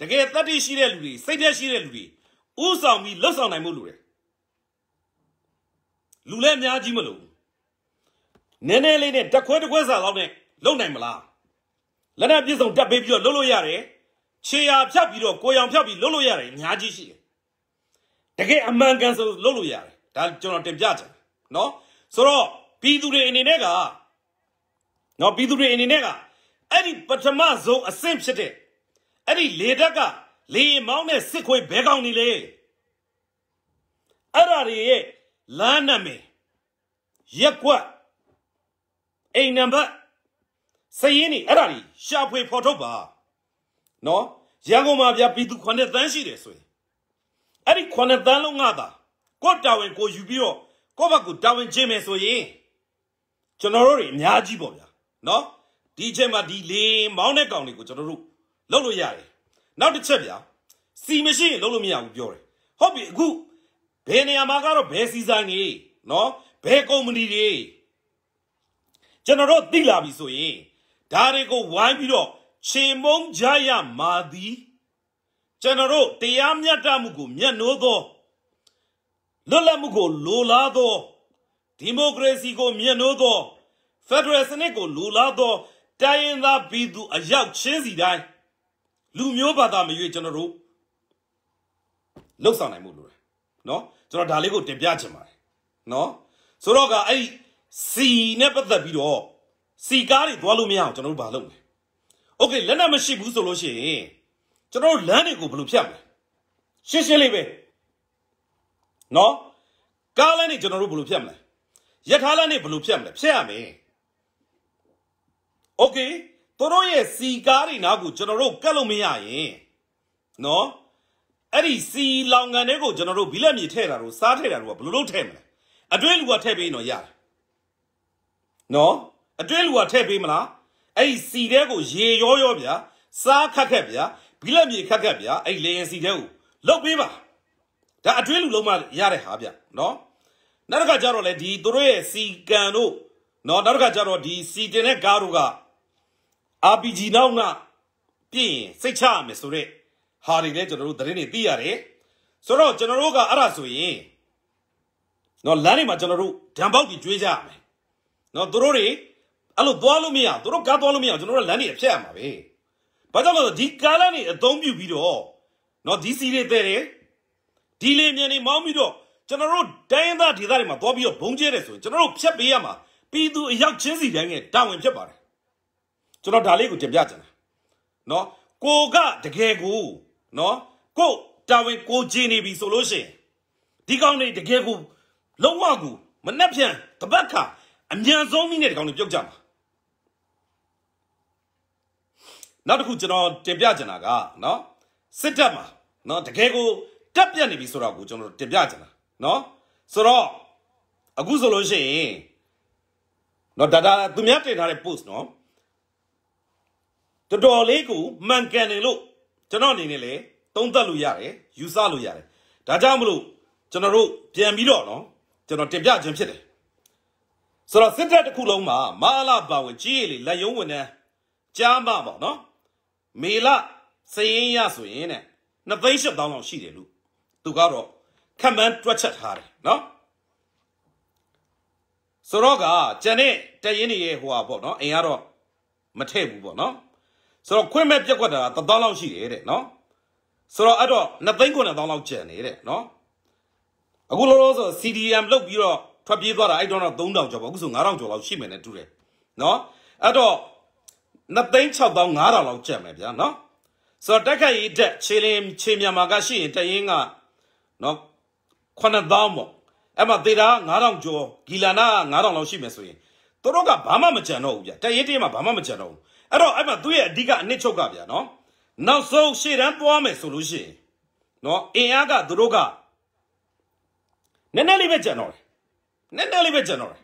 တကယ်တတ်သိရှိတဲ့လူတွေစိတ်သက်ရှိတဲ့လူတွေဥဆောင်ပြီးလှုပ်ဆောင်နိုင်မှုလိုတယ်လူလည်းအများကြီးမလို့နည်းနည်းလေးနဲ့တခွဲတခွဲစာလောက်နဲ့လုံနိုင်မလားလက်နက်ပြည့်စုံတက်ပေးပြီးတော့လှုပ်လို့ရတယ်ခြေရာဖြတ်ပြီးတော့ကိုယ်ရောင်ဖြတ်ပြီးလှုပ်လို့ရတယ်အများကြီးရှိတယ်တကယ်အမှန်ကန်ဆိုလှုပ်လို့ရတယ်ဒါကျွန်တော်တင်ပြချင်နော်ဆိုတော့ပြည်သူတွေအနေနဲ့ကနော်ပြည်သူတွေအနေနဲ့ကအဲ့ဒီပထမဆုံးအဆင့်ဖြစ်တဲ့အဲ့ဒီလေတက်ကလေမောင်းတဲ့စစ်ခွေဘဲကောင်းနေလေအဲ့ဒါတွေရဲ့လမ်းနာမည်ရက်ကွက်အိမ်နံပါတ်စည်ရင်းနေအဲ့ဒါတွေရှာဖွေဖော်ထုတ်ပါနော်ရန်ကုန်မှာပြပြည်သူ9တန်းရှိတယ်ဆိုရင်အဲ့ဒီ9တန်းလုံးငါသာကိုတာဝန်ကိုယူပြီးတော့ကိုဘက်ကိုတာဝန်ချင်းမယ်ဆိုရင်ကျွန်တော်တို့တွေအများကြီးပေါ့ဗျာနော်ဒီအချိန်မှာဒီလေမောင်းတဲ့ကောင်တွေကိုကျွန်တော်တို့လုပ်လို့ရတယ်နောက်တစ်ချက်ဗျာစီမရှိရင်လုပ်လို့မရဘူးပြောတယ်ဟုတ်ပြီအခုဘယ်နေရာမှာကတော့ဘယ်စီဆိုင်နေနော်ဘယ်ကုမ္ပဏီတွေကျွန်တော်တို့သိလာပြီဆိုရင်ဒါတွေကိုဝိုင်းပြီးတော့ခြေမုံကြရမာသည်ကျွန်တော်တို့တရားမျှတမှုကိုမျက်နှိုးသောလွတ်လပ်မှုကိုလိုလားသောဒီမိုကရေစီကိုမျက်နှိုးသောဖက်ဒရယ်စနစ်ကိုလိုလားသောတိုင်းရင်းသားပြည်သူအရောက်ချင်းစီတိုင်းလူမျိုးဘာသာမရွေးကျွန်တော်တို့လှုပ်ဆောင်နိုင်မှုလိုတယ်နော်ကျွန်တော်ဒါလေးကိုတင်ပြချင်ပါတယ်နော်ဆိုတော့ကအဲ့စီနဲ့ပတ်သက်ပြီးတော့စီကားတွေသွားလို့မရအောင်ကျွန်တော်တို့ဘာလုပ်လဲโอเคလက်နက်မရှိဘူးဆိုလို့ရှိရင်ကျွန်တော်တို့လမ်းတွေကိုဘယ်လိုဖြတ်မလဲရှင်းရှင်းလေးပဲနော်ကားလမ်းတွေကျွန်တော်တို့ဘယ်လိုဖြတ်မလဲရထားလမ်းတွေဘယ်လိုဖြတ်မလဲဖြတ်ရမယ်โอเคသူတို့ရဲ့စီကားတွေနောက်ကိုကျွန်တော်တို့ကတ်လို့မရရင်နော်အဲ့ဒီစီလောင်ကန်တွေကိုကျွန်တော်တို့ဘီလက်မြေထည့်တာတို့စားထည့်တာတို့ကဘယ်လိုလုပ်ထည့်မလဲအတွင်းလူကထည့်ပေးတော့ရတယ်နော်အတွင်းလူကထည့်ပေးမလားအဲ့ဒီစီတဲကိုရေရောရောဗျာစားခက်ခက်ဗျာဘီလက်မြေခက်ခက်ဗျာအဲ့လေရင်စီတဲကိုလုတ်ပေးပါဒါအတွင်းလူလုံးမရတဲ့ဟာဗျာနော်နောက်တစ်ခါကျတော့လေဒီတို့ရဲ့စီကန်တို့နော်နောက်တစ်ခါကျတော့ဒီစီတင်တဲ့ကားတို့က RPG နောက်ကပြည့်ရင်စိတ်ချရမယ်ဆိုတော့ဟာတွေလည်းကျွန်တော်တို့သတင်းတွေသိရတယ်ဆိုတော့ကျွန်တော်တို့ကအဲ့ဒါဆိုရင်နော်လမ်းတွေမှာကျွန်တော်တို့ဓာန်ပေါက်တွေကျွေးကြရမယ်နော်သူတို့တွေအဲ့လိုသွားလို့မရသူတို့ကားသွားလို့မရကျွန်တော်တို့လမ်းတွေအဖြတ်ရမှာပဲဘာကြောင့်လဲဆိုဒီကားလမ်းတွေအသုံးပြုပြီးတော့နော်ဒီစီတွေတဲ့တယ်ဒီလေမြန်နေမောင်းပြီးတော့ကျွန်တော်တို့တိုင်းရင်းသားဒေသတွေမှာသွားပြီးတော့ဘုံကျဲတယ်ဆိုရင်ကျွန်တော်တို့ဖြတ်ပေးရမှာပြည်သူအရောက်ချင်းစီတိုင်းရဲ့တာဝန်ဖြစ်ပါတယ်ကျွန်တော်ဒါလေးကိုတင်ပြချင်တယ်နော်ကိုကတကယ်ကိုနော်ကိုတာဝန်ကိုကြည်နေပြီဆိုလို့ရှိရင်ဒီကောင်တွေတကယ်ကိုလုံးဝကိုမနှက်ပြန်တပတ်ခါအမြန်ဆုံးမိနေတဲ့ကောင်တွေပြုတ်ကြမှာနောက်တစ်ခုကျွန်တော်တင်ပြချင်တာကနော်စစ်တပ်မှာနော်တကယ်ကိုတက်ပြတ်နေပြီဆိုတော့ကိုကျွန်တော်တင်ပြချင်တာနော်ဆိုတော့အခုဆိုလို့ရှိရင်နော်ဒါဒါသူများတင်ထားတဲ့ post နော်တော်တော်လေးကိုမှန်ကန်တယ်လို့ကျွန်တော်အနေနဲ့လည်းသုံးသပ်လို့ရတယ်ယူဆလို့ရတယ်ဒါကြောင့်မလို့ကျွန်တော်တို့ပြန်ပြီးတော့နော်ကျွန်တော်တင်ပြခြင်းဖြစ်တယ်ဆိုတော့စစ်တပ်တစ်ခုလုံးမှာမဟာလပါဝင် ကြီးရလေလက်ယုံဝန်တန်းကြားမပေါ့နော်မေလစရင်ရဆိုရင်တဲ့နှစ်သိန်းရှစ်တောင်းလောက်ရှိတယ်လို့သူကတော့ခံမှန်းတွက်ချက်ထားတယ်နော်ဆိုတော့ကကျန်တဲ့တရင်တွေရဲ့ဟိုဟာပေါ့နော်အိမ်ကတော့မထည့်ဘူးပေါ့နော်ဆိုတော့ခွင့်မဲ့ပြက်ကွက်တာ1000လောက်ရှိတယ်တဲ့နော်ဆိုတော့အဲ့တော့2,900လောက်ကျန်နေတဲ့နော်အခုလောလောဆို CDM လုတ်ပြီးတော့ထွက်ပြေးသွားတာအဲ့တော့3000ကျော်ပေါ့အခုဆို9000ကျော်လောက်ရှိမယ်နဲ့တူတယ်နော်အဲ့တော့2,6500လောက်ကျန်မယ်ဗျာနော်ဆိုတော့တက်ခတ်ရေးတက်ခြေလင်းခြေမြန်မာကရှိရင်တရင်ကနော်9000ပေါ့အဲ့မှာသေတာ9000ကျော်ဂီလာနာ9000လောက်ရှိမယ်ဆိုရင်တို့ကဘာမှမကြံတော့ဘူးဗျာတရင်တရင်မှာဘာမှမကြံတော့ဘူးအဲ့တော့အဲ့မှာသူ့ရဲ့အဓိကအနှစ်ချုပ်ကဗျာနော်နောက်ဆုံးရှေ့တန်းသွားမယ်ဆိုလို့ရှိရင်နော်အင်အားကသူတို့ကနည်းနည်းလေးပဲကျန်တော့တယ်နည်းနည်းလေးပဲကျန်တော့တယ်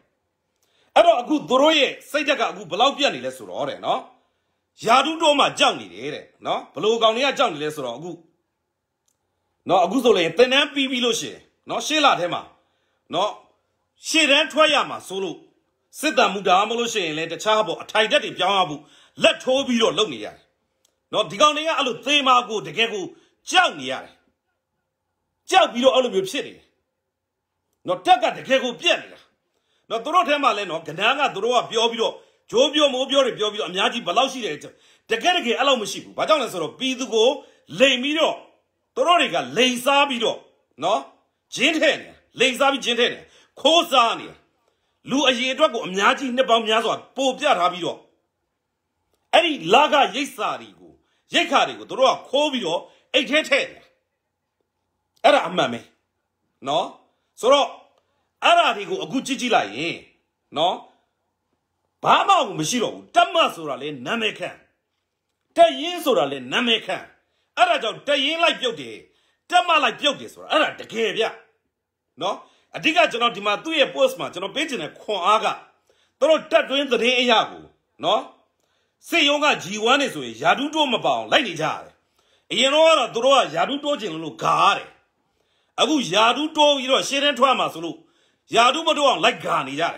အဲ့တော့အခုသူတို့ရဲ့စိတ်ဓာတ်ကအခုဘလောက်ပြတ်နေလဲဆိုတော့တဲ့နော်ယာတုတော်မှာကြောက်နေတယ်တဲ့နော်ဘလို့ကောင်တွေကကြောက်နေလဲဆိုတော့အခုနော်အခုဆိုရင်တင်တန်းပြီးပြီးလို့ရှင်နော်ရှေ့လာထဲမှာနော်ရှေ့တန်းထွက်ရမှာဆိုလို့စစ်တမ်းမူတာမလို့ရှိရင်လည်းတခြားပေါ့အထိုင်တက်တွေပြောင်းရဖို့လက်ထိုးပြီးတော့လုပ်နေရတယ်နော်ဒီကောင်တွေကအဲ့လိုသေမာကိုတကယ်ကိုကြောက်နေရတယ်ကြောက်ပြီးတော့အဲ့လိုမျိုးဖြစ်နေတယ်နော်တက်ကတကယ်ကိုပြက်နေတာနော်သူတို့ထဲမှာလဲနော်ကဏ္ဍကသူတို့ကပြောပြီးတော့ဂျိုးပြောမိုးပြောတွေပြောပြီးတော့အများကြီးဘလောက်ရှိတယ်တကယ်တကယ်အဲ့လိုမရှိဘူးဘာကြောင့်လဲဆိုတော့ပြီးသူကိုလိန်ပြီးတော့သူတို့တွေကလိန်စားပြီးတော့နော်ဂျင်းထဲနေလိန်စားပြီးဂျင်းထဲနေခိုးစားနေလူအရေအတွက်ကိုအများကြီးနှစ်ပေါင်းများစွာပို့ပြထားပြီးတော့အဲ့ဒီလာကရိတ်စာတွေကိုရိတ်ခါတွေကိုတို့ကခိုးပြီးတော့အိတ်ထဲထည့်တယ်အဲ့ဒါအမှန်ပဲနော်ဆိုတော့အဲ့ဒါတွေကိုအခုကြည့်ကြည့်လိုက်ရင်နော်ဘာမှမရှိတော့ဘူးတက်မဆိုတာလဲနာမည်ခံတက်ရင်ဆိုတာလဲနာမည်ခံအဲ့ဒါကြောင့်တက်ရင်လိုက်ပြုတ်တယ်တက်မလိုက်ပြုတ်တယ်ဆိုတာအဲ့ဒါတကယ်ဗျနော်အဓိကကျွန်တော်ဒီမှာသူ့ရဲ့ post မှာကျွန်တော်ပေးချင်တဲ့ခွန်အားကတို့တက်တွင်းသတင်းအရာကိုနော်စေယုံက G1 နေဆိုရင်ယာဒူးတိုးမပအောင်လိုက်နေကြရတယ်အရင်တော့ကတော့သူတို့ကယာဒူးတိုးခြင်းလို့ဂါရတယ်အခုယာဒူးတိုးပြီးတော့ရှင်းတဲ့ထွက်မှာဆိုလို့ယာဒူးမတိုးအောင်လိုက်ဂါနေကြတယ်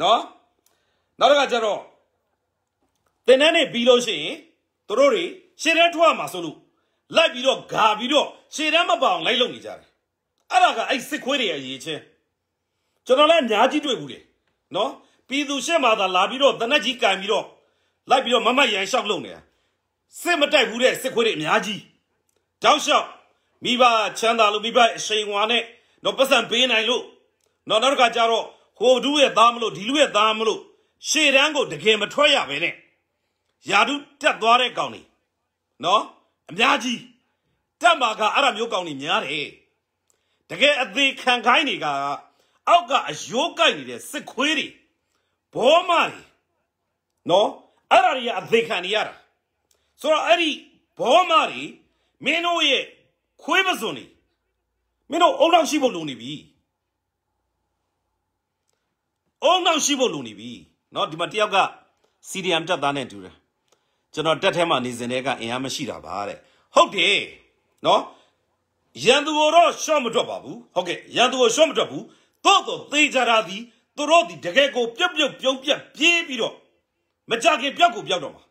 နော်နောက်တစ်ခါကျတော့တင်တဲ့နေပြီးလို့ရှိရင်သူတို့တွေရှင်းတဲ့ထွက်မှာဆိုလို့လိုက်ပြီးတော့ဂါပြီးတော့ရှင်းတဲ့မပအောင်လိုက်လုံနေကြတယ်အဲ့ဒါကအဲ့စစ်ခွေးတွေရဲ့ရေချင်းကျွန်တော်လည်းအများကြီးတွေ့ဘူးတယ်နော်ပြည်သူရှင်းမှာသာလာပြီးတော့တနက်ကြီးကန်ပြီးတော့လိုက်ပြီးတော့မမတ်ရန်လျှောက်လုံနေတာစစ်မတိုက်ဘူးတဲ့စစ်ခွေးတွေအများကြီးတောက်လျှောက်မိဘချမ်းသာလို့မိဘအရှိန်ဝါနဲ့တော့ပတ်စံပေးနိုင်လို့တော့နောက်တစ်ခါကျတော့ဟိုဒူးရဲ့သားမလို့ဒီလူရဲ့သားမလို့ရှေ့တန်းကိုတကယ်မထွက်ရပဲနဲ့ယာဒူးတက်သွားတဲ့ကောင်တွေနော်အများကြီးတက်ပါကအဲ့ဒါမျိုးကောင်တွေများတယ်တကယ်အသေးခံခိုင်းတွေကအောက်ကအယိုးကိုက်နေတဲ့စစ်ခွေးတွေဘောမတွေနော်အဲ့ဒါတွေကအသေးခံနေရတာဆိုတော့အဲ့ဒီဘောမတွေမင်းတို့ရဲ့ခွေးပစွန်တွေမင်းတို့အုံနောက်ရှိဖို့လိုနေပြီအုံနောက်ရှိဖို့လိုနေပြီเนาะဒီမှာတယောက်က CDM တက်သားနဲ့တူတယ်ကျွန်တော်တက်ထဲမှာနေစဉ်တည်းကအင်အားမရှိတာပါတဲ့ဟုတ်တယ်เนาะရန်သူကိုတော့ရှော့မထွက်ပါဘူးဟုတ်ကဲ့ရန်သူကိုရှော့မထွက်ဘူးတော့တော့သေချာတာဒီသူတို့ဒီတကယ်ကိုပြုတ်ပြုတ်ပြုံးပြက်ပြေးပြီးတော့မကြခင်ပြောက်ကိုပြောက်တော့မှာ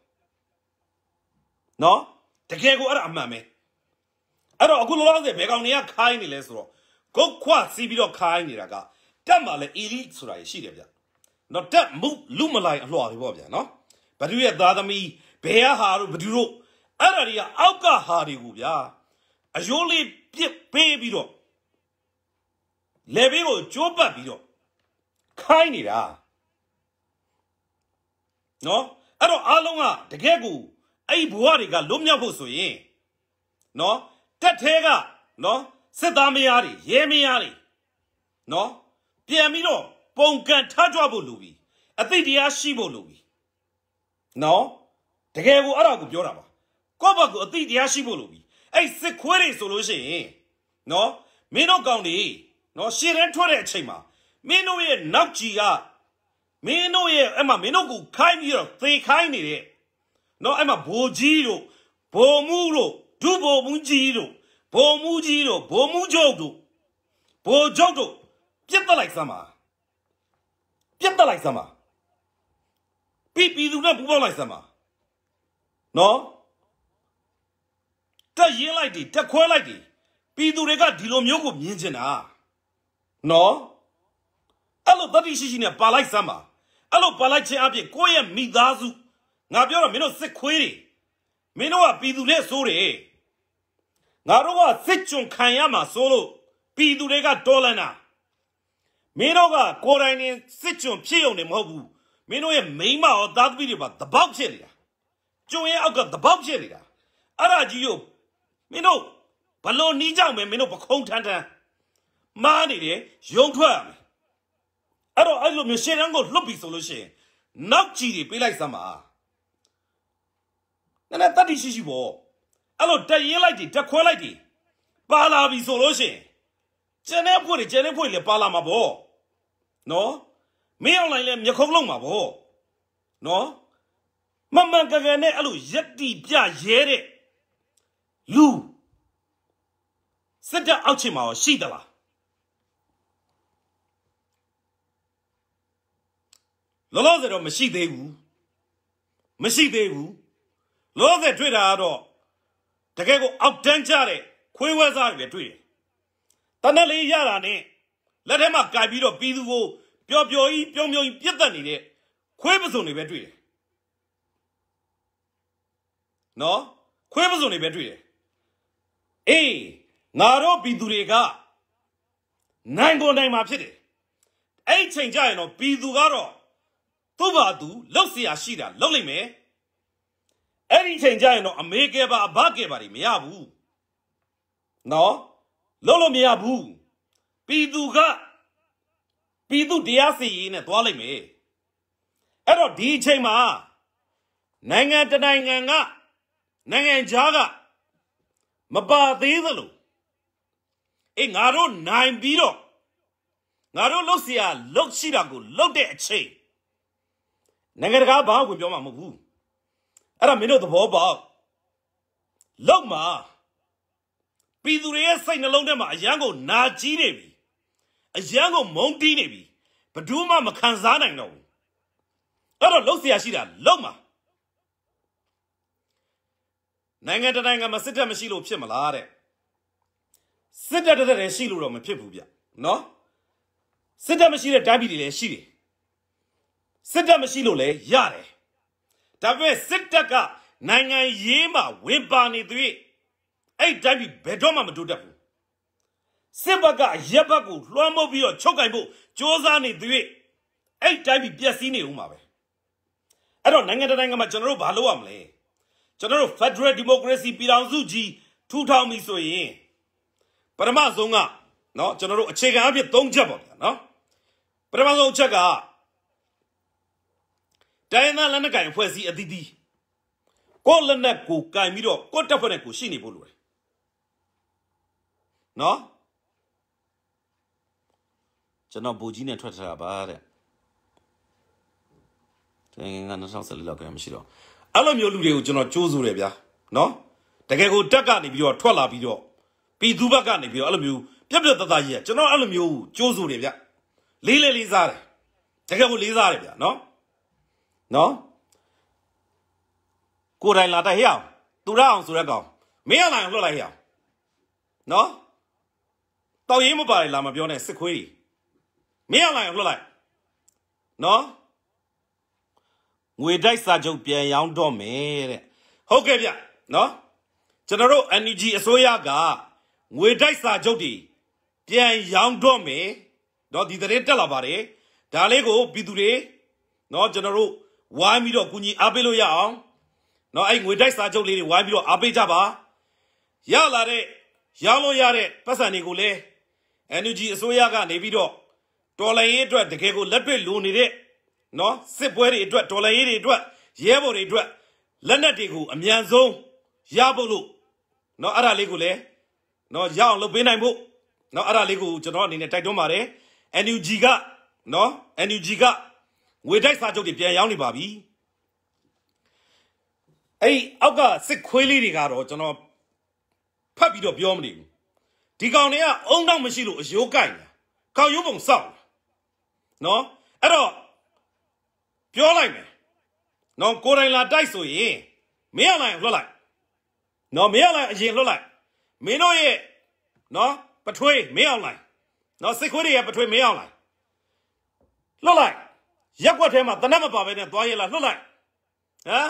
နော်တကယ်ကိုအဲ့ဒါအမှန်ပဲအဲ့တော့အခုလောလောဆယ်ဘယ်ကောင်တွေကခိုင်းနေလဲဆိုတော့ဂုတ်ခွစီးပြီးတော့ခိုင်းနေတာကတက်မှာလဲ elite ဆိုတာရှိတယ်ဗျနော်တက်မုလူမလိုက်အလှော်တွေပေါ့ဗျာနော်ဘဒူရဲ့သားသမီးဘယ်ဟာတို့ဘဒူတို့အဲ့ဒါတွေကအောက်ကဟာတွေကိုဗျာအယိုးလေးပြစ်ပေးပြီးတော့လေဘေးကိုကျိုးပတ်ပြီးတော့ခိုင်းနေတာနော်အဲ့တော့အားလုံးကတကယ်ကိုအဲ့ဒီဘဝတွေကလွတ်မြောက်ဖို့ဆိုရင်နော်တက်သေးကနော်စစ်သားမယားတွေရဲမယားတွေနော်ပြန်ပြီးတော့ပုံကန်ထကြွဖို့လိုပြီအသိတရားရှိဖို့လိုပြီနော်တကယ်ကိုအဲ့ဒါကိုပြောတာပါကိုယ့်ဘက်ကိုအသိတရားရှိဖို့လိုပြီအဲ့စစ်ခွေးတွေဆိုလို့ရှိရင်နော်မင်းတို့ကောင်တွေနော်ရှည်တန်းထွက်တဲ့အချိန်မှာမင်းတို့ရဲ့နောက်ကြီးကမင်းတို့ရဲ့အဲ့မှာမင်းတို့ကိုခိုင်းပြီးတော့သေခိုင်းနေတဲ့နော်အဲ့မှာဘိုလ်ကြီးတို့ဘိုလ်မှုတို့ဒုဗိုလ်မှုကြီးတို့ဘိုလ်မှုကြီးတို့ဘိုလ်မှုချုပ်တို့ဘိုလ်ချုပ်တို့ပြတ်တက်လိုက်စမ်းပါပြတ်တက်လိုက်စမ်းပါပြည်ပြည်သူနဲ့ပူးပေါင်းလိုက်စမ်းပါနော်တက်ရင်းလိုက်တယ်တက်ခွဲလိုက်တယ်ပြည်သူတွေကဒီလိုမျိုးကိုမြင်ချင်တာနော်အဲ့လိုတတိရှိရှိနဲ့ပါလိုက်စမ်းပါအဲ့လိုပါလိုက်ခြင်းအပြင်ကိုယ့်ရဲ့မိသားစုငါပြောတော့မင်းတို့စစ်ခွေးတွေမင်းတို့ကပြည်သူနဲ့ဆိုးတယ်ငါတို့ကစစ်ကြုံခံရမှာဆိုလို့ပြည်သူတွေကတော်လန်တာမင်းတို့ကကိုယ်တိုင်ရင်စစ်ကြုံဖြစ်ုံနေမဟုတ်ဘူးမင်းတို့ရဲ့မိမရောသားသမီးတွေပါတပေါက်ဖြစ်နေတာကျုံရဲ့အောက်ကတပေါက်ဖြစ်နေတာအဲ့ဒါကြီးကိုမင်းတို့ဘလို့နီးကြောင်ပဲမင်းတို့ပခုံးထန်းထန်းမားနေတယ်ယုံထွက်ရမယ်အဲ့တော့အဲ့လိုမျိုးရှေ့တန်းကိုလွတ်ပြီဆိုလို့ရှိရင်နောက်ကြည်တွေပေးလိုက်စမ်းပါနည်းနည်းတတ်တိရှိရှိပေါ့အဲ့လိုတက်ရင်လိုက်တွေတက်ခွဲလိုက်တွေပါလာပြီဆိုလို့ရှိရင်ကျန်တဲ့ဖွဲ့တွေကျန်တဲ့ဖွဲ့တွေပါလာမှာပေါ့နော်မင်းအောင်လိုင်းလည်းမျက်ခုံးလုံးမှာပေါ့နော်မမှန်ကန်ကန်နဲ့အဲ့လိုရက်တိပြရဲတဲ့လူစစ်တပ်အောက်ချင်မှာရှိသလားလောလောဆယ်တော့မရှိသေးဘူးမရှိသေးဘူးလောလောဆယ်တွေ့တာကတော့တကယ်ကိုအောက်တန်းကျတဲ့ခွေးဝဲစားတွေတွေ့တယ်တနက်လေးရတာနဲ့လက်ထဲမှာကပ်ပြီးတော့ပြီးသူကိုပျော်ပျော်ကြီးပြုံးပြုံးကြီးပြတ်တက်နေတဲ့ခွေးပစုံတွေပဲတွေ့တယ်နော်ခွေးပစုံတွေပဲတွေ့တယ်အေးငါတို့ပြည်သူတွေကနိုင်ကုန်နိုင်မှာဖြစ်တယ်အဲ့ချိန်ကြရင်တော့ပြည်သူကတော့သူ့ဘာသူလောက်เสียရှိတာလောက်လိုက်မယ်အဲ့ဒီချိန်ကျရင်တော့အမေကဲပါအဘကဲပါတွေမရဘူးနော်လောက်လို့မရဘူးပြည်သူကပြည်သူတရားစီရင်နဲ့သွားလိုက်မယ်အဲ့တော့ဒီအချိန်မှာနိုင်ငံတနိုင်ငံကနိုင်ငံခြားကမပါသေးသလိုအေးငါတို့နိုင်ပြီးတော့ငါတို့လောက်เสียလောက်ရှိတာကိုလောက်တဲ့အချိန်နိုင်ငံတကာဘာဝင်ပြောမှာမဟုတ်ဘူးအဲ့ဒါမင်းတို့သဘောပေါက်လောက်မှာပြည်သူတွေရဲ့စိတ်နှလုံးထဲမှာအယံကို နာကြီးနေပြီအယံကိုမုန်းတီးနေပြီဘယ်သူမှမခံစားနိုင်တော့ဘူးအဲ့တော့လောက်เสียရှိတာလောက်မှာနိုင်ငံတကာနိုင်ငံမှာစစ်တပ်မရှိလို့ဖြစ်မလားတဲ့စစ်တပ်တသက်တည်းရှိလို့တော့မဖြစ်ဘူးဗျနော်စစ်တပ်မရှိတဲ့တိုင်းပြည်တွေလည်းရှိတယ်စစ်တပ်မရှိလို့လည်းရတယ်ဒါပေမဲ့စစ်တပ်ကနိုင်ငံရေးမှာဝင်ပါနေသရွေ့အဲ့တိုင်းပြည်ဘယ်တော့မှမတိုးတက်ဘူးစစ်ဘက်ကအရက်ဘက်ကိုလွှမ်းမိုးပြီးတော့ချုပ်ကင်ဖို့ကြိုးစားနေသရွေ့အဲ့တိုင်းပြည်ပျက်စီးနေဦးမှာပဲအဲ့တော့နိုင်ငံတကာနိုင်ငံမှာကျွန်တော်တို့ဘာလုပ်ရမလဲကျွန်တော်တို့ Federal Democracy ပြည်ထောင်စုကြီးထူထောင်ပြီဆိုရင်ပထမဆုံးကနော်ကျွန်တော်တို့အခြေခံအဖြစ်၃ချက်ပေါ့ဗျာနော်ပထမဆုံးအချက်ကတိုင်းသားလက်နက်ကင်အဖွဲ့အစည်းအသီးသီးကိုယ်လက်နက်ကိုကင်ပြီးတော့ကိုယ်တပ်ဖွဲ့နဲ့ကိုရှိနေဖို့လိုတယ်နော်ကျွန်တော်ဘူကြီးနဲ့ထွက်ထတာပါတဲ့တင်ငါ2014လောက်ကမရှိတော့အဲ့လိုမျိုးလူတွေကိုကျွန်တော်ကြိုးဆိုတယ်ဗျာနော်တကယ်ကိုတက်ကနေပြီးတော့ထွက်လာပြီးတော့ပြည်သူဘက်ကနေပြီးတော့အဲ့လိုမျိုးပြက်ပြက်တသားကြီးကကျွန်တော်အဲ့လိုမျိုးကြိုးဆိုတယ်ဗျာလေးလေးလေးစားတယ်တကယ်ကိုလေးစားတယ်ဗျာနော်နော်ကိုယ်တိုင်လာတဲ့ဟဲ့အောင်သူရအောင်ဆိုတဲ့ကောင်မင်းအောင်လာလွတ်လိုက်ဟဲ့အောင်နော်တောင်ရင်မပါလေလာမပြောနဲ့စစ်ခွေးကြီးမင်းအောင်လာလွတ်လိုက်နော်ငွေတိုက်စာချုပ်ပြန်ရောင်းတော့မယ်တဲ့ဟုတ်ကဲ့ဗျနော်ကျွန်တော်တို့ NUG အစိုးရကငွေတိုက်စာချုပ်တွေပြန်ရောင်းတော့မယ်နော်ဒီသတင်းတက်လာပါတယ်ဒါလေးကိုပြည်သူတွေနော်ကျွန်တော်တို့ဝိုင်းပြီးတော့ကူညီအားပေးလို့ရအောင်နော်အဲ့ငွေတိုက်စာချုပ်လေးတွေဝိုင်းပြီးတော့အားပေးကြပါရလာတဲ့ရောင်းလို့ရတဲ့ပတ်စံတွေကိုလည်း NUG အစိုးရကနေပြီးတော့တော်လှန်ရေးအတွက်တကယ်ကိုလက်တွေ့လိုနေတဲ့နော်စစ်ပွဲတွေအတွက်တော်လှန်ရေးတွေအတွက်ရဲဘော်တွေအတွက်လက်နက်တွေကိုအမြန်ဆုံးရဖို့လို့နော်အဲ့ဒါလေးကိုလည်းနော်ရအောင်လုပ်ပေးနိုင်ဖို့နော်အဲ့ဒါလေးကိုကျွန်တော်အနေနဲ့တိုက်တွန်းပါတယ် NUG ကနော် NUG ကငွေတိုက်စာချုပ်တွေပြန်ရောင်းနေပါပြီအဲ့အောက်ကစစ်ခွေးလေးတွေကတော့ကျွန်တော်ဖတ်ပြီးတော့ပြောမနေဘူးဒီကောင်တွေကအုံတော့မရှိလို့အယိုးကိုက်တာကောင်ရုံးပုံစောက်နော်အဲ့တော့ပြောလိုက်မယ်နော်ကိုယ်တိုင်လာတိုက်ဆိုရင်မင်းရလိုက်လွတ်လိုက်နော်မင်းရလိုက်အရင်လွတ်လိုက်မင်းတို့ရဲ့နော်ပထွေးမင်းအောင်လိုက်နော်စစ်ခွေးတွေရဲ့ပထွေးမင်းအောင်လိုက်လွတ်လိုက်ရက်ွက်ထဲမှာတနက်မပါပဲနဲ့သွားရလာလွတ်လိုက်ဟမ်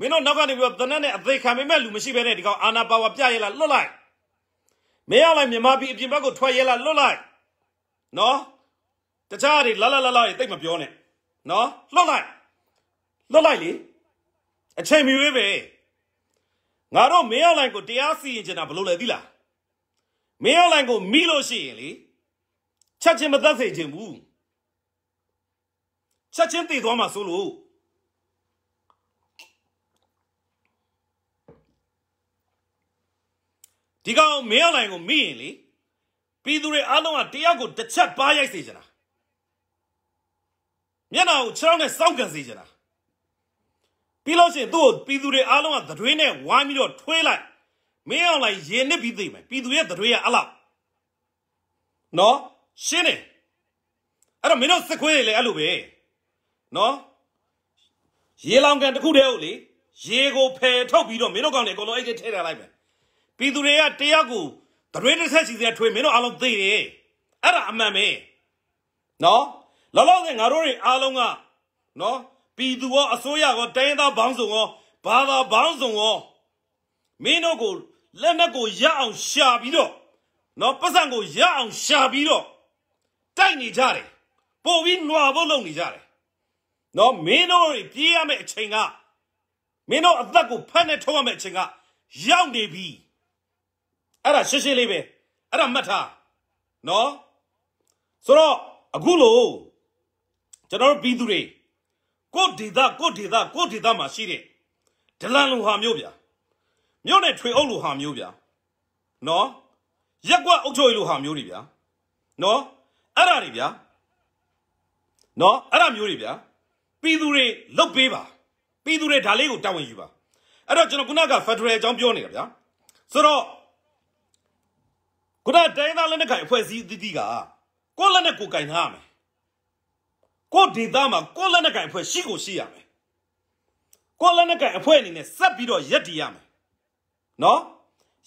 မင်းတို့နောက်ကနေပြီးတော့တနက်နဲ့အသေးခံမိမဲ့လူမရှိပဲနဲ့ဒီကောင်အာနာပါဝါပြရလာလွတ်လိုက်မင်းရောက်လိုက်မြန်မာပြည်အပြင်ဘက်ကိုထွက်ရလာလွတ်လိုက်နော်တခြားတွေလာလာလာလာတိတ်မပြောနဲ့နော်လွတ်လိုက်လွတ်လိုက်လေအချိန်မီဝေးပဲငါတို့မင်းအောင်လိုင်ကိုတရားစီရင်ချင်တာဘလို့လဲသီလားမင်းအောင်လိုင်ကိုမိလို့ရှိရင်လေချက်ချင်းမသက်စေချင်ဘူးချက်ချင်းသိသွားမှာဆိုလို့ဒီကောင်မင်းအောင်လိုင်ကိုမိရင်လေပြည်သူတွေအားလုံးကတယောက်ကိုတစ်ချက်ပါရိုက်စေချင်တာမျက်နှာကိုခြေထောက်နဲ့စောင့်ကန်စေချင်တာပြီးလို့ရှိရင်သူ့ကိုပြည်သူတွေအားလုံးကတွေးနဲ့ဝိုင်းပြီးတော့ထွေးလိုက်မင်းအောင်လိုက်ရေနစ်ပြီးသိမယ်ပြည်သူရဲ့တွေးရအလောက်နော်ရှင်းတယ်အဲ့တော့မင်းတို့စခွေးတွေလည်းအဲ့လိုပဲနော်ရေလောင်ကန်တစ်ခုတည်းဟုတ်လေရေကိုဖယ်ထုတ်ပြီးတော့မင်းတို့ကောင်တွေအကုန်လုံးအဲ့ဒီထဲထားလိုက်မယ်ပြည်သူတွေကတယောက်ကိုတရွေးတစ်ဆက်စီစဲထွေးမင်းတို့အားလုံးသိတယ်အဲ့ဒါအမှန်ပဲနော်လောလောဆယ်ငါတို့တွေအားလုံးကနော်ပြည်သူရောအစိုးရရောတိုင်းသားဘောင်းစုံရောဘာသာဘောင်းစုံရောမင်းတို့ကိုလက်နက်ကိုရအောင်ရှာပြီးတော့နော်ပတ်စံကိုရအောင်ရှာပြီးတော့တိုက်နေကြတယ်ပို့ပြီးလွှာဖို့လုပ်နေကြတယ်နော်မင်းတို့ပြေးရမယ့်အချိန်ကမင်းတို့အသက်ကိုဖတ်နဲ့ထုတ်ရမယ့်အချိန်ကရောက်နေပြီအဲ့ဒါရှင်းရှင်းလေးပဲအဲ့ဒါမှတ်ထားနော်ဆိုတော့အခုလို့ကျွန်တော်တို့ပြီးသူတွေကိုဒေသကိုဒေသကိုဒေသမှာရှိတဲ့ဒလန်လူဟာမျိုးဗျာမြို့နယ်ထွေအုပ်လူဟာမျိုးဗျာနော်ရက်ကွက်အုပ်ချုပ်ရေးလူဟာမျိုးတွေဗျာနော်အဲ့ဒါတွေဗျာနော်အဲ့ဒါမျိုးတွေဗျာပြည်သူတွေလုတ်ပေးပါပြည်သူတွေဒါလေးကိုတာဝန်ယူပါအဲ့တော့ကျွန်တော်ခုနက Federal အကြောင်းပြောနေတာဗျာဆိုတော့ခုနတိုင်းသားလက်နက်ကိုင်အဖွဲ့အစည်းအသီးသီးကကိုယ့်လက်နက်ကိုယ်ကင်ထားရမယ်ကိုယ့်ဒေသမှာကိုယ့်လက်နက်ကိုင်အဖွဲ့ရှိကိုရှိရမယ်ကိုယ့်လက်နက်ကိုင်အဖွဲ့အနေနဲ့ဆက်ပြီးတော့ရက်တည်ရမယ်နော်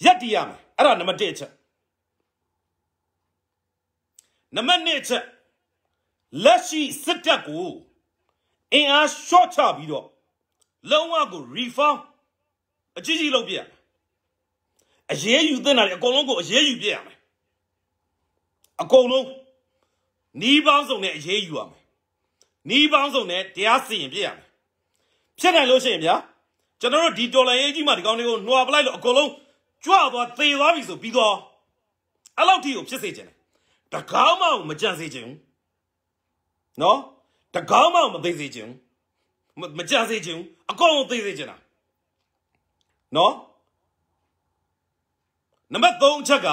ရက်တည်ရမယ်အဲ့ဒါနံပါတ်1ချက်နံပါတ်2ချက်လက်ရှိစစ်တပ်ကိုအင်အားရှော့ချပြီးတော့လုံးဝကို reform အကြီးကြီးလုပ်ပြရမယ်အရေးယူသင့်တာတွေအကုန်လုံးကိုအရေးယူပြရမယ်အကုန်လုံးနီးပေါင်းစုံနဲ့အရေးယူရမယ်နီးပေါင်းစုံနဲ့တရားစီရင်ပြရမယ်ဖြစ်နိုင်လို့ရှိရင်ဗျာကျွန်တော်တို့ဒီဒေါ်လာရေးကြီးမှဒီကောင်းလေးကိုနှွာပလိုက်လို့အကုန်လုံးကြွသွားသေသွားပြီဆိုပြီးတော့အဲ့လောက်ထိကိုဖြစ်စေချင်တယ်တကောင်းမှမကြံစေချင်ဘူးနော်တကောင်းမှမသိစေခြင်းမကြစေခြင်းအကောင်သိစေခြင်းလားနော်နံပါတ်3အချက်က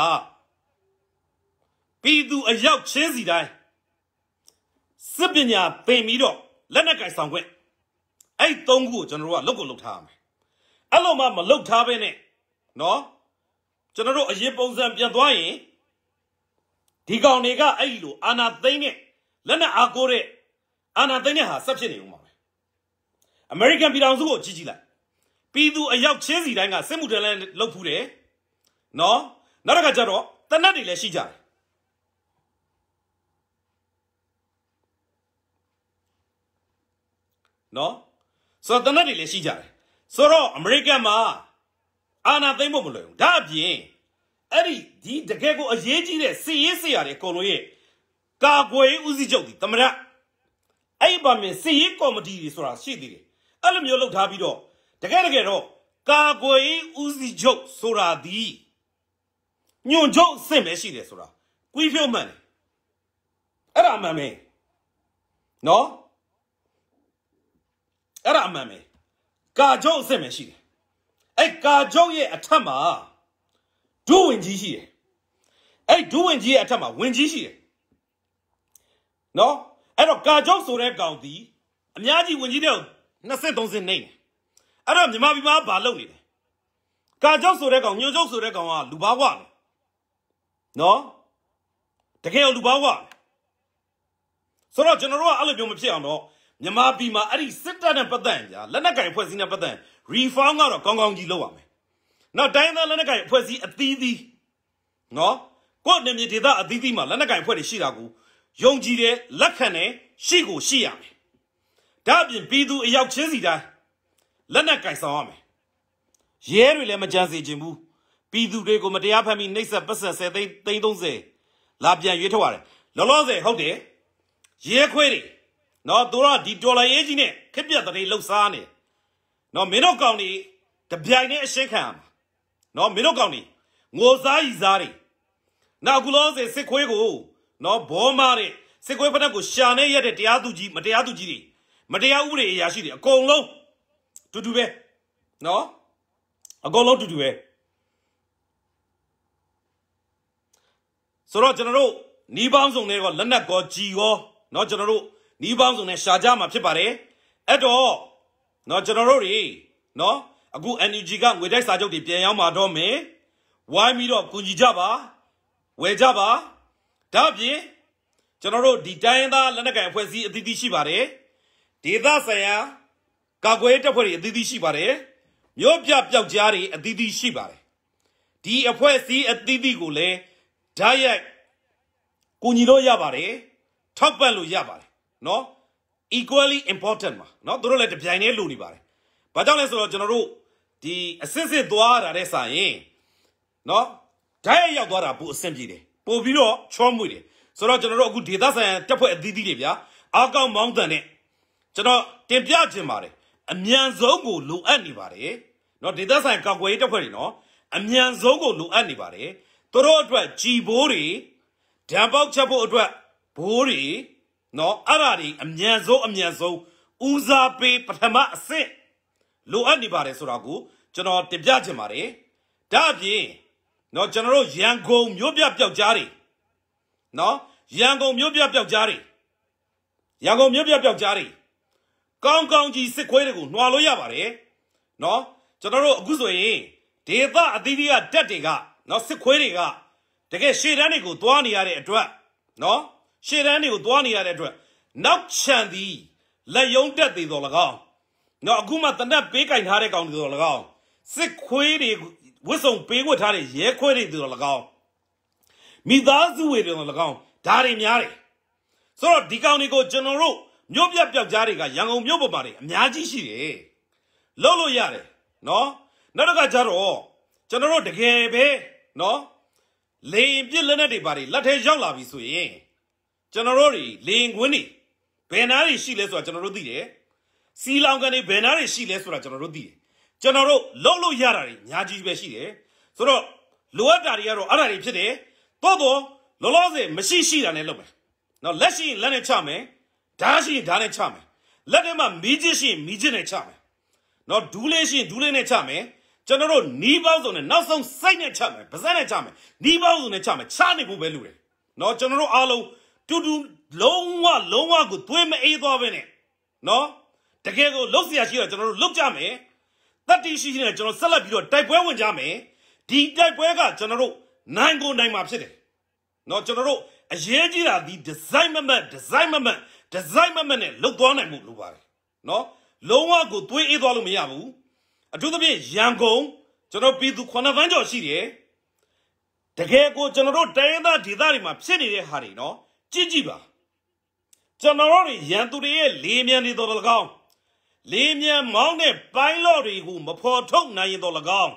ပြည်သူအရောက်ချင်းစီတိုင်းစစ်ပညာသင်ပြီးတော့လက်နက်ကင်ဆောင်ခွင့်အဲ့သုံးခုကိုကျွန်တော်တို့ကလုတ်ကိုလုတ်ထားရမယ်အဲ့လိုမှမလုတ်ထားဘဲနဲ့နော်ကျွန်တော်တို့အရင်ပုံစံပြန်သွားရင်ဒီကောင်တွေကအဲ့လိုအာနာသိမ့်နဲ့လက်နက်အားကိုးတဲ့အာဏာသိမ်းတဲ့ဟာဆက်ဖြစ်နေဦးမှာပဲအမေရိကန်ပြည်ထောင်စုကိုကြီးကြီးလိုက်ပြည်သူအယောက်ချင်းစီတိုင်းကစစ်မှုထမ်းလဲလုပ်ဖူးတယ်နော်နောက်တစ်ခါကျတော့တနက်တွေလည်းရှိကြတယ်နော်ဆိုတော့တနက်တွေလည်းရှိကြတယ်ဆိုတော့အမေရိကန်မှာအာဏာသိမ်းဖို့မလွယ်ဘူးဒါအပြင်အဲ့ဒီဒီတကယ်ကိုအရေးကြီးတဲ့စီရေးစရာတွေအကုန်လုံးရဲ့ကာကွယ်ရေးဦးစီးချုပ်ဒီသမရတ်အဲ့ဒီဗမာစီရေးကော်မတီတွေဆိုတာရှိသေးတယ်အဲ့လိုမျိုးလုပ်ထားပြီးတော့တကယ်တကယ်တော့ကာကွယ်ရေးဦးစီးချုပ်ဆိုတာဒီညွန့်ချုပ်အဆင့်ပဲရှိတယ်ဆိုတာကွီးဖြုတ်မှန်တယ်အဲ့ဒါမှန်မယ်နော်အဲ့ဒါအမှန်ပဲကာကျုပ်အစ်မရှိတယ်အဲ့ကာကျုပ်ရဲ့အထက်မှာဒုဝင်ကြီးရှိတယ်အဲ့ဒုဝင်ကြီးရဲ့အထက်မှာဝင်ကြီးရှိတယ်နော်အဲ့တော့ကာကြောက်ဆိုတဲ့ကောင်ဒီအများကြီးဝင်ကြီးတဲ့20 30နေတယ်အဲ့တော့မြန်မာပြည်မှာဘာလုပ်နေလဲကာကြောက်ဆိုတဲ့ကောင်ညိုကြောက်ဆိုတဲ့ကောင်ကလူဘာဝလေနော်တကယ်လူဘာဝဆိုတော့ကျွန်တော်တို့ကအဲ့လိုမျိုးမဖြစ်အောင်တော့မြန်မာပြည်မှာအဲ့ဒီစစ်တပ်နဲ့ပတ်သက်ရင်ကြာလက်နက်ကင်အဖွဲ့အစည်းနဲ့ပတ်သက် reform ကတော့ကောင်းကောင်းကြီးလုပ်ရမယ်နောက်တိုင်းသားလက်နက်ကင်အဖွဲ့အစည်းအသီးသီးနော်ကိုယ့်နေမြေဒေသအသီးသီးမှာလက်နက်ကင်အဖွဲ့တွေရှိတာကိုယုံကြည်တယ်လက်ခံတယ်ရှိကိုရှိရမယ်ဒါအပြင်ပြည်သူအယောက်ချင်းစီတိုင်းလက်နက်ကင်ဆောင်ရမယ်ရဲတွေလည်းမကြံစေချင်ဘူးပြည်သူတွေကိုမတရားဖမ်းပြီးနှိပ်စက်ပတ်ဆက်ဆယ်သိန်းသိန်း30လာပြန်ရွေးထုတ်ရတယ်လောလောဆယ်ဟုတ်တယ်ရဲခွေးတွေနော်သူတို့ကဒီဒေါ်လာရေးကြီးနဲ့ခက်ပြက်တရေလှုပ်ရှားနေနော်မင်းတို့ကောင်တွေတပြိုင်တည်းအရှင်းခံရမှာနော်မင်းတို့ကောင်တွေငိုစားရီစားတွေနောက်ကုလောဆယ်စစ်ခွေးကိုနော်ဘောမတဲ့စစ်ကွေးဖက်တက်ကိုရှာနေရတဲ့တရားသူကြီးမတရားသူကြီးတွေမတရားဥပဒေအရာရှိတွေအကုန်လုံးတူတူပဲနော်အကုန်လုံးတူတူပဲဆိုတော့ကျွန်တော်တို့နီးပေါင်းစုံတွေကလက်နက်ကောကြီးရောနော်ကျွန်တော်တို့နီးပေါင်းစုံနဲ့ရှာကြမှာဖြစ်ပါတယ်အဲ့တော့နော်ကျွန်တော်တို့တွေနော်အခု NUG ကငွေတိုက်စာချုပ်တွေပြန်ရောက်มาတော့မယ်ဝိုင်းပြီးတော့ကူညီကြပါဝယ်ကြပါဒါ့အပြင်ကျွန်တော်တို့ဒီတိုင်းသားလက်နက်ကိုင်အဖွဲ့အစည်းအသီးသီးရှိပါတယ်ဒေသဆိုင်ရာကာကွယ်တပ်ဖွဲ့တွေအသီးသီးရှိပါတယ်မြို့ပြပျောက်ကြားတွေအသီးသီးရှိပါတယ်ဒီအဖွဲ့အစည်းအသီးသီးကိုလည်းဓာတ်ရိုက်ကူညီလို့ရပါတယ်ထောက်ပံ့လို့ရပါတယ်เนาะ equally important မှာเนาะတို့လည်းတပြိုင်တည်းလိုနေပါတယ်ဘာကြောင့်လဲဆိုတော့ကျွန်တော်တို့ဒီအစစ်စစ်သွားတာတဲ့ဆိုင်ရင်เนาะဓာတ်ရိုက်ရောက်သွားတာဘူးအဆင်ပြေတယ်ပို့ပြီးတော့ချောမွေတယ်ဆိုတော့ကျွန်တော်တို့အခုဒေသဆိုင်ရာတပ်ဖွဲ့အသီးသီးတွေဗျာအားကောင်းမောင်းတန်နဲ့ကျွန်တော်တင်ပြခြင်းပါတယ်အမြန်ဆုံးကိုလိုအပ်နေပါတယ်နော်ဒေသဆိုင်ကာကွယ်ရေးတပ်ဖွဲ့တွေနော်အမြန်ဆုံးကိုလိုအပ်နေပါတယ်သူတို့အတွက်ကြည်ဘိုးတွေဓာတ်ပေါက်ချက်ဖို့အတွက်ဘိုးတွေနော်အဲ့ဒါတွေအမြန်ဆုံးအမြန်ဆုံးဦးစားပေးပထမအဆင့်လိုအပ်နေပါတယ်ဆိုတော့ကိုကျွန်တော်တင်ပြခြင်းပါတယ်ဒါအပြင်နော်ကျွန်တော်တို့ရန်ကုန်မြို့ပြပျောက်ကြားတွေနော်ရန်ကုန်မြို့ပြပျောက်ကြားတွေရန်ကုန်မြို့ပြပျောက်ကြားတွေကောင်းကောင်းကြီးစစ်ခွေးတွေကိုနှွာလို့ရပါတယ်နော်ကျွန်တော်တို့အခုဆိုရင်ဒေသအသီးသီးကတက်တွေကနော်စစ်ခွေးတွေကတကယ်ရှေ့တန်းတွေကိုသွားနေရတဲ့အတွက် နော်ရှေ့တန်းတွေကိုသွားနေရတဲ့အတွက်နောက်ချန်သည်လက်ယုံတက်သေးတော်၎င်းနော်အခုမှတနက်ပေးကင်ထားတဲ့ကောင်တွေတော်၎င်းစစ်ခွေးတွေဝတ်ဆောင်ပေးဝတ်ထားတဲ့ရဲခွဲတွေတို့၎င်းမိသားစုတွေတို့၎င်းဒါတွေများတယ်ဆိုတော့ဒီကောင်တွေကိုကျွန်တော်တို့မြို့ပြပျောက်ကြားတွေကရန်ကုန်မြို့ပေါ်မှာတွေအများကြီးရှိတယ်လုံးလို့ရတယ်နော်နောက်တစ်ခါကျတော့ကျွန်တော်တို့တကယ်ပဲနော်လေရင်ပြစ်လက်နဲ့တွေပါတွေလက်ထဲရောက်လာပြီဆိုရင်ကျွန်တော်တို့တွေလေရင်ခွင်းတွေဘယ်နားတွေရှိလဲဆိုတာကျွန်တော်တို့သိတယ်စီလောင်ကန်တွေဘယ်နားတွေရှိလဲဆိုတာကျွန်တော်တို့သိတယ်ကျွန်တော်တို့လုပ်လို့ရတာတွေအများကြီးပဲရှိတယ်ဆိုတော့လိုအပ်တာတွေကတော့အဲ့ဒါတွေဖြစ်တယ်တော်တော်လောလောဆယ်မရှိရှိတာနဲ့လုပ်မယ်နော်လက်ရှိရင်လက်နဲ့ချမယ်ဓာတ်ရှိရင်ဓာတ်နဲ့ချမယ်လက်ထဲမှာမီးချစ်ရှိရင်မီးချစ်နဲ့ချမယ်နော်ဒူးလေးရှိရင်ဒူးလေးနဲ့ချမယ်ကျွန်တော်တို့နီးပေါင်းစုံနဲ့နောက်ဆုံးစိတ်နဲ့ချမယ်ပါးစပ်နဲ့ချမယ်နီးပေါင်းစုံနဲ့ချမယ်ချနိုင်ဖို့ပဲလုပ်တယ်နော်ကျွန်တော်တို့အားလုံးတူတူလုံးဝလုံးဝကိုသွေးမအေးသွားပဲနဲ့နော်တကယ်ကိုလှုပ်เสียရှိတော့ကျွန်တော်တို့လှုပ်ကြမယ်တတ်တရှိရှိနဲ့ကျွန်တော်ဆက်လက်ပြီးတော့တိုက်ပွဲဝင်ကြမယ်ဒီတိုက်ပွဲကကျွန်တော်တို့နိုင်ကိုနိုင်မှာ ဖြစ်တယ်เนาะကျွန်တော်တို့အရေးကြီးတာဒီ design မမတ် design မမတ် design မမတ်နဲ့လုတ်သွားနိုင်မှုလိုပါတယ်เนาะလုံးဝကိုသွေးအေးသွားလို့မရဘူးအထူးသဖြင့်ရန်ကုန်ကျွန်တော်ပြည်သူ9ဗန်းကျော်ရှိတယ်တကယ်ကိုကျွန်တော်တို့တိုင်းရင်းသားဒေသတွေမှာဖြစ်နေတဲ့ဟာတွေเนาะကြည့်ကြည့်ပါကျွန်တော်တို့ရန်သူတွေရဲ့လေးမြန်နေတော်တော်ကောင်းလေမြန်မောင်းတဲ့ပိုင်းလော့တွေကိုမဖော်ထုတ်နိုင်ရင်တော့၎င်း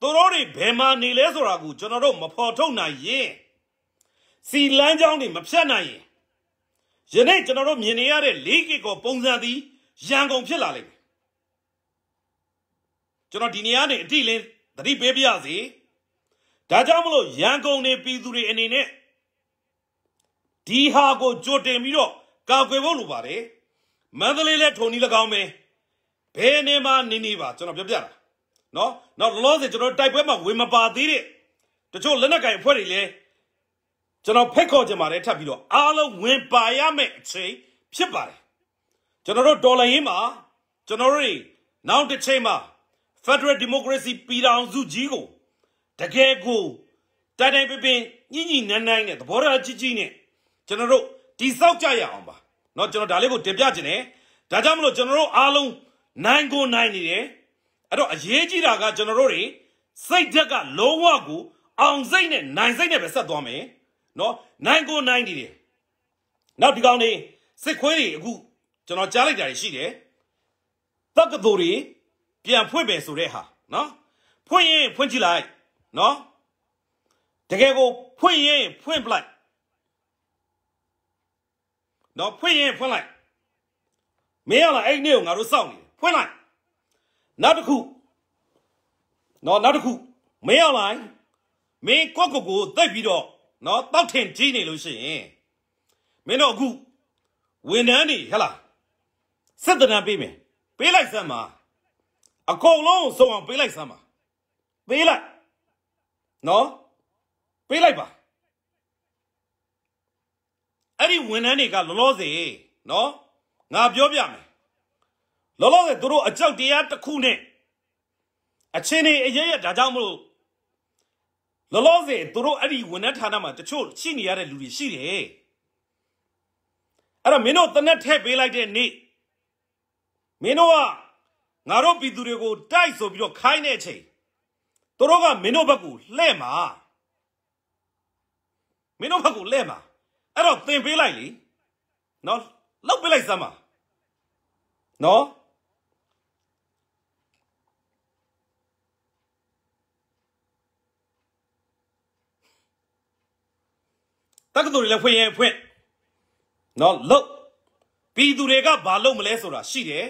သူတို့တွေဘယ်မှာနေလဲဆိုတာကိုကျွန်တော်တို့မဖော်ထုတ်နိုင်ရင်စီလန်းကြောင်းတွေမဖြတ်နိုင်ရင်ယနေ့ကျွန်တော်တို့မြင်နေရတဲ့၄ကီကောပုံစံသည်ရန်ကုန်ဖြစ်လာလိမ့်မယ်ကျွန်တော်ဒီနေရာနေအတိလင်းသတိပေးပြရစီဒါကြောင့်မလို့ရန်ကုန်နေပြည်သူတွေအနေနဲ့ဒီဟာကိုကြိုတင်ပြီးတော့ကာကွယ်ဖို့လိုပါတယ်မန္တလေးလည်းထုံနီး၎င်းပဲဘယ်နေမှာနေနေပါကျွန်တော်ပြောပြတာနော်နောက်လောလောဆယ်ကျွန်တော်တိုက်ပွဲမှာဝင်မပါသေးတဲ့တချို့လက်နက်ကင်အဖွဲ့တွေလည်းကျွန်တော်ဖက်ခေါ်ကြမှာလည်းထပ်ပြီးတော့အားလုံးဝင်ပါရမယ့်အချိန်ဖြစ်ပါတယ်ကျွန်တော်တို့ဒေါ်လာရင်းမှာကျွန်တော်တို့နောက်တစ်ချိန်မှာ Federal Democracy ပြည်ထောင်စုကြီးကိုတကယ်ကိုတိုင်တိုင်ပင်ပင်ညင်ညင်နန်းနန်းနဲ့သဘောထားကြီးကြီးနဲ့ကျွန်တော်တို့တိဆောက်ကြရအောင်ပါเนาะကျွန်တော်ဒါလေးကိုတင်ပြခြင်းတယ်ဒါကြောင့်မလို့ကျွန်တော်တို့အားလုံးနိုင်ကိုနိုင်နေတယ်အဲ့တော့အရေးကြီးတာကကျွန်တော်တို့တွေစိတ်ဓာတ်ကလုံးဝကိုအောင်စိတ်နဲ့နိုင်စိတ်နဲ့ပဲဆက်သွားမယ်เนาะနိုင်ကိုနိုင်နေတယ်နောက်ဒီကောင်နေစစ်ခွေးတွေအခုကျွန်တော်ကြားလိုက်တာရှိတယ်တက္ကသိုလ်တွေပြန်ဖွင့်မယ်ဆိုတဲ့ဟာเนาะဖွင့်ရင်ဖွင့်ကြည့်လိုက်เนาะတကယ်ကိုဖွင့်ရင်ဖွင့်ပလိုက်တော့ဖွင့်ရင်ဖွင့်လိုက်မင်းကလာအဲ့နေ့ကိုငါတို့စောင့်နေဖွင့်လိုက်နောက်တစ်ခုနော်နောက်တစ်ခုမင်းအောင်လိုက်မင်းကိုကိုကိုတိုက်ပြီးတော့နော်တောက်ထင်ကြီးနေလို့ရှိရင်မင်းတို့အခုဝန်ထမ်းတွေဟဲ့လားစစ်တနံပေးမယ်ပေးလိုက်စမ်းပါအကုန်လုံးစုံအောင်ပေးလိုက်စမ်းပါပေးလိုက်နော်ပေးလိုက်ပါအဲ့ဒီဝန်ထမ်းတွေကလောလောဆယ်နော်ငါပြောပြမယ်လောလောဆယ်တို့အကြောက်တရားတစ်ခုနဲ့အချင်းနေအရရဒါကြောင့်မလို့လောလောဆယ်တို့အဲ့ဒီဝန်ထမ်းဌာနမှာတချို့ရှိနေရတဲ့လူတွေရှိတယ်အဲ့တော့မင်းတို့တနက်ထည့်ပေးလိုက်တဲ့နေ့မင်းတို့ကငါတို့ပြည်သူတွေကိုတိုက်ဆိုပြီးတော့ခိုင်းတဲ့အချိန်တို့ကမင်းတို့ဘက်ကိုလှဲ့မှာမင်းတို့ဘက်ကိုလှဲ့မှာအဲ့တော့သင်ပေးလိုက်လေနော်လောက်ပေးလိုက်စမ်းပါနော်တက္ကသိုလ်တွေလည်းဖွင့်ရင်ဖွင့်နော်လောက်ပြည်သူတွေကဘာလုပ်မလဲဆိုတာရှိတယ်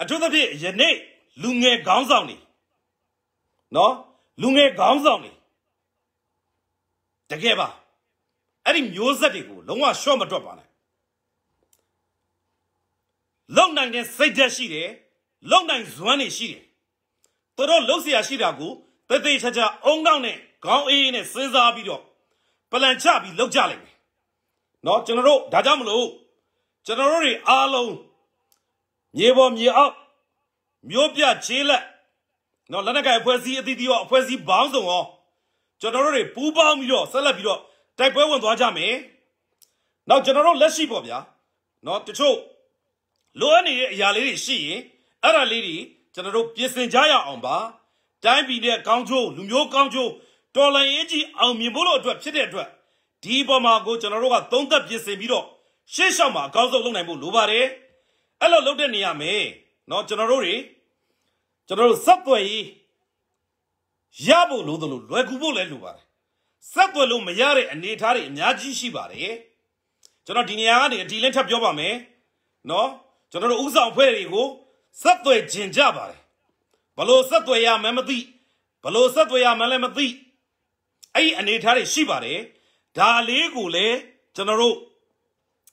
အထူးသဖြင့်ယနေ့လူငယ်ခေါင်းဆောင်တွေနော်လူငယ်ခေါင်းဆောင်တွေတကယ်ပါအဲ့ဒီမျိုးဆက်တွေကိုလုံးဝရှော့မတွက်ပါနဲ့လုံနိုင်တဲ့စိတ်ဓာတ်ရှိတယ်လုံနိုင်စွမ်းတွေရှိတယ်သူတို့လှုပ်เสียရှိတာကိုတသေးချာချာအုံနောက်နဲ့ခေါင်းအေးအေးနဲ့စဉ်းစားပြီးတော့ပလန်ချပြီးလှုပ်ကြလိမ့်မယ်เนาะကျွန်တော်တို့ဒါကြောင့်မလို့ကျွန်တော်တို့တွေအားလုံးမြေပေါ်မြေအောက်မြို့ပြခြေလက်เนาะလက်နက်ကအဖွဲ့အစည်းအသီးသီးရောအဖွဲ့အစည်းဘောင်းဆောင်ရောကျွန်တော်တို့တွေပူးပေါင်းပြီးတော့ဆက်လက်ပြီးတော့တိုက်ပွဲဝင်သွားကြမယ်နောက်ကျွန်တော်တို့လက်ရှိပေါ့ဗျာเนาะတချို့လိုအပ်နေတဲ့အရာလေးတွေရှိရင်အဲ့ဒါလေးတွေကျွန်တော်တို့ပြင်ဆင်ကြရအောင်ပါတိုင်းပြည်နဲ့ကောင်းချိုးလူမျိုးကောင်းချိုးတော်လှန်ရေးကြီးအောင်မြင်ဖို့လို့အတွက်ဖြစ်တဲ့အတွက်ဒီပေါ်မှာကိုကျွန်တော်တို့ကသုံးသက်ပြင်ဆင်ပြီးတော့ရှေ့လျှောက်မှာအကောင်းဆုံးလုပ်နိုင်ဖို့လိုပါတယ်အဲ့လိုလုပ်တဲ့နေရာမယ်เนาะကျွန်တော်တို့တွေကျွန်တော်တို့စက်သွယ်ရေးရဖို့လိုသလိုလွယ်ကူဖို့လည်းလိုပါတယ်ဆက်သွယ်လို့မရတဲ့အနေအထားတွေအများကြီးရှိပါတယ်ကျွန်တော်ဒီနေရာကနေဒီလင်းထပ်ပြောပါမယ်နော်ကျွန်တော်တို့ဥဆောင်ဖွဲ့တွေကိုဆက်သွယ်ကျင်ကြပါတယ်ဘလို့ဆက်သွယ်ရမှန်းမသိဘလို့ဆက်သွယ်ရမှန်းလည်းမသိအဲ့ဒီအနေအထားတွေရှိပါတယ်ဒါလေးကိုလည်းကျွန်တော်တို့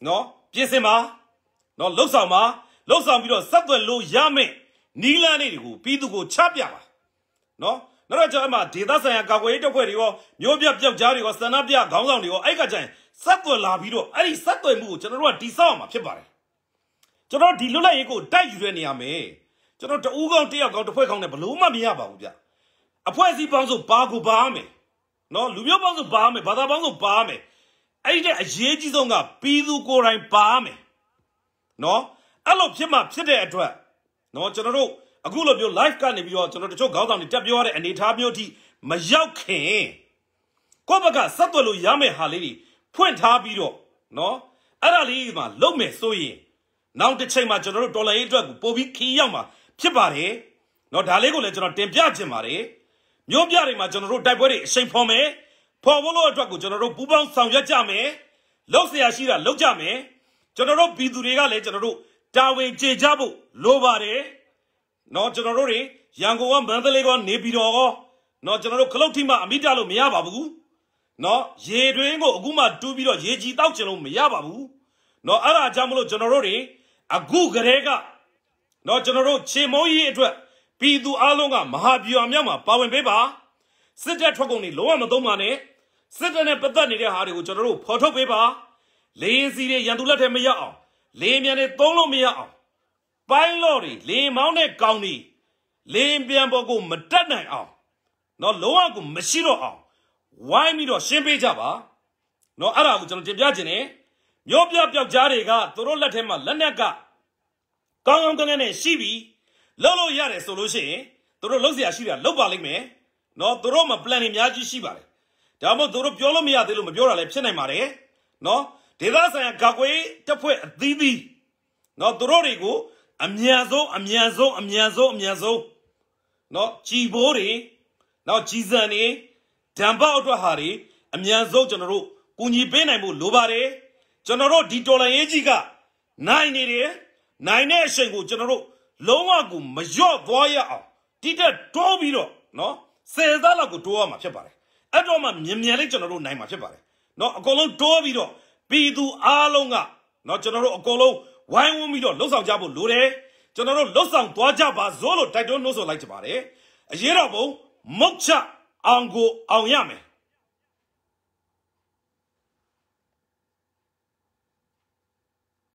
နော်ပြင်ဆင်ပါနော်လှုပ်ဆောင်ပါလှုပ်ဆောင်ပြီးတော့ဆက်သွယ်လို့ရမယ်နီးလန်းလေးတွေကိုပြီးသူကိုချပြပါနော်အဲ့တော့ကျွန်တော်အမှဒေသဆိုင်ရာကာကွယ်ရေးတပ်ဖွဲ့တွေရောမျိုးပြပြောက်ကြားတွေရောစန္ဒပြခေါင်းဆောင်တွေရောအဲ့ကကြိုင်စက်သွယ်လာပြီးတော့အဲ့ဒီစက်သွယ်မှုကိုကျွန်တော်တို့ကတိဆောက်အောင်မှာဖြစ်ပါတယ်ကျွန်တော်ဒီလွတ်လပ်ရေးကိုတိုက်ယူတဲ့နေရာမှာကျွန်တော်တူးကောင်းတယောက်ကောင်းတစ်ဖွဲ့ကောင်းနဲ့ဘလို့မှမရပါဘူးဗျအဖွဲ့အစည်းပေါင်းစုဘာကိုဘာမယ်နော်လူမျိုးပေါင်းစုဘာမယ်ဘာသာပေါင်းစုဘာမယ်အဲ့ဒီတဲ့အရေးကြီးဆုံးကပြည်သူကိုယ်တိုင်ဘာမယ်နော်အဲ့လိုဖြစ်မှ ဖြစ်တဲ့အတွက်နော်ကျွန်တော်တို့အခုလိုမျိုး live ကနေပြီးတော့ကျွန်တော်တချို့ခေါင်းဆောင်တွေတက်ပြောရတဲ့အနေအထားမျိုးအထိမရောက်ခင်ကိုယ့်ဘက်ကဆက်သွယ်လို့ရမယ့်ဟာလေးတွေဖွင့်ထားပြီးတော့နော်အဲ့ဒါလေးမှလုံမယ်ဆိုရင်နောက်တစ်ချိန်မှာကျွန်တော်တို့ဒေါ်လာရေးအတွက်ကိုပို့ပြီးခီးရောက်မှာဖြစ်ပါတယ်နော်ဒါလေးကိုလည်းကျွန်တော်တင်ပြခြင်းပါတယ်မြို့ပြတွေမှာကျွန်တော်တို့တိုက်ပွဲတွေအချိန်ဖော်မယ်ဖော်ဖို့လို့အတွက်ကိုကျွန်တော်တို့ပူးပေါင်းဆောင်ရွက်ကြမယ်လောက်ဆရာရှိတာလောက်ကြမယ်ကျွန်တော်တို့ပြည်သူတွေကလည်းကျွန်တော်တို့တာဝန်ကျေကြဖို့လိုပါတယ်နော်ကျွန်တော်တို့တွေရန်ကုန်ကမန္တလေးကနေပြည်တော်ကောနော်ကျွန်တော်တို့ခလုတ်ထိမှအမိတလို့မရပါဘူးနော်ရေတွင်းကိုအခုမှတူးပြီးတော့ရေကြီးတောက်ကျင်လို့မရပါဘူးနော်အဲ့ဒါကြောင့်မလို့ကျွန်တော်တို့တွေအခုကတည်းကနော်ကျွန်တော်တို့ခြေမုံကြီးအတွက်ပြည်သူအလုံးကမဟာပြူအမြောက်မှာ ပါဝင်ပေးပါစစ်တပ်ထွက်ကုန်တွေလုံးဝမသုံးပါနဲ့စစ်တပ်နဲ့ပတ်သက်နေတဲ့ဟာတွေကိုကျွန်တော်တို့ဖော်ထုတ်ပေးပါလေရင်စီတွေရန်သူလက်ထဲမရောက်အောင်လေမြန်တွေသုံးလို့မရအောင်ပိုင်းလော့တွေလေမောင်းတဲ့ကောင်တွေလေပြန်ပေါ်ကိုမတက်နိုင်အောင်နော်လုံးဝကိုမရှိတော့အောင်ဝိုင်းပြီးတော့ရှင်းပေးကြပါနော်အဲ့ဒါကိုကျွန်တော်တင်ပြခြင်းနဲ့မြို့ပြပျောက်ကြားတွေကသူတို့လက်ထဲမှာလက်နက်ကကောင်းကောင်းကင်ကင်နဲ့ရှိပြီးလှုပ်လို့ရတယ်ဆိုလို့ရှိရင်သူတို့လှုပ်เสียရှိတာလှုပ်ပါလိမ့်မယ်နော်သူတို့မှာ plan တွေအများကြီးရှိပါတယ်ဒါမှမဟုတ်သူတို့ပြောလို့မရသေးလို့မပြောတာလည်းဖြစ်နိုင်ပါတယ်နော်ဒေသဆိုင်ရာကာကွယ်တပ်ဖွဲ့အသီးသီးနော်သူတို့တွေကိုအမြန်ဆုံးအမြန်ဆုံးအမြန်ဆုံးအမြန်ဆုံးနော်ကြည်ဘိုးတွေနောက်ကြည်စံတွေဓမ္ပောက်အတွက်ဟာတွေအမြန်ဆုံးကျွန်တော်တို့ကူညီပေးနိုင်ဖို့လိုပါတယ်ကျွန်တော်တို့ဒီတော်လန်ရေးကြီးကနိုင်နေတယ်နိုင်တဲ့အချိန်ကိုကျွန်တော်တို့လုံးဝကိုမလျော့သွားရအောင်တိတက်တိုးပြီးတော့နော်ဆယ်သားလောက်ကိုတိုးရမှာဖြစ်ပါတယ်အဲ့တော့မှမြန်မြန်လေးကျွန်တော်တို့နိုင်မှာဖြစ်ပါတယ်နော်အကုန်လုံးတိုးပြီးတော့ပြည်သူအားလုံးကနော်ကျွန်တော်တို့အကုန်လုံးဝိုင်းဝန်းပြီးတော့လှုပ်ဆောင်ကြဖို့လိုတယ်ကျွန်တော်တို့လှုပ်ဆောင်သွားကြပါစို့လို့တိုက်တွန်းနှိုးဆော်လိုက်ချင်ပါတယ်အရေးတော်ပုံ မုတ်ချအောင်ကိုအောင်ရမယ်